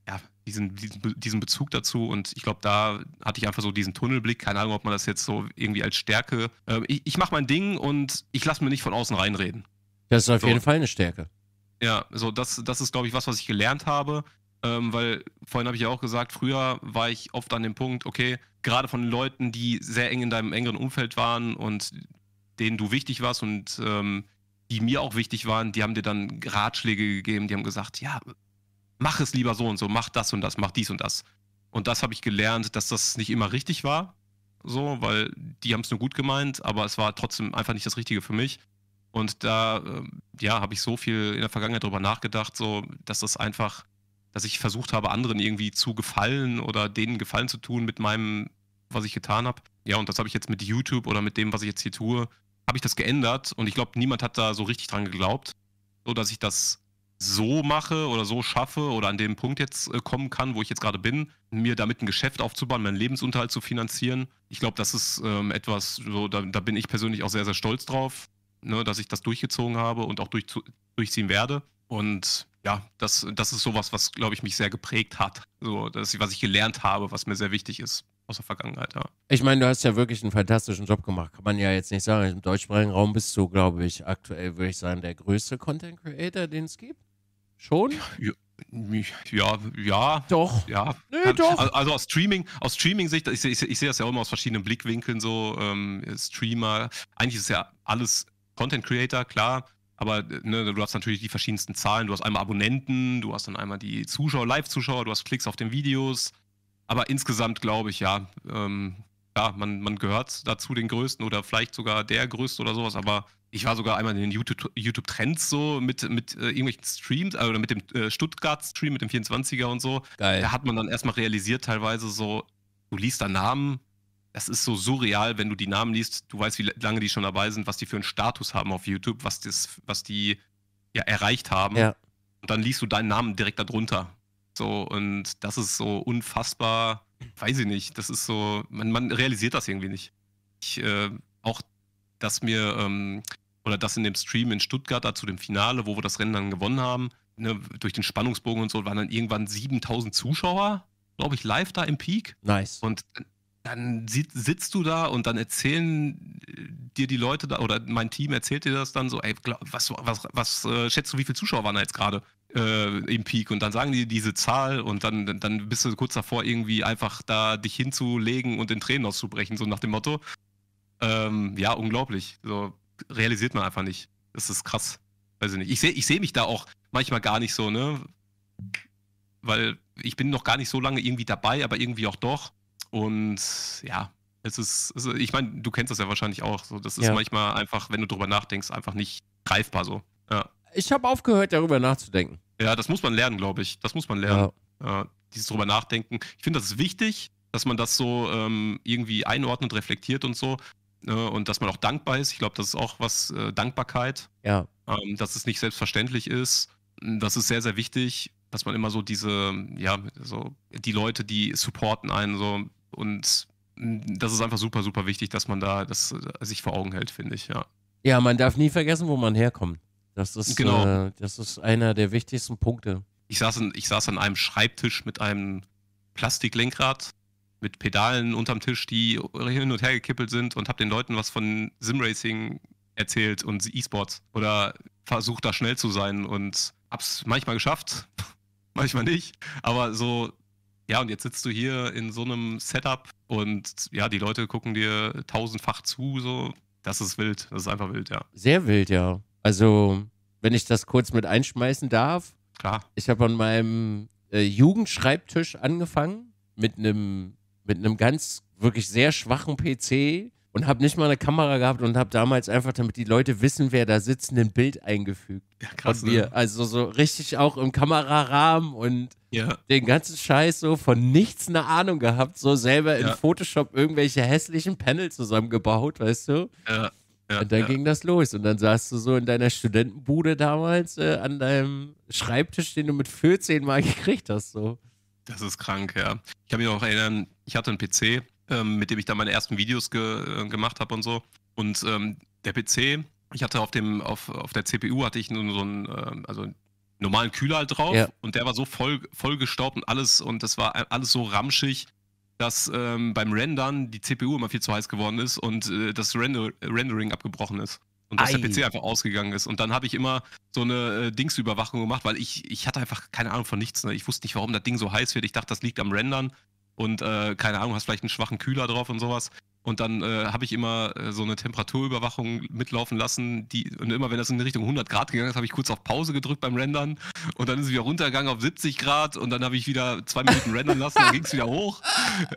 ja, diesen, diesen, diesen Bezug dazu. Und ich glaube, da hatte ich einfach so diesen Tunnelblick. Keine Ahnung, ob man das jetzt so irgendwie als Stärke. Ähm, ich ich mache mein Ding und ich lasse mir nicht von außen reinreden. Das ist auf so. jeden Fall eine Stärke. Ja, so das, das ist, glaube ich, was, was ich gelernt habe. Ähm, weil vorhin habe ich ja auch gesagt, früher war ich oft an dem Punkt, okay, gerade von Leuten, die sehr eng in deinem engeren Umfeld waren und denen du wichtig warst und ähm, die mir auch wichtig waren, die haben dir dann Ratschläge gegeben, die haben gesagt, ja, mach es lieber so und so, mach das und das, mach dies und das. Und das habe ich gelernt, dass das nicht immer richtig war, so, weil die haben es nur gut gemeint, aber es war trotzdem einfach nicht das Richtige für mich. Und da, ähm, ja, habe ich so viel in der Vergangenheit darüber nachgedacht, so, dass das einfach, dass ich versucht habe, anderen irgendwie zu gefallen oder denen Gefallen zu tun mit meinem, was ich getan habe. Ja, und das habe ich jetzt mit YouTube oder mit dem, was ich jetzt hier tue, habe ich das geändert und ich glaube, niemand hat da so richtig dran geglaubt, so dass ich das so mache oder so schaffe oder an dem Punkt jetzt äh, kommen kann, wo ich jetzt gerade bin, mir damit ein Geschäft aufzubauen, meinen Lebensunterhalt zu finanzieren. Ich glaube, das ist ähm, etwas, so, da, da, bin ich persönlich auch sehr, sehr stolz drauf, ne, dass ich das durchgezogen habe und auch durch, durchziehen werde. Und ja, das, das ist sowas, was, glaube ich, mich sehr geprägt hat. So, das, was ich gelernt habe, was mir sehr wichtig ist aus der Vergangenheit, ja. Ich meine, du hast ja wirklich einen fantastischen Job gemacht. Kann man ja jetzt nicht sagen. Im deutschsprachigen Raum bist du, glaube ich, aktuell, würde ich sagen, der größte Content Creator, den es gibt. Schon? Ja. Ja, ja. Doch. Ja. Nee, doch. Also, also aus Streaming, aus Streaming-Sicht, ich, ich, ich sehe das ja auch immer aus verschiedenen Blickwinkeln, so ähm, Streamer. Eigentlich ist ja alles Content Creator, klar. Aber ne, du hast natürlich die verschiedensten Zahlen. Du hast einmal Abonnenten, du hast dann einmal die Zuschauer, Live-Zuschauer, du hast Klicks auf den Videos, aber insgesamt glaube ich, ja, ähm, ja, man, man gehört dazu den Größten oder vielleicht sogar der Größte oder sowas, aber ich war sogar einmal in den YouTube-Trends so mit, mit äh, irgendwelchen Streams, äh, oder mit dem äh, Stuttgart-Stream, mit dem 24er und so. Geil. Da hat man dann erstmal realisiert, teilweise so, du liest da Namen, das ist so surreal, wenn du die Namen liest, du weißt, wie lange die schon dabei sind, was die für einen Status haben auf YouTube, was, das, was die ja, erreicht haben. Ja. Und dann liest du deinen Namen direkt darunter. So, und das ist so unfassbar, weiß ich nicht, das ist so, man, man realisiert das irgendwie nicht. Ich, äh, auch, dass mir, ähm, oder das in dem Stream in Stuttgart da zu dem Finale, wo wir das Rennen dann gewonnen haben, ne, durch den Spannungsbogen und so, waren dann irgendwann 7000 Zuschauer, glaube ich, live da im Peak. Nice. Und dann sitzt du da und dann erzählen äh, dir die Leute da, oder mein Team erzählt dir das dann so, ey, was, was, was, was äh, schätzt du, wie viele Zuschauer waren da jetzt gerade? äh, im Peak und dann sagen die diese Zahl und dann, dann bist du kurz davor, irgendwie einfach da dich hinzulegen und in Tränen auszubrechen, so nach dem Motto. Ähm, ja, unglaublich. So realisiert man einfach nicht. Das ist krass. Weiß ich nicht. Ich sehe ich seh mich da auch manchmal gar nicht so, ne? Weil ich bin noch gar nicht so lange irgendwie dabei, aber irgendwie auch doch. Und ja, es ist, es also ist ich meine, du kennst das ja wahrscheinlich auch. So, das ist ja. manchmal einfach, wenn du drüber nachdenkst, einfach nicht greifbar so ich habe aufgehört, darüber nachzudenken. Ja, das muss man lernen, glaube ich. Das muss man lernen. Ja. Äh, dieses drüber nachdenken. Ich finde, das ist wichtig, dass man das so ähm, irgendwie einordnet, reflektiert und so. Äh, und dass man auch dankbar ist. Ich glaube, das ist auch was, äh, Dankbarkeit. Ja. Ähm, dass es nicht selbstverständlich ist. Das ist sehr, sehr wichtig, dass man immer so diese, ja, so die Leute, die supporten einen so und hm, das ist einfach super, super wichtig, dass man da das äh, sich vor Augen hält, finde ich, ja. Ja, man darf nie vergessen, wo man herkommt. Das ist, genau. Äh, das ist einer der wichtigsten Punkte. Ich saß, in, ich saß an einem Schreibtisch mit einem Plastiklenkrad, mit Pedalen unterm Tisch, die hin und her gekippelt sind und habe den Leuten was von Simracing erzählt und E-Sports oder versucht da schnell zu sein und hab's manchmal geschafft, manchmal nicht, aber so ja, und jetzt sitzt du hier in so einem Setup und ja, die Leute gucken dir tausendfach zu, so. Das ist wild, das ist einfach wild, ja. Sehr wild, ja. Also, wenn ich das kurz mit einschmeißen darf. Klar. Ich habe an meinem äh, Jugendschreibtisch angefangen mit einem mit einem ganz wirklich sehr schwachen PC und habe nicht mal eine Kamera gehabt und habe damals einfach, damit die Leute wissen, wer da sitzt, ein Bild eingefügt. Ja, krass. mir. Ne? Also so richtig auch im Kamerarahmen und ja. den ganzen Scheiß so von nichts eine Ahnung gehabt, so selber ja. in Photoshop irgendwelche hässlichen Panel zusammengebaut, weißt du? Ja. Ja, und dann ja. ging das los. Und dann saßt du so in deiner Studentenbude damals äh, an deinem Schreibtisch, den du mit 14 mal gekriegt hast. So. Das ist krank, ja. Ich kann mich noch erinnern, ich hatte einen PC, ähm, mit dem ich dann meine ersten Videos ge äh, gemacht habe und so. Und ähm, der PC, ich hatte auf dem, auf, auf der CPU hatte ich nur so einen, äh, also einen normalen Kühler halt drauf ja. und der war so voll, voll gestaubt und alles und das war alles so ramschig dass ähm, beim Rendern die CPU immer viel zu heiß geworden ist und äh, das Render Rendering abgebrochen ist. Und dass Ei. der PC einfach ausgegangen ist. Und dann habe ich immer so eine äh, Dingsüberwachung gemacht, weil ich, ich hatte einfach keine Ahnung von nichts. Ne? Ich wusste nicht, warum das Ding so heiß wird. Ich dachte, das liegt am Rendern und äh, keine Ahnung, hast vielleicht einen schwachen Kühler drauf und sowas. Und dann äh, habe ich immer äh, so eine Temperaturüberwachung mitlaufen lassen. Die, und immer, wenn das in Richtung 100 Grad gegangen ist, habe ich kurz auf Pause gedrückt beim Rendern. Und dann ist es wieder runtergegangen auf 70 Grad. Und dann habe ich wieder zwei Minuten rendern lassen. Dann ging es wieder hoch.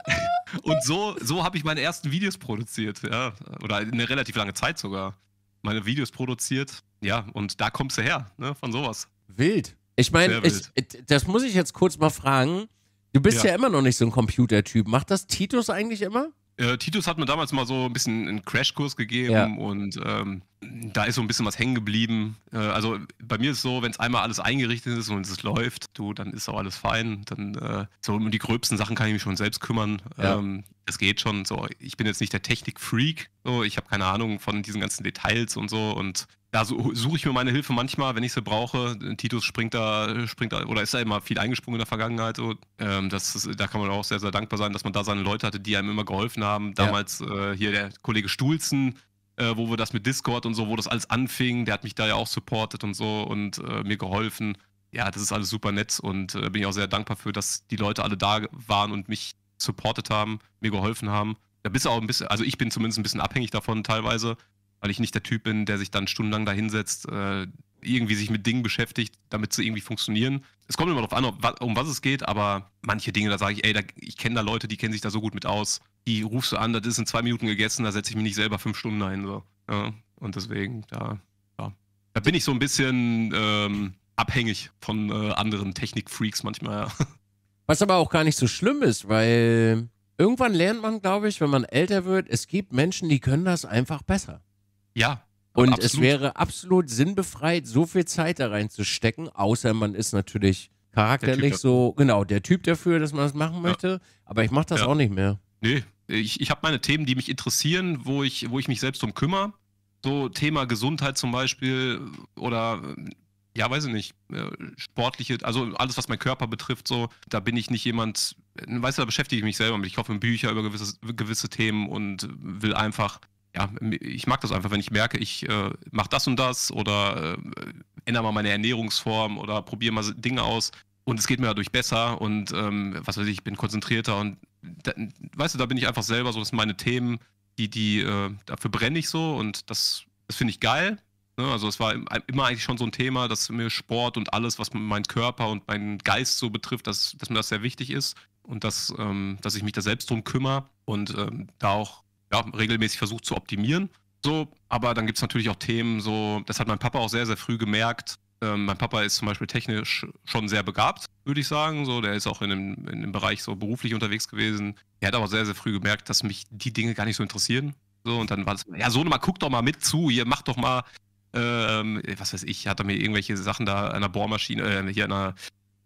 und so, so habe ich meine ersten Videos produziert. Ja. Oder eine relativ lange Zeit sogar. Meine Videos produziert. Ja, und da kommst du her, ne, von sowas. Wild. Ich meine, äh, das muss ich jetzt kurz mal fragen. Du bist ja, ja immer noch nicht so ein Computertyp. Macht das Titus eigentlich immer? Äh, Titus hat mir damals mal so ein bisschen einen Crashkurs gegeben ja. und ähm, da ist so ein bisschen was hängen geblieben. Äh, also bei mir ist es so, wenn es einmal alles eingerichtet ist und es läuft, du, dann ist auch alles fein. Dann äh, so um die gröbsten Sachen kann ich mich schon selbst kümmern. Ja. Ähm, es geht schon. So, ich bin jetzt nicht der Technik-Freak. So, ich habe keine Ahnung von diesen ganzen Details und so. Und da so, suche ich mir meine Hilfe manchmal, wenn ich sie brauche. Titus springt da, springt da, oder ist da immer viel eingesprungen in der Vergangenheit. So. Ähm, das da kann man auch sehr, sehr dankbar sein, dass man da seine Leute hatte, die einem immer geholfen haben. Damals ja. äh, hier der Kollege Stulzen, äh, wo wir das mit Discord und so, wo das alles anfing. Der hat mich da ja auch supportet und so und äh, mir geholfen. Ja, das ist alles super nett und äh, bin ich auch sehr dankbar für, dass die Leute alle da waren und mich supportet haben, mir geholfen haben. Da bist du auch ein bisschen, also ich bin zumindest ein bisschen abhängig davon teilweise, weil ich nicht der Typ bin, der sich dann stundenlang da hinsetzt, äh, irgendwie sich mit Dingen beschäftigt, damit sie irgendwie funktionieren. Es kommt immer darauf an, um was es geht, aber manche Dinge, da sage ich, ey, da, ich kenne da Leute, die kennen sich da so gut mit aus die rufst du an, das ist in zwei Minuten gegessen, da setze ich mich nicht selber fünf Stunden ein. So. Ja, und deswegen, da, ja. da bin ich so ein bisschen ähm, abhängig von äh, anderen Technik-Freaks manchmal. Ja. Was aber auch gar nicht so schlimm ist, weil irgendwann lernt man, glaube ich, wenn man älter wird, es gibt Menschen, die können das einfach besser. Ja. Und absolut. es wäre absolut sinnbefreit, so viel Zeit da reinzustecken, außer man ist natürlich charakterlich so, genau, der Typ dafür, dass man das machen möchte. Aber ich mache das auch nicht mehr. Nö, ich, ich habe meine Themen, die mich interessieren, wo ich, wo ich mich selbst drum kümmere. So Thema Gesundheit zum Beispiel oder ja, weiß ich nicht, äh, sportliche, also alles, was mein Körper betrifft, so, da bin ich nicht jemand, weißt du, da beschäftige ich mich selber mit. Ich kaufe Bücher über gewisse, gewisse Themen und will einfach, ja, ich mag das einfach, wenn ich merke, ich äh, mache das und das oder äh, ändere mal meine Ernährungsform oder probiere mal Dinge aus und es geht mir dadurch besser und ähm, was weiß ich, ich bin konzentrierter und da, weißt du, da bin ich einfach selber so, das sind meine Themen, die, die, äh, dafür brenne ich so und das, das finde ich geil. Ne? Also es war immer eigentlich schon so ein Thema, dass mir Sport und alles, was meinen Körper und meinen Geist so betrifft, dass, dass mir das sehr wichtig ist und dass, ähm, dass ich mich da selbst drum kümmere und ähm, da auch ja, regelmäßig versuche zu optimieren. So, aber dann gibt es natürlich auch Themen, so, das hat mein Papa auch sehr, sehr früh gemerkt, ähm, mein Papa ist zum Beispiel technisch schon sehr begabt, würde ich sagen. So, der ist auch in dem, in dem Bereich so beruflich unterwegs gewesen. Er hat aber sehr, sehr früh gemerkt, dass mich die Dinge gar nicht so interessieren. So, und dann war das, ja, Sohnemann, guck doch mal mit zu, hier, macht doch mal, ähm, was weiß ich, hat er mir irgendwelche Sachen da an einer Bohrmaschine, äh, hier an einer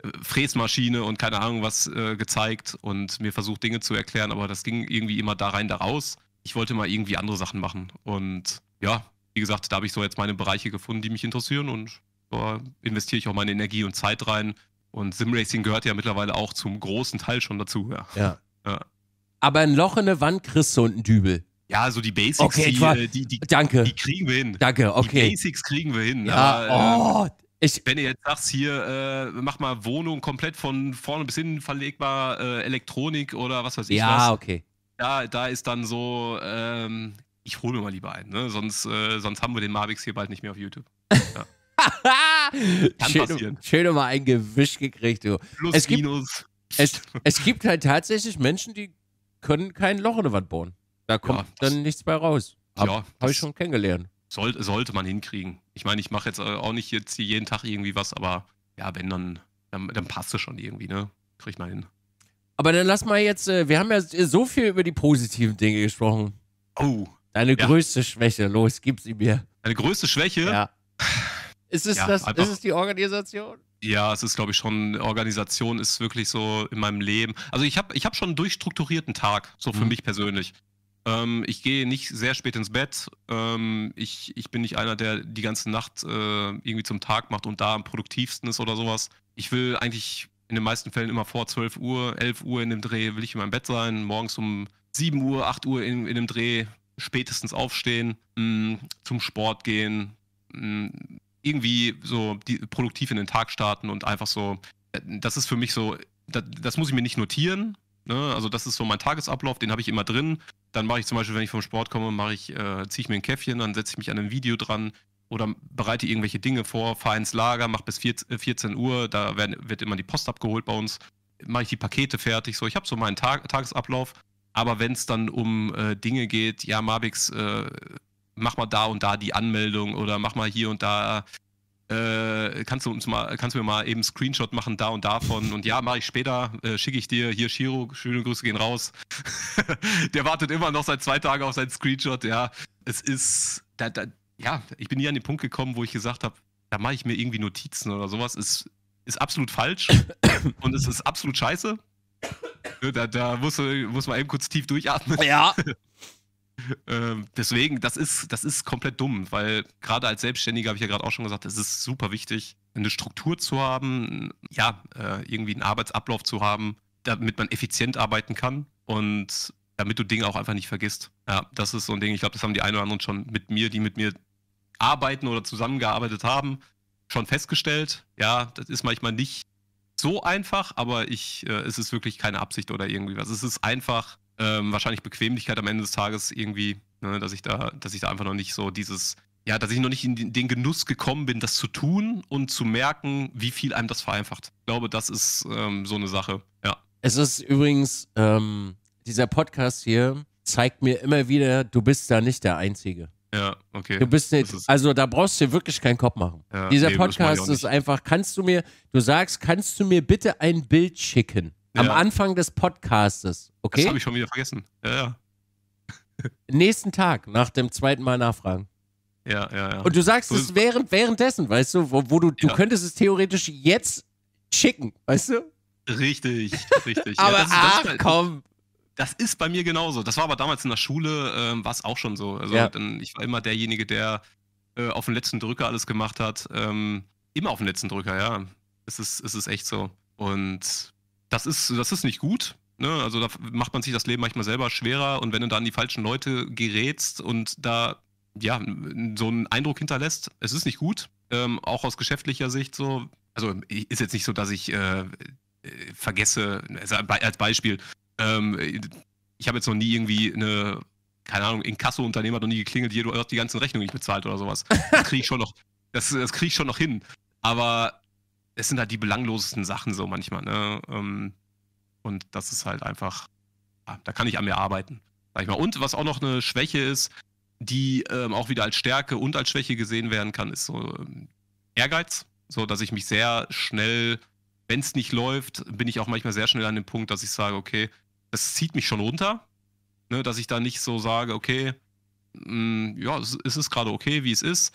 äh, Fräsmaschine und keine Ahnung was äh, gezeigt und mir versucht, Dinge zu erklären, aber das ging irgendwie immer da rein, da raus. Ich wollte mal irgendwie andere Sachen machen. Und ja, wie gesagt, da habe ich so jetzt meine Bereiche gefunden, die mich interessieren und da investiere ich auch meine Energie und Zeit rein. Und Simracing gehört ja mittlerweile auch zum großen Teil schon dazu. Ja. ja. ja. Aber ein Loch in der Wand kriegst du und ein Dübel. Ja, so die Basics, okay, die, äh, die, die, danke. die kriegen wir hin. Danke, okay. Die Basics kriegen wir hin. Ja, Aber, oh, ähm, ich, wenn ihr jetzt sagst, hier, äh, mach mal Wohnung komplett von vorne bis hinten, verlegbar äh, Elektronik oder was weiß ich ja, was. okay. Ja, da ist dann so, ähm, ich hole mir mal lieber einen, ne? sonst, äh, sonst haben wir den Mavix hier bald nicht mehr auf YouTube. Ja. Kann schön, passieren. Schön mal ein Gewisch gekriegt, du. Plus, es gibt, Minus. Es, es, gibt halt tatsächlich Menschen, die können kein Loch in der Wand bohren. Da kommt ja, dann nichts bei raus. Hab, ja, habe ich schon kennengelernt. Soll, sollte man hinkriegen. Ich meine, ich mache jetzt äh, auch nicht jetzt jeden Tag irgendwie was, aber ja, wenn dann, dann, dann passt es schon irgendwie, ne? Krieg ich mal hin. Aber dann lass mal jetzt, äh, wir haben ja so viel über die positiven Dinge gesprochen. Oh. Deine ja. größte Schwäche, los, gib sie mir. Deine größte Schwäche? Ja. Ist es, ja, das, ist es die Organisation? Ja, es ist, glaube ich, schon, Organisation ist wirklich so in meinem Leben. Also ich habe ich hab schon einen durchstrukturierten Tag, so für mhm. mich persönlich. Ähm, ich gehe nicht sehr spät ins Bett. Ähm, ich, ich bin nicht einer, der die ganze Nacht äh, irgendwie zum Tag macht und da am produktivsten ist oder sowas. Ich will eigentlich in den meisten Fällen immer vor 12 Uhr, 11 Uhr in dem Dreh will ich in meinem Bett sein. Morgens um 7 Uhr, 8 Uhr in, in dem Dreh spätestens aufstehen, mh, mm, zum Sport gehen, mh, mm, irgendwie so die, produktiv in den Tag starten und einfach so, äh, das ist für mich so, das, das muss ich mir nicht notieren. Ne? Also das ist so mein Tagesablauf, den habe ich immer drin. Dann mache ich zum Beispiel, wenn ich vom Sport komme, mache ich, äh, ziehe ich mir ein Käffchen, dann setze ich mich an ein Video dran oder bereite irgendwelche Dinge vor, fahre ins Lager, mache bis 14, 14 äh, Uhr, da werden, wird immer die Post abgeholt bei uns, mache ich die Pakete fertig, so ich habe so meinen Tag, Tagesablauf. Aber wenn es dann um äh, Dinge geht, ja, Mavix, äh, mach mal da und da die Anmeldung oder mach mal hier und da äh, kannst du uns mal, kannst du mir mal eben Screenshot machen da und davon und ja, mache ich später, äh, schicke ich dir hier Shiro, schöne Grüße gehen raus. der wartet immer noch seit zwei Tagen auf seinen Screenshot, ja. Es ist, da, da, ja, ich bin nie an den Punkt gekommen, wo ich gesagt habe, da mache ich mir irgendwie Notizen oder sowas. Ist, ist absolut falsch und es ist absolut scheiße. Da, da muss, muss man eben kurz tief durchatmen. Ja. Ähm, deswegen, das ist, das ist komplett dumm, weil gerade als Selbstständiger habe ich ja gerade auch schon gesagt, es ist super wichtig, eine Struktur zu haben, ja, äh, irgendwie einen Arbeitsablauf zu haben, damit man effizient arbeiten kann und damit du Dinge auch einfach nicht vergisst. Ja, das ist so ein Ding, ich glaube, das haben die einen oder anderen schon mit mir, die mit mir arbeiten oder zusammengearbeitet haben, schon festgestellt. Ja, das ist manchmal nicht so einfach, aber ich, äh, es ist wirklich keine Absicht oder irgendwie was. Es ist einfach ähm, wahrscheinlich Bequemlichkeit am Ende des Tages irgendwie, ne, dass ich da, dass ich da einfach noch nicht so dieses, ja, dass ich noch nicht in den Genuss gekommen bin, das zu tun und zu merken, wie viel einem das vereinfacht. Ich glaube, das ist ähm, so eine Sache, ja. Es ist übrigens, ähm, dieser Podcast hier zeigt mir immer wieder, du bist da nicht der Einzige. Ja, okay. Du bist nicht, also da brauchst du dir wirklich keinen Kopf machen. Ja, dieser nee, Podcast ist einfach, kannst du mir, du sagst, kannst du mir bitte ein Bild schicken? Am Anfang des Podcastes, okay? Das habe ich schon wieder vergessen. Ja, ja. Nächsten Tag, nach dem zweiten Mal nachfragen. Ja, ja, ja. Und du sagst so, es während, währenddessen, weißt du, wo, wo du, du könntest es theoretisch jetzt schicken, weißt du? Richtig, richtig. aber ja, das, ach, das, komm. Das ist bei mir genauso. Das war aber damals in der Schule, ähm, war es auch schon so. Also ja. dann, ich war immer derjenige, der äh, auf den letzten Drücker alles gemacht hat. Ähm, immer auf den letzten Drücker, ja. Es ist, es ist echt so. Und das ist, das ist nicht gut. Ne? Also da macht man sich das Leben manchmal selber schwerer und wenn du da an die falschen Leute gerätst und da ja, so einen Eindruck hinterlässt, es ist nicht gut, ähm, auch aus geschäftlicher Sicht so. Also ist jetzt nicht so, dass ich äh, äh vergesse, also als Beispiel, ähm, ich habe jetzt noch nie irgendwie eine, keine Ahnung, Inkasso-Unternehmer noch nie geklingelt, hier, du hast die ganzen Rechnungen nicht bezahlt oder sowas. Das kriege ich schon noch, das, das kriege ich schon noch hin. Aber es sind halt die belanglosesten Sachen so manchmal, ne? Ähm, und das ist halt einfach, ah, da kann ich an mir arbeiten, sag ich mal. Und was auch noch eine Schwäche ist, die ähm, auch wieder als Stärke und als Schwäche gesehen werden kann, ist so ähm, Ehrgeiz. So, dass ich mich sehr schnell, wenn es nicht läuft, bin ich auch manchmal sehr schnell an dem Punkt, dass ich sage, okay, das zieht mich schon runter. Ne, dass ich da nicht so sage, okay, mh, mm, ja, es ist gerade okay, wie es ist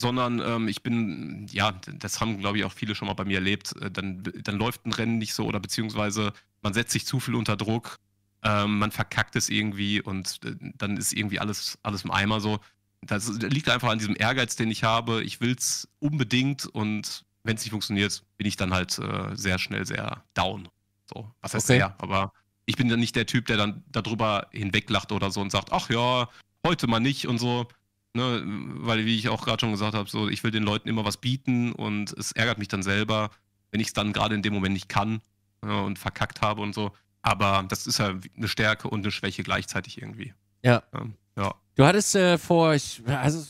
sondern ähm, ich bin, ja, das haben, glaube ich, auch viele schon mal bei mir erlebt, äh, dann, dann läuft ein Rennen nicht so oder beziehungsweise man setzt sich zu viel unter Druck, ähm, man verkackt es irgendwie und äh, dann ist irgendwie alles, alles im Eimer so. Das liegt einfach an diesem Ehrgeiz, den ich habe. Ich will es unbedingt und wenn es nicht funktioniert, bin ich dann halt äh, sehr schnell sehr down. So, was heißt okay. sehr? Aber ich bin dann nicht der Typ, der dann darüber hinweglacht oder so und sagt, ach ja, heute mal nicht und so. Ne, weil, wie ich auch gerade schon gesagt habe, so, ich will den Leuten immer was bieten und es ärgert mich dann selber, wenn ich es dann gerade in dem Moment nicht kann ja, ne, und verkackt habe und so. Aber das ist ja eine Stärke und eine Schwäche gleichzeitig irgendwie. Ja. Ähm, ja. Du hattest äh, vor ich, also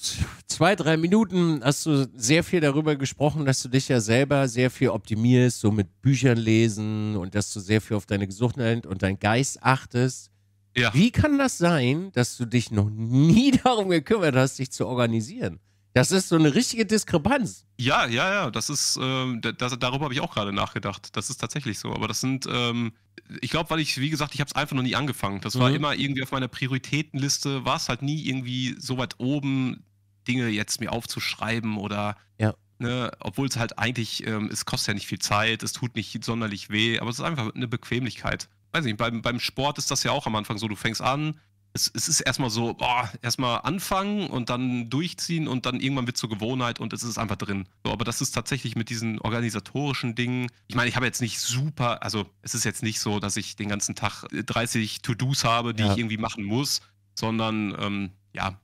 zwei, drei Minuten hast du sehr viel darüber gesprochen, dass du dich ja selber sehr viel optimierst, so mit Büchern lesen und dass du sehr viel auf deine Gesundheit und deinen Geist achtest. Ja. Wie kann das sein, dass du dich noch nie darum gekümmert hast, dich zu organisieren? Das ist so eine richtige Diskrepanz. Ja, ja, ja. Das ist, ähm, das, darüber habe ich auch gerade nachgedacht. Das ist tatsächlich so. Aber das sind, ähm, ich glaube, weil ich, wie gesagt, ich habe es einfach noch nie angefangen. Das mhm. war immer irgendwie auf meiner Prioritätenliste, war es halt nie irgendwie so weit oben, Dinge jetzt mir aufzuschreiben oder ja. Ne, obwohl es halt eigentlich, ähm, es kostet ja nicht viel Zeit, es tut nicht sonderlich weh, aber es ist einfach eine Bequemlichkeit weiß nicht, beim, beim Sport ist das ja auch am Anfang so, du fängst an, es, es ist erstmal so, boah, erstmal anfangen und dann durchziehen und dann irgendwann wird zur Gewohnheit und es ist einfach drin. So, aber das ist tatsächlich mit diesen organisatorischen Dingen. Ich meine, ich habe jetzt nicht super, also es ist jetzt nicht so, dass ich den ganzen Tag 30 äh, To-Dos habe, die ja. ich irgendwie machen muss, sondern ähm, ja.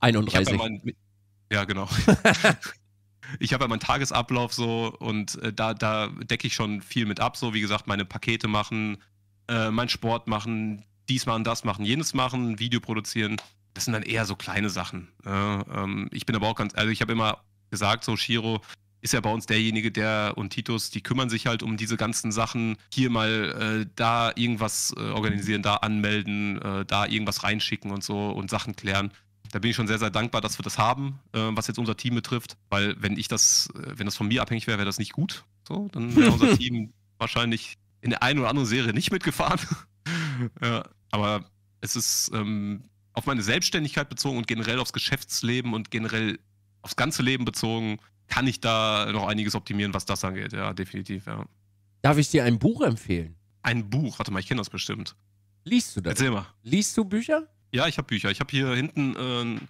31. Ja, mein, ja, genau. ich habe ja meinen Tagesablauf so und äh, da, da decke ich schon viel mit ab. So, wie gesagt, meine Pakete machen, äh, meinen Sport machen, dies machen, das machen, jenes machen, Video produzieren. Das sind dann eher so kleine Sachen. Äh, ähm, ich bin aber auch ganz, also ich habe immer gesagt, so Shiro ist ja bei uns derjenige, der und Titus, die kümmern sich halt um diese ganzen Sachen. Hier mal äh, da irgendwas äh, organisieren, da anmelden, äh, da irgendwas reinschicken und so und Sachen klären da bin ich schon sehr, sehr dankbar, dass wir das haben, äh, was jetzt unser Team betrifft. Weil wenn ich das, äh, wenn das von mir abhängig wäre, wäre das nicht gut. So, dann wäre unser Team wahrscheinlich in der einen oder anderen Serie nicht mitgefahren. ja, aber es ist ähm, auf meine Selbstständigkeit bezogen und generell aufs Geschäftsleben und generell aufs ganze Leben bezogen, kann ich da noch einiges optimieren, was das angeht. Ja, definitiv, ja. Darf ich dir ein Buch empfehlen? Ein Buch, warte mal, ich kenne das bestimmt. Liest du das? Erzähl mal. Liest du Bücher? Ja, ich habe Bücher. Ich habe hier hinten äh,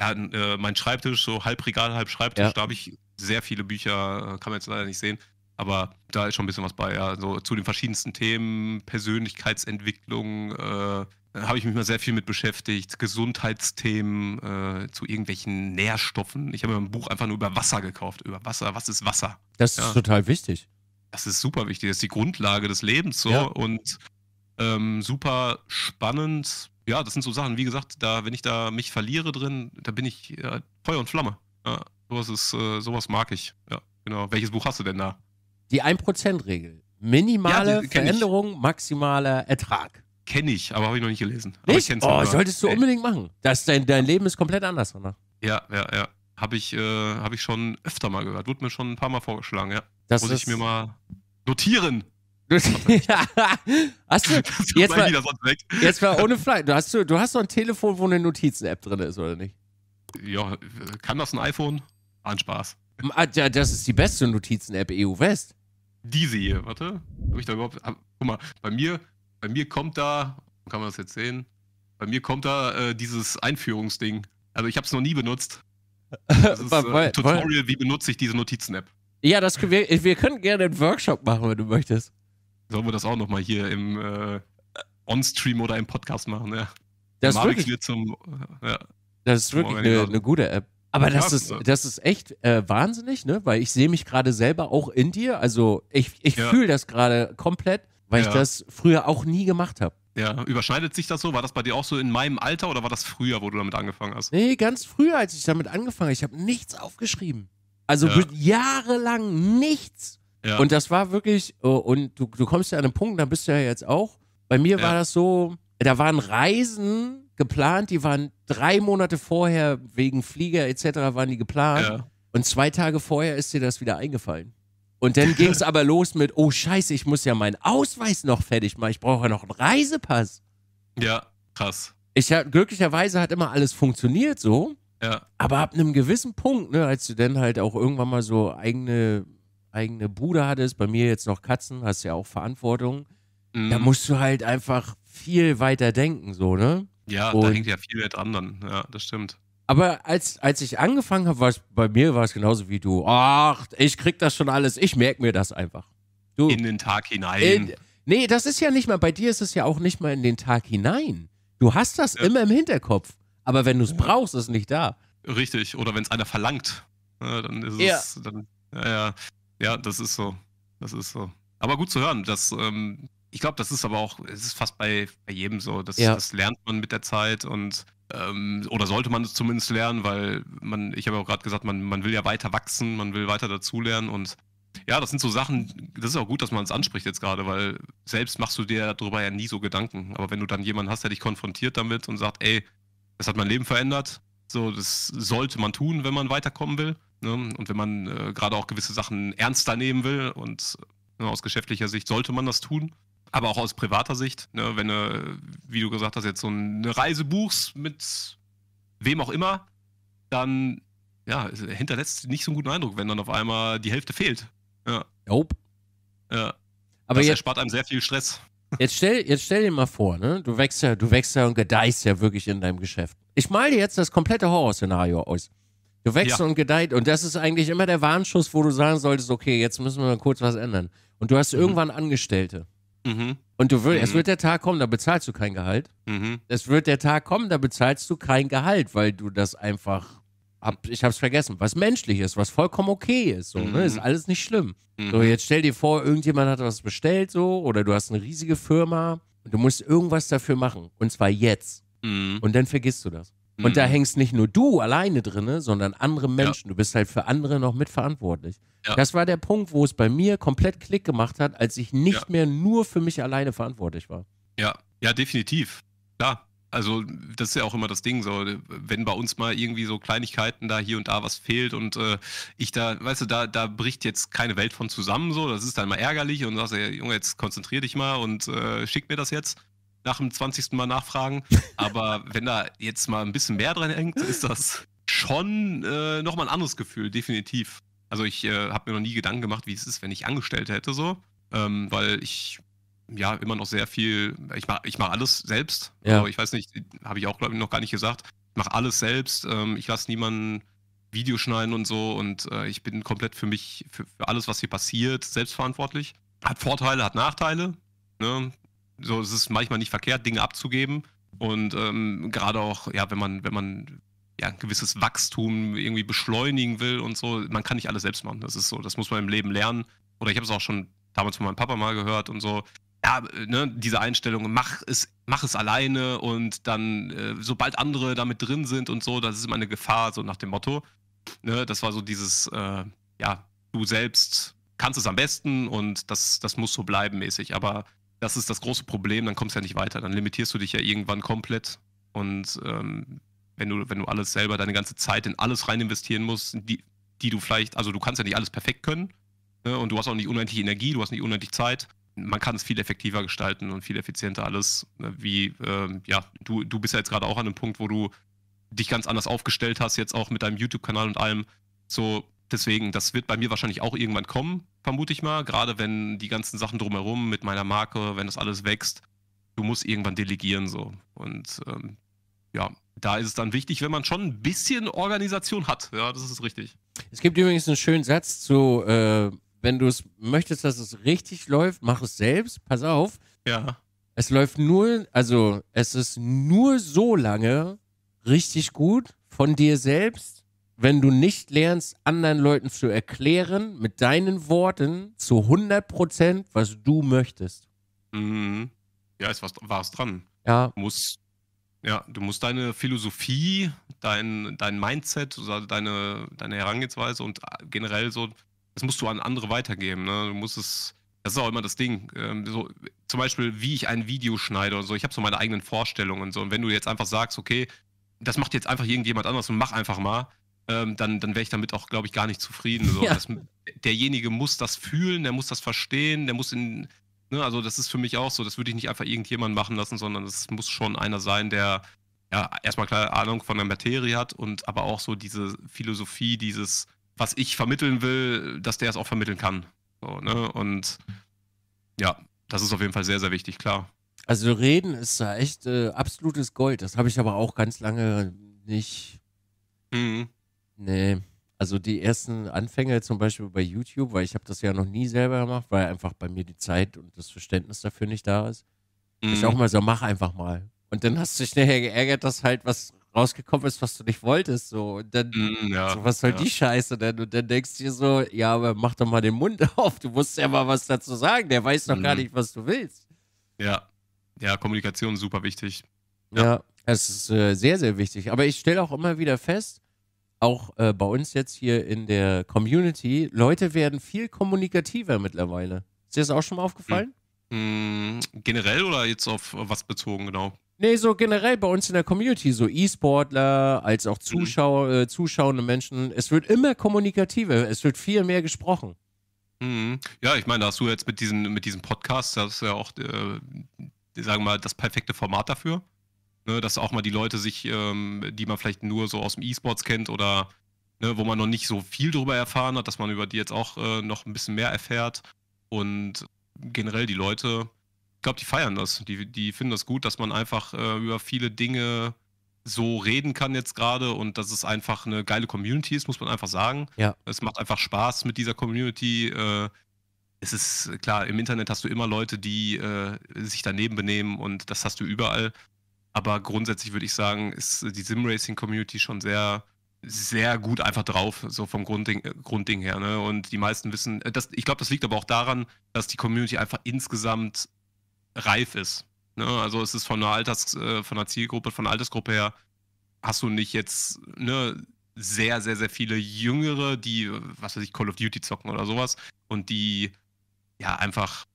ja, äh, meinen Schreibtisch, so halb Regal, halb Schreibtisch. Ja. Da habe ich sehr viele Bücher, äh, kann man jetzt leider nicht sehen. Aber da ist schon ein bisschen was bei, ja. So zu den verschiedensten Themen, Persönlichkeitsentwicklung, äh, habe ich mich mal sehr viel mit beschäftigt, Gesundheitsthemen, äh, zu irgendwelchen Nährstoffen. Ich habe mir ein Buch einfach nur über Wasser gekauft. Über Wasser, was ist Wasser? Das ja. ist total wichtig. Das ist super wichtig, das ist die Grundlage des Lebens so ja. und ähm, super spannend. Ja, das sind so Sachen, wie gesagt, da, wenn ich da mich verliere drin, da bin ich ja, Feuer und Flamme. Ja, sowas ist, äh, sowas mag ich. Ja, genau. Welches Buch hast du denn da? Die 1%-Regel. Minimale ja, die, Veränderung, ich. maximaler Ertrag. Kenne ich, aber habe ich noch nicht gelesen. Nicht? Halt oh, solltest du Ey. unbedingt machen. Das, dein, dein Leben ist komplett anders danach. Ja, ja, ja. Habe ich, äh, hab ich schon öfter mal gehört. Wurde mir schon ein paar Mal vorgeschlagen, ja. Das Muss ich mir mal notieren. hast du jetzt mal, weg. jetzt mal ohne Fleisch. Du hast, du, du hast ein Telefon, wo eine Notizen-App drin ist, oder nicht? Ja, kann das ein iPhone? An Spaß. Ah, das ist die beste Notizen-App EU West diese hier, warte, habe ich da überhaupt, hab, guck mal, bei mir, bei mir kommt da, kann man das jetzt sehen, bei mir kommt da äh, dieses Einführungsding. Also ich habe es noch nie benutzt. Das ist äh, ein Tutorial, wie benutze ich diese Notizen-App. Ja, das, wir, wir können gerne einen Workshop machen, wenn du möchtest. Sollen wir das auch nochmal hier im äh, On-Stream oder im Podcast machen, ja. Das ist wirklich, zum, äh, ja, das ist wirklich eine, eine gute App. Aber das ist, ne? das ist echt äh, wahnsinnig, ne? Weil ich sehe mich gerade selber auch in dir. Also ich, ich ja. fühle das gerade komplett, weil ja. ich das früher auch nie gemacht habe. Ja, überschneidet sich das so? War das bei dir auch so in meinem Alter oder war das früher, wo du damit angefangen hast? Nee, ganz früher, als ich damit angefangen habe. Ich habe nichts aufgeschrieben. Also ja. jahrelang nichts. Ja. Und das war wirklich, oh, und du, du kommst ja an einen Punkt, da bist du ja jetzt auch. Bei mir war das so, da waren Reisen geplant, die waren drei Monate vorher wegen Flieger etc. waren die geplant. Ja. Und zwei Tage vorher ist dir das wieder eingefallen. Und dann ging es aber los mit, oh scheiße, ich muss ja meinen Ausweis noch fertig machen. Ich brauche ja noch einen Reisepass. Ja, krass. Ich hab, glücklicherweise hat immer alles funktioniert so. Ja. Aber ab einem gewissen Punkt, ne, als du dann halt auch irgendwann mal so eigene, eigene Bude hattest, bei mir jetzt noch Katzen, hast ja auch Verantwortung, mhm. da musst du halt einfach viel weiter denken, so, ne? Ja, und da hängt ja viel mehr dran dann. Ja, das stimmt. Aber als, als ich angefangen habe, war es bei mir war es genauso wie du. Ach, ich krieg das schon alles. Ich merke mir das einfach. Du, in den Tag hinein. In, nee, das ist ja nicht mal, bei dir ist es ja auch nicht mal in den Tag hinein. Du hast das ja. immer im Hinterkopf. Aber wenn du es brauchst, ist es nicht da. Richtig, oder wenn es einer verlangt, ne, dann ist ja. es. Dann, ja, ja, das ist so. Das ist so. Aber gut zu hören, dass ähm, ich glaube, das ist aber auch, es ist fast bei, bei jedem so. Das, ja. das lernt man mit der Zeit und ähm, oder sollte man es zumindest lernen, weil man, ich habe auch gerade gesagt, man, man will ja weiter wachsen, man will weiter dazulernen und ja, das sind so Sachen, das ist auch gut, dass man es anspricht jetzt gerade, weil selbst machst du dir darüber ja nie so Gedanken. Aber wenn du dann jemanden hast, der dich konfrontiert damit und sagt, ey, das hat mein Leben verändert, so, das sollte man tun, wenn man weiterkommen will. Ne? Und wenn man äh, gerade auch gewisse Sachen ernster nehmen will und ne, aus geschäftlicher Sicht sollte man das tun. Aber auch aus privater Sicht, ne, wenn du, wie du gesagt hast, jetzt so eine Reise buchst mit wem auch immer, dann ja, hinterlässt nicht so einen guten Eindruck, wenn dann auf einmal die Hälfte fehlt. Ja. Nope. Ja. Aber das jetzt, erspart einem sehr viel Stress. Jetzt stell, jetzt stell dir mal vor, ne? Du wächst ja, du wächst ja und gedeihst ja wirklich in deinem Geschäft. Ich male dir jetzt das komplette Horrorszenario aus. Du wächst ja. und gedeiht und das ist eigentlich immer der Warnschuss, wo du sagen solltest, okay, jetzt müssen wir mal kurz was ändern. Und du hast mhm. irgendwann Angestellte. Mhm. Und du würd, mhm. es wird der Tag kommen, da bezahlst du kein Gehalt. Mhm. Es wird der Tag kommen, da bezahlst du kein Gehalt, weil du das einfach hab, ich hab's vergessen, was menschlich ist, was vollkommen okay ist, so, ne? ist mhm. alles nicht schlimm. So, mhm. jetzt stell dir vor, irgendjemand hat was bestellt, so, oder du hast eine riesige Firma und du musst irgendwas dafür machen, und zwar jetzt. Mhm. Und dann vergisst du das. Und mhm. da hängst nicht nur du alleine drin, sondern andere Menschen. Ja. Du bist halt für andere noch mitverantwortlich. Ja. Das war der Punkt, wo es bei mir komplett Klick gemacht hat, als ich nicht ja. mehr nur für mich alleine verantwortlich war. Ja, ja, definitiv. Klar. Also, das ist ja auch immer das Ding, so, wenn bei uns mal irgendwie so Kleinigkeiten da hier und da was fehlt und äh, ich da, weißt du, da, da bricht jetzt keine Welt von zusammen, so, das ist dann mal ärgerlich und du sagst, ja, Junge, jetzt konzentrier dich mal und äh, schick mir das jetzt nach dem 20. Mal nachfragen. Aber wenn da jetzt mal ein bisschen mehr dran hängt, ist das schon äh, nochmal ein anderes Gefühl, definitiv. Also ich äh, habe mir noch nie Gedanken gemacht, wie es ist, wenn ich Angestellte hätte, so. Ähm, weil ich ja immer noch sehr viel, ich mache ich mach alles selbst. Ja. Also ich weiß nicht, habe ich auch, glaube ich, noch gar nicht gesagt. Ich mache alles selbst. Ähm, ich lasse niemanden Videos schneiden und so. Und äh, ich bin komplett für mich, für, für alles, was hier passiert, selbstverantwortlich. Hat Vorteile, hat Nachteile. Ne? so, es ist manchmal nicht verkehrt, Dinge abzugeben. Und ähm, gerade auch, ja, wenn man, wenn man ja, ein gewisses Wachstum irgendwie beschleunigen will und so, man kann nicht alles selbst machen. Das ist so, das muss man im Leben lernen. Oder ich habe es auch schon damals von meinem Papa mal gehört und so. Ja, ne, diese Einstellung, mach es, mach es alleine und dann, äh, sobald andere damit drin sind und so, das ist immer eine Gefahr, so nach dem Motto. Ne, das war so dieses, äh, ja, du selbst kannst es am besten und das, das muss so bleiben mäßig. Aber das ist das große Problem, dann kommst du ja nicht weiter. Dann limitierst du dich ja irgendwann komplett. Und ähm, wenn, du, wenn du alles selber, deine ganze Zeit in alles rein investieren musst, die, die du vielleicht, also du kannst ja nicht alles perfekt können. Ne? Und du hast auch nicht unendlich Energie, du hast nicht unendlich Zeit. Man kann es viel effektiver gestalten und viel effizienter alles. Ne, wie, ähm, ja, du, du bist ja jetzt gerade auch an einem Punkt, wo du dich ganz anders aufgestellt hast, jetzt auch mit deinem YouTube-Kanal und allem. So, deswegen, das wird bei mir wahrscheinlich auch irgendwann kommen, vermute ich mal. Gerade wenn die ganzen Sachen drumherum mit meiner Marke, wenn das alles wächst, du musst irgendwann delegieren so. Und ähm, ja, da ist es dann wichtig, wenn man schon ein bisschen Organisation hat. Ja, das ist richtig. Es gibt übrigens einen schönen Satz zu, äh, wenn du es möchtest, dass es richtig läuft, mach es selbst, pass auf. Ja. Es läuft nur, also es ist nur so lange richtig gut von dir selbst, wenn du nicht lernst, anderen Leuten zu erklären, mit deinen Worten zu 100 was du möchtest. Mhm. Ja, ist was, war's dran. Ja. Du musst, ja, du musst deine Philosophie, dein, dein Mindset, deine, deine Herangehensweise und äh, generell so, das musst du an andere weitergeben. Ne? Du musst es, das ist auch immer das Ding. Ähm, so, zum Beispiel, wie ich ein Video schneide oder so. Ich habe so meine eigenen Vorstellungen und so. Und wenn du jetzt einfach sagst, okay, das macht jetzt einfach irgendjemand anders und mach einfach mal, ähm, dann, dann wäre ich damit auch, glaube ich, gar nicht zufrieden. So. Ja. Das, derjenige muss das fühlen, der muss das verstehen, der muss in. Ne, also, das ist für mich auch so, das würde ich nicht einfach irgendjemand machen lassen, sondern es muss schon einer sein, der ja erstmal klar Ahnung von der Materie hat und aber auch so diese Philosophie, dieses, was ich vermitteln will, dass der es auch vermitteln kann. So, ne? Und ja, das ist auf jeden Fall sehr, sehr wichtig, klar. Also Reden ist da echt äh, absolutes Gold. Das habe ich aber auch ganz lange nicht mhm. Nee. Also die ersten Anfänge zum Beispiel bei YouTube, weil ich habe das ja noch nie selber gemacht, weil einfach bei mir die Zeit und das Verständnis dafür nicht da ist. Mhm. Ich auch mal so, mach einfach mal. Und dann hast du dich nachher geärgert, dass halt was rausgekommen ist, was du nicht wolltest. So. Und dann, mm, ja, so, was soll ja. die Scheiße denn? Und dann denkst du dir so, ja, aber mach doch mal den Mund auf. Du musst ja mal was dazu sagen. Der weiß doch mm. gar mhm. nicht, was du willst. Ja, ja, Kommunikation super wichtig. Ja, ja es ist äh, sehr, sehr wichtig. Aber ich stelle auch immer wieder fest, auch äh, bei uns jetzt hier in der Community, Leute werden viel kommunikativer mittlerweile. Ist dir das auch schon mal aufgefallen? Hm. hm generell oder jetzt auf was bezogen genau? Nee, so generell bei uns in der Community, so E-Sportler als auch Zuschauer, mhm. äh, zuschauende Menschen, es wird immer kommunikativer, es wird viel mehr gesprochen. Mhm. Ja, ich meine, da hast du jetzt mit diesem, mit diesem Podcast, das ist ja auch, äh, sagen wir mal, das perfekte Format dafür. Ne, dass auch mal die Leute sich, ähm, die man vielleicht nur so aus dem E-Sports kennt oder ne, wo man noch nicht so viel drüber erfahren hat, dass man über die jetzt auch äh, noch ein bisschen mehr erfährt. Und generell die Leute, ich glaube, die feiern das. Die, die finden das gut, dass man einfach äh, über viele Dinge so reden kann jetzt gerade und dass es einfach eine geile Community ist, muss man einfach sagen. Ja. Es macht einfach Spaß mit dieser Community. Äh, es ist klar, im Internet hast du immer Leute, die äh, sich daneben benehmen und das hast du überall. Aber grundsätzlich würde ich sagen, ist die Sim-Racing-Community schon sehr, sehr gut einfach drauf, so vom Grundding, äh, Grundding her. Ne? Und die meisten wissen, äh, das, ich glaube, das liegt aber auch daran, dass die Community einfach insgesamt reif ist. Ne? Also es ist von einer Alters, äh, von einer Zielgruppe, von einer Altersgruppe her, hast du nicht jetzt ne, sehr, sehr, sehr viele Jüngere, die, was weiß ich, Call of Duty zocken oder sowas und die ja einfach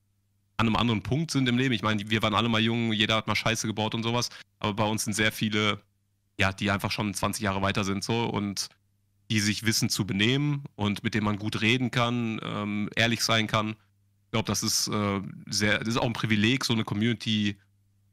an einem anderen Punkt sind im Leben. Ich meine, wir waren alle mal jung, jeder hat mal Scheiße gebaut und sowas. Aber bei uns sind sehr viele, ja, die einfach schon 20 Jahre weiter sind so und die sich wissen zu benehmen und mit denen man gut reden kann, ähm, ehrlich sein kann. Ich glaube, das ist äh, sehr, das ist auch ein Privileg, so eine Community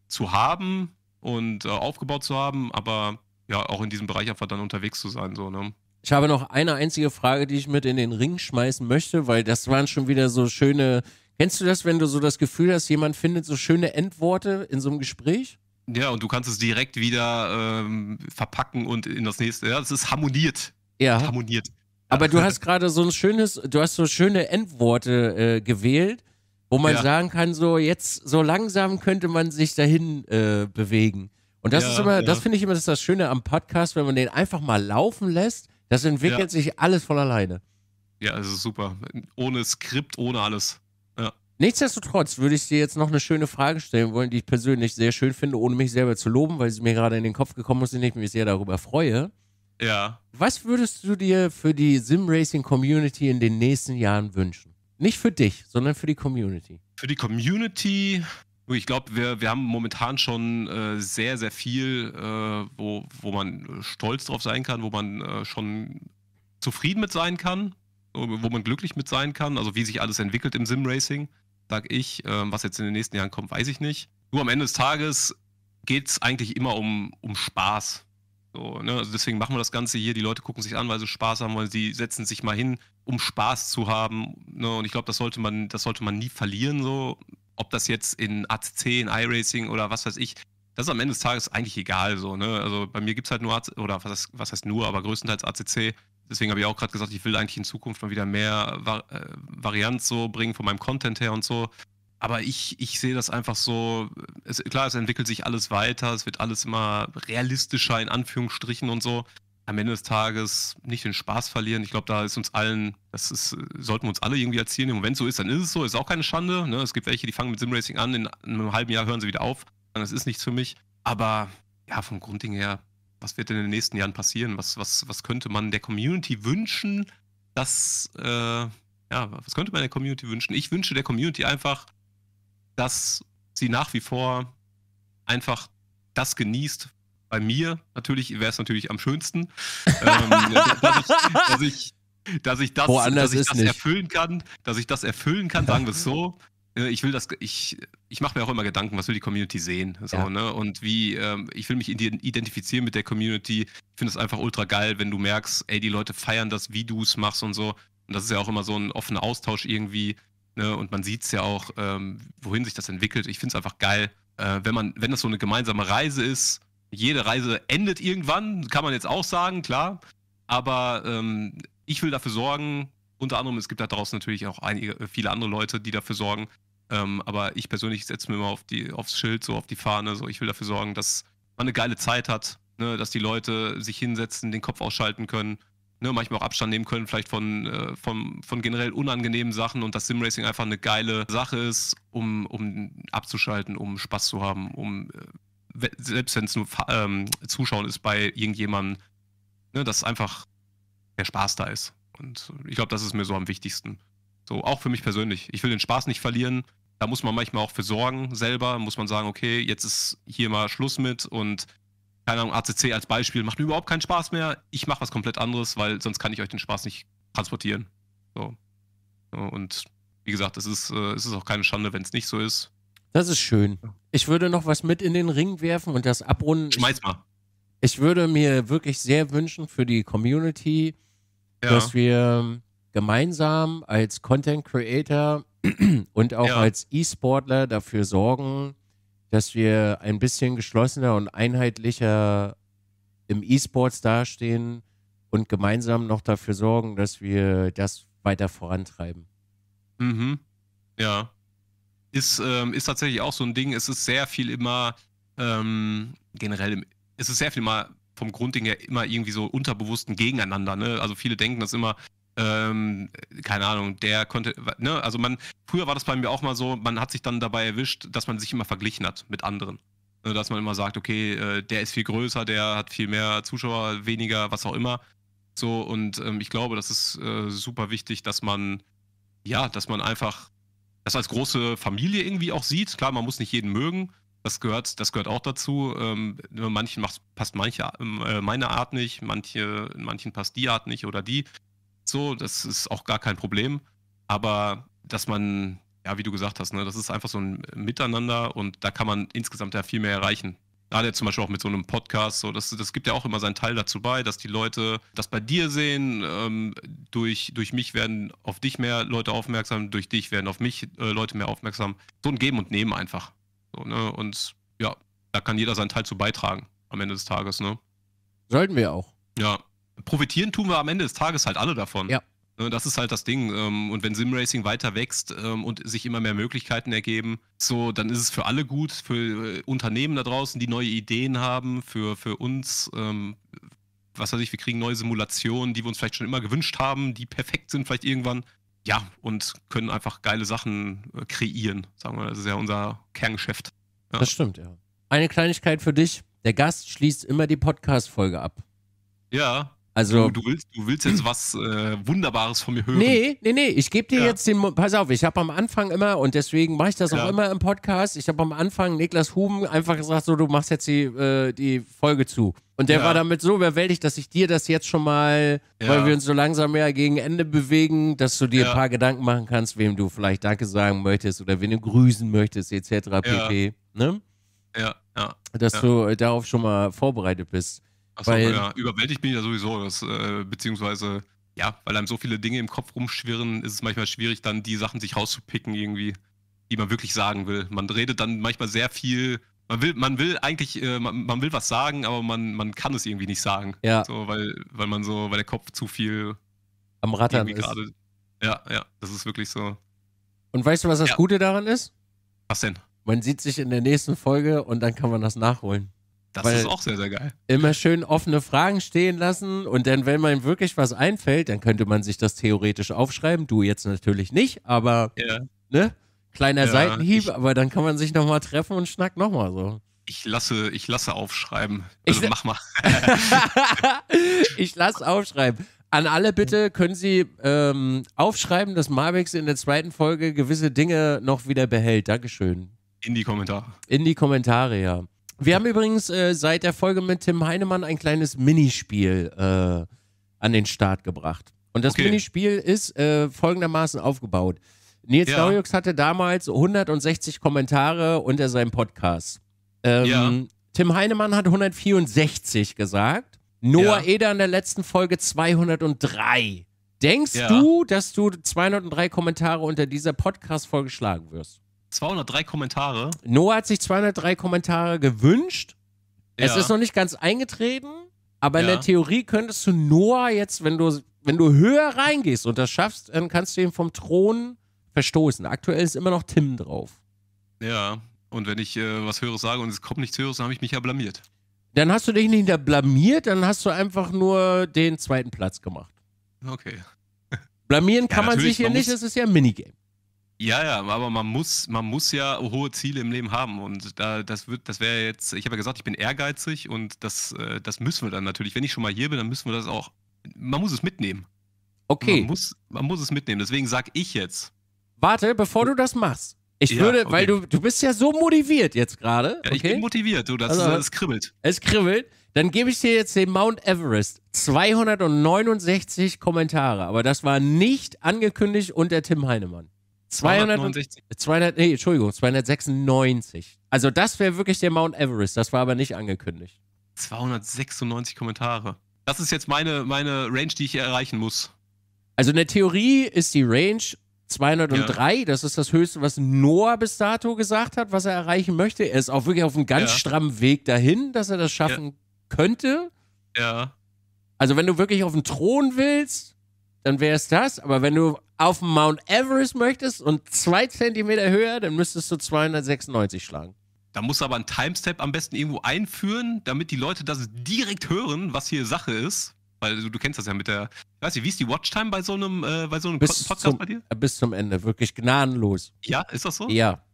zu haben und äh, aufgebaut zu haben, aber ja, auch in diesem Bereich einfach dann unterwegs zu sein, so, ne? Ich habe noch eine einzige Frage, die ich mit in den Ring schmeißen möchte, weil das waren schon wieder so schöne. Kennst du das, wenn du so das Gefühl hast, jemand findet so schöne Endworte in so einem Gespräch? Ja, und du kannst es direkt wieder ähm, verpacken und in das nächste. Ja, es ist harmoniert. Ja. Harmoniert. Aber du hast gerade so ein schönes, du hast so schöne Endworte äh, gewählt, wo man ja. sagen kann, so jetzt, so langsam könnte man sich dahin äh, bewegen. Und das ja, ist immer, ja. das finde ich immer, das ist das Schöne am Podcast, wenn man den einfach mal laufen lässt, das entwickelt sich alles von alleine. Ja, es ist super. Ohne Skript, ohne alles. Nichtsdestotrotz würde ich dir jetzt noch eine schöne Frage stellen wollen, die ich persönlich sehr schön finde, ohne mich selber zu loben, weil sie mir gerade in den Kopf gekommen ist und ich mich sehr darüber freue. Ja. Was würdest du dir für die Sim-Racing-Community in den nächsten Jahren wünschen? Nicht für dich, sondern für die Community. Für die Community, ich glaube, wir, wir haben momentan schon äh, sehr, sehr viel, äh, wo, wo man äh, stolz drauf sein kann, wo man äh, schon zufrieden mit sein kann, wo man glücklich mit sein kann, also wie sich alles entwickelt im Sim-Racing sag ich. Ähm, was jetzt in den nächsten Jahren kommt, weiß ich nicht. Nur am Ende des Tages geht es eigentlich immer um, um Spaß. So, ne? also deswegen machen wir das Ganze hier. Die Leute gucken sich an, weil sie Spaß haben wollen. Sie setzen sich mal hin, um Spaß zu haben. Ne? Und ich glaube, das sollte man, das sollte man nie verlieren. So, ob das jetzt in ACC, in iRacing oder was weiß ich, das ist am Ende des Tages eigentlich egal. So, ne? Also bei mir gibt es halt nur ACC, oder was heißt, was heißt nur, aber größtenteils ACC deswegen habe ich auch gerade gesagt, ich will eigentlich in Zukunft mal wieder mehr Var äh, Varianz so bringen von meinem Content her und so. Aber ich, ich sehe das einfach so, es, klar, es entwickelt sich alles weiter, es wird alles immer realistischer in Anführungsstrichen und so. Am Ende des Tages nicht den Spaß verlieren. Ich glaube, da ist uns allen, das ist, sollten wir uns alle irgendwie erzielen. Im Moment so ist, dann ist es so, ist auch keine Schande. Ne? Es gibt welche, die fangen mit Simracing an, in einem halben Jahr hören sie wieder auf. Das ist nichts für mich. Aber ja, vom Grundding her was wird in den nächsten Jahren passieren? Was, was, was könnte man der Community wünschen, dass, äh, ja, was könnte man der Community wünschen? Ich wünsche der Community einfach, dass sie nach wie vor einfach das genießt. Bei mir natürlich wäre es natürlich am schönsten, ähm, dass, ich, dass, ich, dass ich das, dass ich das erfüllen kann, dass ich das erfüllen kann, sagen wir es so, äh, ich will das, ich, ich mache mir auch immer Gedanken, was will die Community sehen? So, ja. ne? Und wie, ähm, ich will mich identifizieren mit der Community. Ich finde es einfach ultra geil, wenn du merkst, ey, die Leute feiern das, wie du es machst und so. Und das ist ja auch immer so ein offener Austausch irgendwie. Ne? Und man sieht es ja auch, ähm, wohin sich das entwickelt. Ich finde es einfach geil, äh, wenn man, wenn das so eine gemeinsame Reise ist. Jede Reise endet irgendwann, kann man jetzt auch sagen, klar. Aber ähm, ich will dafür sorgen, unter anderem, es gibt da draußen natürlich auch einige, äh, viele andere Leute, die dafür sorgen, ähm, aber ich persönlich setze mir immer auf die, aufs Schild, so auf die Fahne. So, ich will dafür sorgen, dass man eine geile Zeit hat, ne? dass die Leute sich hinsetzen, den Kopf ausschalten können, ne? manchmal auch Abstand nehmen können, vielleicht von, äh, von, von generell unangenehmen Sachen und dass Simracing einfach eine geile Sache ist, um, um abzuschalten, um Spaß zu haben, um äh, selbst wenn es nur ähm, Zuschauen ist bei irgendjemandem, ne? dass einfach der Spaß da ist. Und ich glaube, das ist mir so am wichtigsten. So, auch für mich persönlich. Ich will den Spaß nicht verlieren. Da muss man manchmal auch für sorgen selber. Muss man sagen, okay, jetzt ist hier mal Schluss mit und keine Ahnung, ACC als Beispiel macht mir überhaupt keinen Spaß mehr. Ich mache was komplett anderes, weil sonst kann ich euch den Spaß nicht transportieren. So. Und wie gesagt, es ist, äh, es ist auch keine Schande, wenn es nicht so ist. Das ist schön. Ich würde noch was mit in den Ring werfen und das abrunden. Schmeiß mal. Ich, ich würde mir wirklich sehr wünschen für die Community, ja. dass wir gemeinsam als Content Creator und auch ja. als E-Sportler dafür sorgen, dass wir ein bisschen geschlossener und einheitlicher im E-Sports dastehen und gemeinsam noch dafür sorgen, dass wir das weiter vorantreiben. Mhm. Ja. Ist, ähm, ist tatsächlich auch so ein Ding. Es ist sehr viel immer, ähm, generell, im, es ist sehr viel mal vom Grundding her immer irgendwie so unterbewussten gegeneinander. Ne? Also viele denken das immer, ähm, keine Ahnung, der konnte, ne, also man, früher war das bei mir auch mal so, man hat sich dann dabei erwischt, dass man sich immer verglichen hat mit anderen. Ne, dass man immer sagt, okay, äh, der ist viel größer, der hat viel mehr Zuschauer, weniger, was auch immer. So, und ähm, ich glaube, das ist äh, super wichtig, dass man, ja, dass man einfach das als große Familie irgendwie auch sieht. Klar, man muss nicht jeden mögen. Das gehört, das gehört auch dazu. Ähm, manchen passt manche, äh, meine Art nicht, manche, manchen passt die Art nicht oder die. So, das ist auch gar kein Problem. Aber dass man, ja, wie du gesagt hast, ne, das ist einfach so ein Miteinander und da kann man insgesamt ja viel mehr erreichen. Gerade jetzt zum Beispiel auch mit so einem Podcast, so, das, das gibt ja auch immer seinen Teil dazu bei, dass die Leute das bei dir sehen. Ähm, durch, durch mich werden auf dich mehr Leute aufmerksam, durch dich werden auf mich äh, Leute mehr aufmerksam. So ein Geben und Nehmen einfach. So, ne? Und ja, da kann jeder seinen Teil zu beitragen am Ende des Tages. Ne? Sollten wir auch. Ja, profitieren tun wir am Ende des Tages halt alle davon. Ja. Ne, das ist halt das Ding. Ähm, und wenn Simracing weiter wächst ähm, und sich immer mehr Möglichkeiten ergeben, so, dann ist es für alle gut, für äh, Unternehmen da draußen, die neue Ideen haben, für, für uns, ähm, was weiß ich, wir kriegen neue Simulationen, die wir uns vielleicht schon immer gewünscht haben, die perfekt sind vielleicht irgendwann. Ja, und können einfach geile Sachen äh, kreieren, sagen wir. Das ist ja unser Kerngeschäft. Ja. Das stimmt, ja. Eine Kleinigkeit für dich. Der Gast schließt immer die Podcast-Folge ab. Ja, also, du, du, willst, du willst jetzt was äh, Wunderbares von mir hören. Nee, nee, nee. Ich gebe dir ja. jetzt den. Pass auf, ich habe am Anfang immer, und deswegen mache ich das ja. auch immer im Podcast, ich habe am Anfang Niklas Huben einfach gesagt, so, du machst jetzt die, äh, die Folge zu. Und der ja. war damit so überwältigt, dass ich dir das jetzt schon mal, weil wir uns so langsam mehr gegen Ende bewegen, dass du dir ein paar Gedanken machen kannst, wem du vielleicht Danke sagen möchtest oder wen du grüßen möchtest, etc. pp. Ne? Ja, ja. Dass du äh, darauf schon mal vorbereitet bist. Achso, weil, ja, überwältigt bin ich ja sowieso, das, äh, beziehungsweise, ja, weil einem so viele Dinge im Kopf rumschwirren, ist es manchmal schwierig, dann die Sachen sich rauszupicken irgendwie, die man wirklich sagen will. Man redet dann manchmal sehr viel, man will, man will eigentlich, äh, man, man, will was sagen, aber man, man kann es irgendwie nicht sagen. Ja. So, weil, weil man so, weil der Kopf zu viel am Rattern ist. Grade, ja, ja, das ist wirklich so. Und weißt du, was das ja. Gute daran ist? Was denn? Man sieht sich in der nächsten Folge und dann kann man das nachholen. Das Weil ist auch sehr, sehr geil. Immer schön offene Fragen stehen lassen und dann, wenn man wirklich was einfällt, dann könnte man sich das theoretisch aufschreiben. Du jetzt natürlich nicht, aber ja. ne? Kleiner ja, Seitenhieb, aber dann kann man sich nochmal treffen und schnackt nochmal so. Ich lasse, ich lasse aufschreiben. Also ich, mach mal. ich lasse aufschreiben. An alle bitte, können Sie ähm, aufschreiben, dass Marvix in der zweiten Folge gewisse Dinge noch wieder behält. Dankeschön. In die Kommentare. In die Kommentare, ja. Wir haben übrigens äh, seit der Folge mit Tim Heinemann ein kleines Minispiel äh, an den Start gebracht. Und das okay. Minispiel ist äh, folgendermaßen aufgebaut. Nils ja. Daujux hatte damals 160 Kommentare unter seinem Podcast. Ähm, ja. Tim Heinemann hat 164 gesagt. Noah ja. Eder in der letzten Folge 203. Denkst ja. du, dass du 203 Kommentare unter dieser Podcast-Folge schlagen wirst? 203 Kommentare. Noah hat sich 203 Kommentare gewünscht. Ja. Es ist noch nicht ganz eingetreten, aber in der Theorie könntest du Noah jetzt, wenn du, wenn du höher reingehst und das schaffst, dann kannst du ihn vom Thron verstoßen. Aktuell ist immer noch Tim drauf. Ja, und wenn ich äh, was Höheres sage und es kommt nichts Höheres, dann habe ich mich ja blamiert. Dann hast du dich nicht da blamiert, dann hast du einfach nur den zweiten Platz gemacht. Okay. Blamieren kann ja, man sich hier nicht, es ist ja ein Minigame. Ja, ja, aber man muss, man muss ja hohe Ziele im Leben haben. Und da, das das wäre jetzt, ich habe ja gesagt, ich bin ehrgeizig und das, äh, das müssen wir dann natürlich. Wenn ich schon mal hier bin, dann müssen wir das auch. Man muss es mitnehmen. Okay. Man muss, man muss es mitnehmen. Deswegen sage ich jetzt. Warte, bevor du das machst. Ich ja, würde, okay. weil du, du bist ja so motiviert jetzt gerade. Ja, okay? ich bin motiviert, du, das, also, das kribbelt. Es kribbelt. Dann gebe ich dir jetzt den Mount Everest. 269 Kommentare, aber das war nicht angekündigt unter Tim Heinemann. 269. 200, nee, Entschuldigung, 296. Also das wäre wirklich der Mount Everest, das war aber nicht angekündigt. 296 Kommentare. Das ist jetzt meine, meine Range, die ich erreichen muss. Also in der Theorie ist die Range 203, ja. das ist das Höchste, was Noah bis dato gesagt hat, was er erreichen möchte. Er ist auch wirklich auf einem ganz ja. strammen Weg dahin, dass er das schaffen ja. könnte. Ja. Also wenn du wirklich auf den Thron willst, dann wäre es das. Aber wenn du auf dem Mount Everest möchtest und zwei Zentimeter höher, dann müsstest du 296 schlagen. Da musst du aber einen Timestep am besten irgendwo einführen, damit die Leute das direkt hören, was hier Sache ist. Weil du, du kennst das ja mit der, weißt du, wie ist die Watchtime bei so einem, äh, bei so einem bis Podcast zum, bei dir? Äh, bis zum Ende, wirklich gnadenlos. Ja, ist das so? Ja.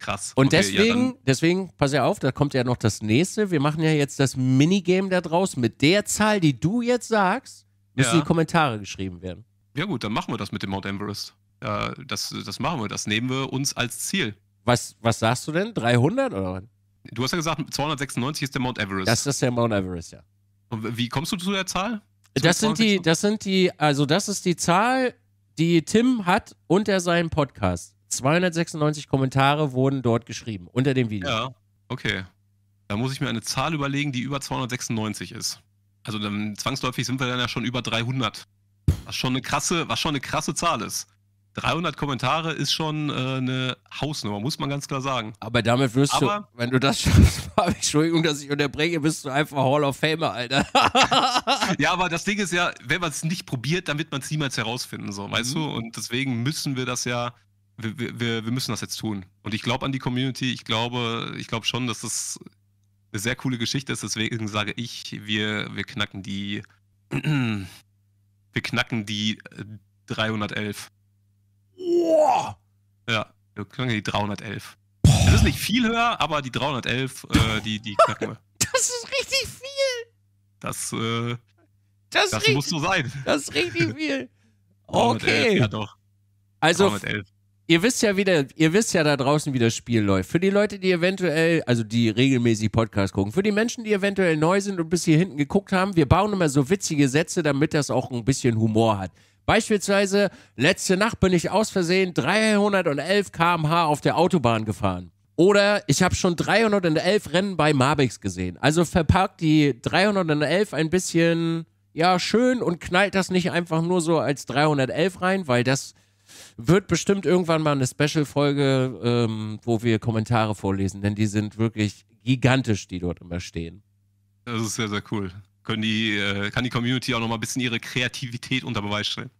Krass. Und okay, deswegen, ja, deswegen, pass ja auf, da kommt ja noch das nächste. Wir machen ja jetzt das Minigame da draus mit der Zahl, die du jetzt sagst. Müssen ja. die Kommentare geschrieben werden. Ja, gut, dann machen wir das mit dem Mount Everest. Äh, das, das machen wir, das nehmen wir uns als Ziel. Was, was sagst du denn? 300 oder Du hast ja gesagt, 296 ist der Mount Everest. Das ist der Mount Everest, ja. Und wie kommst du zu der Zahl? Zu das sind die, das sind die, also das ist die Zahl, die Tim hat unter seinem Podcast. 296 Kommentare wurden dort geschrieben, unter dem Video. Ja, okay. Da muss ich mir eine Zahl überlegen, die über 296 ist. Also dann zwangsläufig sind wir dann ja schon über 300. Was schon eine krasse, was schon eine krasse Zahl ist. 300 Kommentare ist schon äh, eine Hausnummer, muss man ganz klar sagen. Aber damit wirst Aber du, wenn du das schaffst, Entschuldigung, dass ich unterbreche, bist du einfach Hall of Famer, Alter. ja, aber das Ding ist ja, wenn man es nicht probiert, dann wird man es niemals herausfinden, so, mhm. weißt du? Und deswegen müssen wir das ja, wir, wir, wir müssen das jetzt tun. Und ich glaube an die Community, ich glaube, ich glaube schon, dass das eine sehr coole Geschichte ist. Deswegen sage ich, wir, wir knacken die. wir knacken die 311. Äh, wow. Ja, wir knacken die 311. Boah. Das ist nicht viel höher, aber die 311, äh, die, die knacken wir. Das ist richtig viel. Das, äh, das, das richtig, muss so sein. Das ist richtig viel. Okay. ja, doch. Also, 311 ihr wisst ja wieder, ihr wisst ja da draußen, wie das Spiel läuft. Für die Leute, die eventuell, also die regelmäßig Podcast gucken, für die Menschen, die eventuell neu sind und bis hier hinten geguckt haben, wir bauen immer so witzige Sätze, damit das auch ein bisschen Humor hat. Beispielsweise, letzte Nacht bin ich aus Versehen 311 km/h auf der Autobahn gefahren. Oder ich habe schon 311 Rennen bei Mabix gesehen. Also verpackt die 311 ein bisschen, ja, schön und knallt das nicht einfach nur so als 311 rein, weil das wird bestimmt irgendwann mal eine Special-Folge, ähm, wo wir Kommentare vorlesen, denn die sind wirklich gigantisch, die dort immer stehen. Das ist sehr, sehr cool. Können die, äh, kann die Community auch noch mal ein bisschen ihre Kreativität unter Beweis stellen?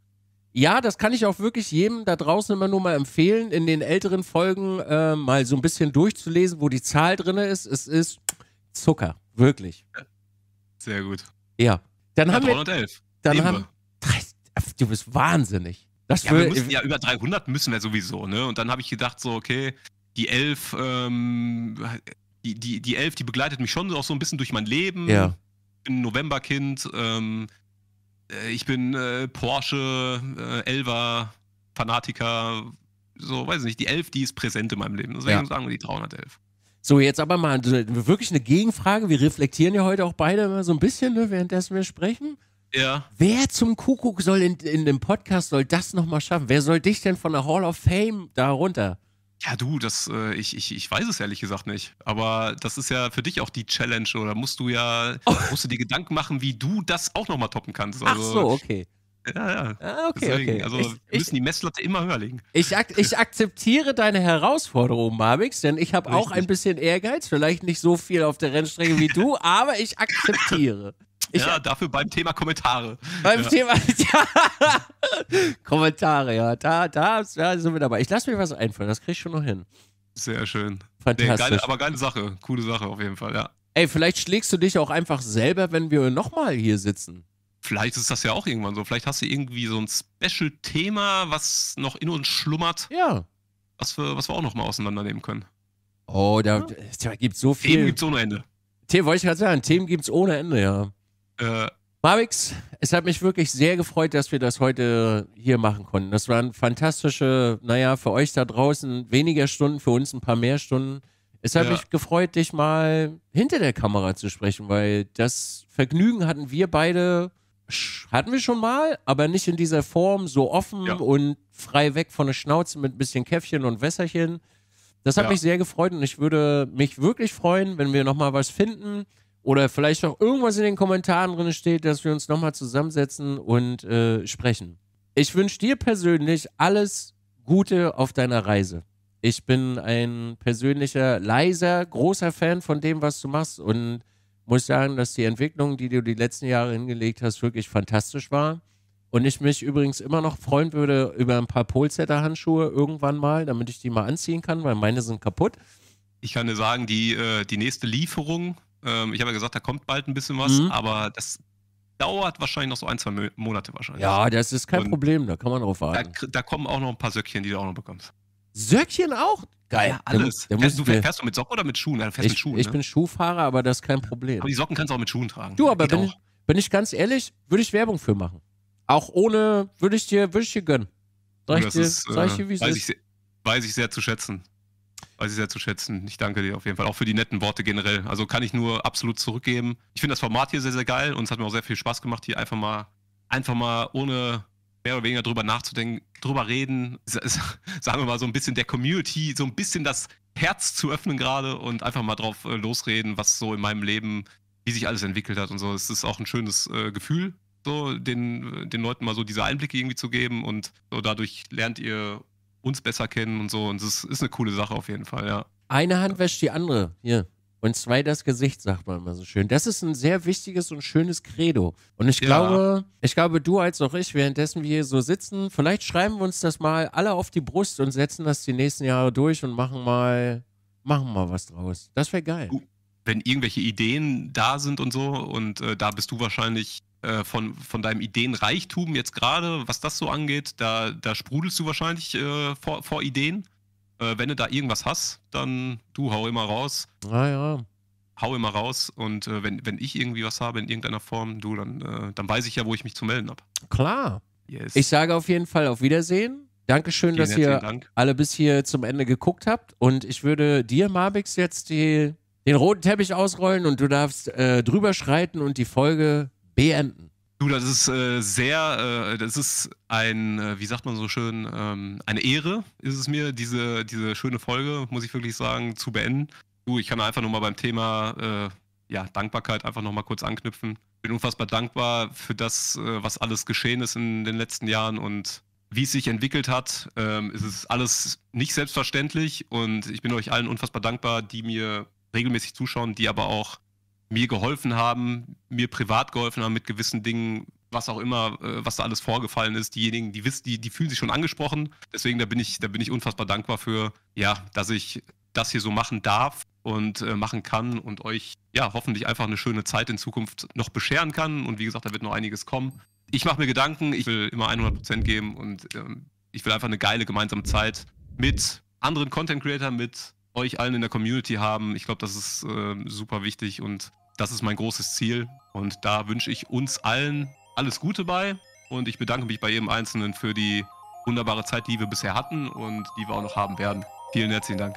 Ja, das kann ich auch wirklich jedem da draußen immer nur mal empfehlen, in den älteren Folgen äh, mal so ein bisschen durchzulesen, wo die Zahl drin ist. Es ist Zucker, wirklich. Sehr gut. Ja. Dann ja, haben 311. wir. Dann Du bist wahnsinnig. Das ja, wir müssen, ja, über 300 müssen wir sowieso, ne? Und dann habe ich gedacht, so, okay, die 11, ähm, die, die, die 11, die begleitet mich schon auch so ein bisschen durch mein Leben. Ja. Ich bin Novemberkind, ähm, äh, ich bin äh, Porsche, äh, Elva, Fanatiker, so, weiß ich nicht, die 11, die ist präsent in meinem Leben. Deswegen ja. sagen wir die 311. So, jetzt aber mal wirklich eine Gegenfrage. Wir reflektieren ja heute auch beide mal so ein bisschen, ne, währenddessen wir sprechen. Ja. Wer zum Kuckuck soll in, in dem Podcast soll das nochmal schaffen? Wer soll dich denn von der Hall of Fame da runter? Ja, du, das, äh, ich, ich, ich weiß es ehrlich gesagt nicht. Aber das ist ja für dich auch die Challenge, oder musst du ja, oh. musst du dir Gedanken machen, wie du das auch nochmal toppen kannst. Also, Ach so, okay. Ja, ja. Ah, okay, Deswegen, okay. Also ich, wir müssen ich, die Messlatte immer höher legen. Ich, ak ich akzeptiere deine Herausforderung, Mavix, denn ich habe auch ein bisschen Ehrgeiz. Vielleicht nicht so viel auf der Rennstrecke wie du, aber ich akzeptiere. Ich, ja, dafür beim Thema Kommentare. Beim ja. Thema ja. Kommentare, ja. Da, da, da sind wir dabei. Ich lasse mir was einfallen, das krieg ich schon noch hin. Sehr schön. Fantastisch. Nee, geile, aber geile Sache. Coole Sache auf jeden Fall, ja. Ey, vielleicht schlägst du dich auch einfach selber, wenn wir nochmal hier sitzen. Vielleicht ist das ja auch irgendwann so. Vielleicht hast du irgendwie so ein Special-Thema, was noch in uns schlummert. Ja. Was wir, was wir auch nochmal auseinandernehmen können. Oh, da, ja. da gibt es so viel. Themen gibt es ohne Ende. Themen, wollte ich gerade sagen, Themen gibt es ohne Ende, ja. Ja. Äh, Marix, es hat mich wirklich sehr gefreut, dass wir das heute hier machen konnten. Das waren fantastische, naja, für euch da draußen weniger Stunden, für uns ein paar mehr Stunden. Es hat ja. mich gefreut, dich mal hinter der Kamera zu sprechen, weil das Vergnügen hatten wir beide, hatten wir schon mal, aber nicht in dieser Form, so offen ja. und frei weg von der Schnauze mit ein bisschen Käffchen und Wässerchen. Das hat ja. mich sehr gefreut und ich würde mich wirklich freuen, wenn wir nochmal was finden, oder vielleicht noch irgendwas in den Kommentaren drin steht, dass wir uns nochmal zusammensetzen und äh, sprechen. Ich wünsche dir persönlich alles Gute auf deiner Reise. Ich bin ein persönlicher, leiser, großer Fan von dem, was du machst und muss sagen, dass die Entwicklung, die du die letzten Jahre hingelegt hast, wirklich fantastisch war. Und ich mich übrigens immer noch freuen würde über ein paar Polsetter-Handschuhe irgendwann mal, damit ich die mal anziehen kann, weil meine sind kaputt. Ich kann dir sagen, die, äh, die nächste Lieferung ähm, ich habe ja gesagt, da kommt bald ein bisschen was, mhm. aber das dauert wahrscheinlich noch so ein, zwei Monate wahrscheinlich. Ja, das ist kein Und Problem, da kann man drauf warten. Da, da, kommen auch noch ein paar Söckchen, die du auch noch bekommst. Söckchen auch? Geil. Ja, alles. Der, der fährst, du, fährst du mit Socken oder mit Schuhen? Ja, fährst ich, mit Schuhen, ich ne? bin Schuhfahrer, aber das ist kein Problem. Aber die Socken kannst du auch mit Schuhen tragen. Du, aber bin ich, bin ich, ganz ehrlich, würde ich Werbung für machen. Auch ohne, würde ich dir, ich dir gönnen. Soll ich dir, ist, sag ich äh, dir wie es ist. Ich, weiß ich sehr zu schätzen weiß ich sehr zu schätzen. Ich danke dir auf jeden Fall. Auch für die netten Worte generell. Also kann ich nur absolut zurückgeben. Ich finde das Format hier sehr, sehr geil und es hat mir auch sehr viel Spaß gemacht, hier einfach mal, einfach mal ohne mehr oder weniger drüber nachzudenken, drüber reden, sagen wir mal so ein bisschen der Community, so ein bisschen das Herz zu öffnen gerade und einfach mal drauf äh, losreden, was so in meinem Leben, wie sich alles entwickelt hat und so. Es ist auch ein schönes äh, Gefühl, so den, den Leuten mal so diese Einblicke irgendwie zu geben und so dadurch lernt ihr uns besser kennen und so. Und das ist eine coole Sache auf jeden Fall, ja. Eine Hand wäscht die andere, hier. Und zwei das Gesicht, sagt man immer so schön. Das ist ein sehr wichtiges und schönes Credo. Und ich ja. glaube, ich glaube, du als auch ich, währenddessen wir hier so sitzen, vielleicht schreiben wir uns das mal alle auf die Brust und setzen das die nächsten Jahre durch und machen mal, machen mal was draus. Das wäre geil. Wenn irgendwelche Ideen da sind und so, und äh, da bist du wahrscheinlich äh, von, von deinem Ideenreichtum jetzt gerade, was das so angeht, da, da sprudelst du wahrscheinlich äh, vor, vor Ideen. Äh, wenn du da irgendwas hast, dann du hau immer raus. Ah ja. Hau immer raus und äh, wenn, wenn ich irgendwie was habe in irgendeiner Form, du, dann, äh, dann weiß ich ja, wo ich mich zu melden habe. Klar. Yes. Ich sage auf jeden Fall auf Wiedersehen. Dankeschön, Vielen dass ihr Dank. alle bis hier zum Ende geguckt habt. Und ich würde dir, Mabix, jetzt die, den roten Teppich ausrollen und du darfst äh, drüber schreiten und die Folge beenden. Du, das ist äh, sehr, äh, das ist ein, äh, wie sagt man so schön, ähm, eine Ehre ist es mir, diese, diese schöne Folge, muss ich wirklich sagen, zu beenden. Du, ich kann einfach nur mal beim Thema äh, ja, Dankbarkeit einfach nochmal kurz anknüpfen. Bin unfassbar dankbar für das, äh, was alles geschehen ist in den letzten Jahren und wie es sich entwickelt hat. Ähm, es ist alles nicht selbstverständlich und ich bin euch allen unfassbar dankbar, die mir regelmäßig zuschauen, die aber auch mir geholfen haben, mir privat geholfen haben mit gewissen Dingen, was auch immer, äh, was da alles vorgefallen ist. Diejenigen, die wissen, die, die fühlen sich schon angesprochen. Deswegen, da bin ich, da bin ich unfassbar dankbar für, ja, dass ich das hier so machen darf und äh, machen kann und euch ja hoffentlich einfach eine schöne Zeit in Zukunft noch bescheren kann. Und wie gesagt, da wird noch einiges kommen. Ich mache mir Gedanken, ich will immer 100% geben und ähm, ich will einfach eine geile gemeinsame Zeit mit anderen Content creator mit euch allen in der Community haben. Ich glaube, das ist äh, super wichtig und das ist mein großes Ziel. Und da wünsche ich uns allen alles Gute bei. Und ich bedanke mich bei jedem Einzelnen für die wunderbare Zeit, die wir bisher hatten und die wir auch noch haben werden. Vielen herzlichen Dank.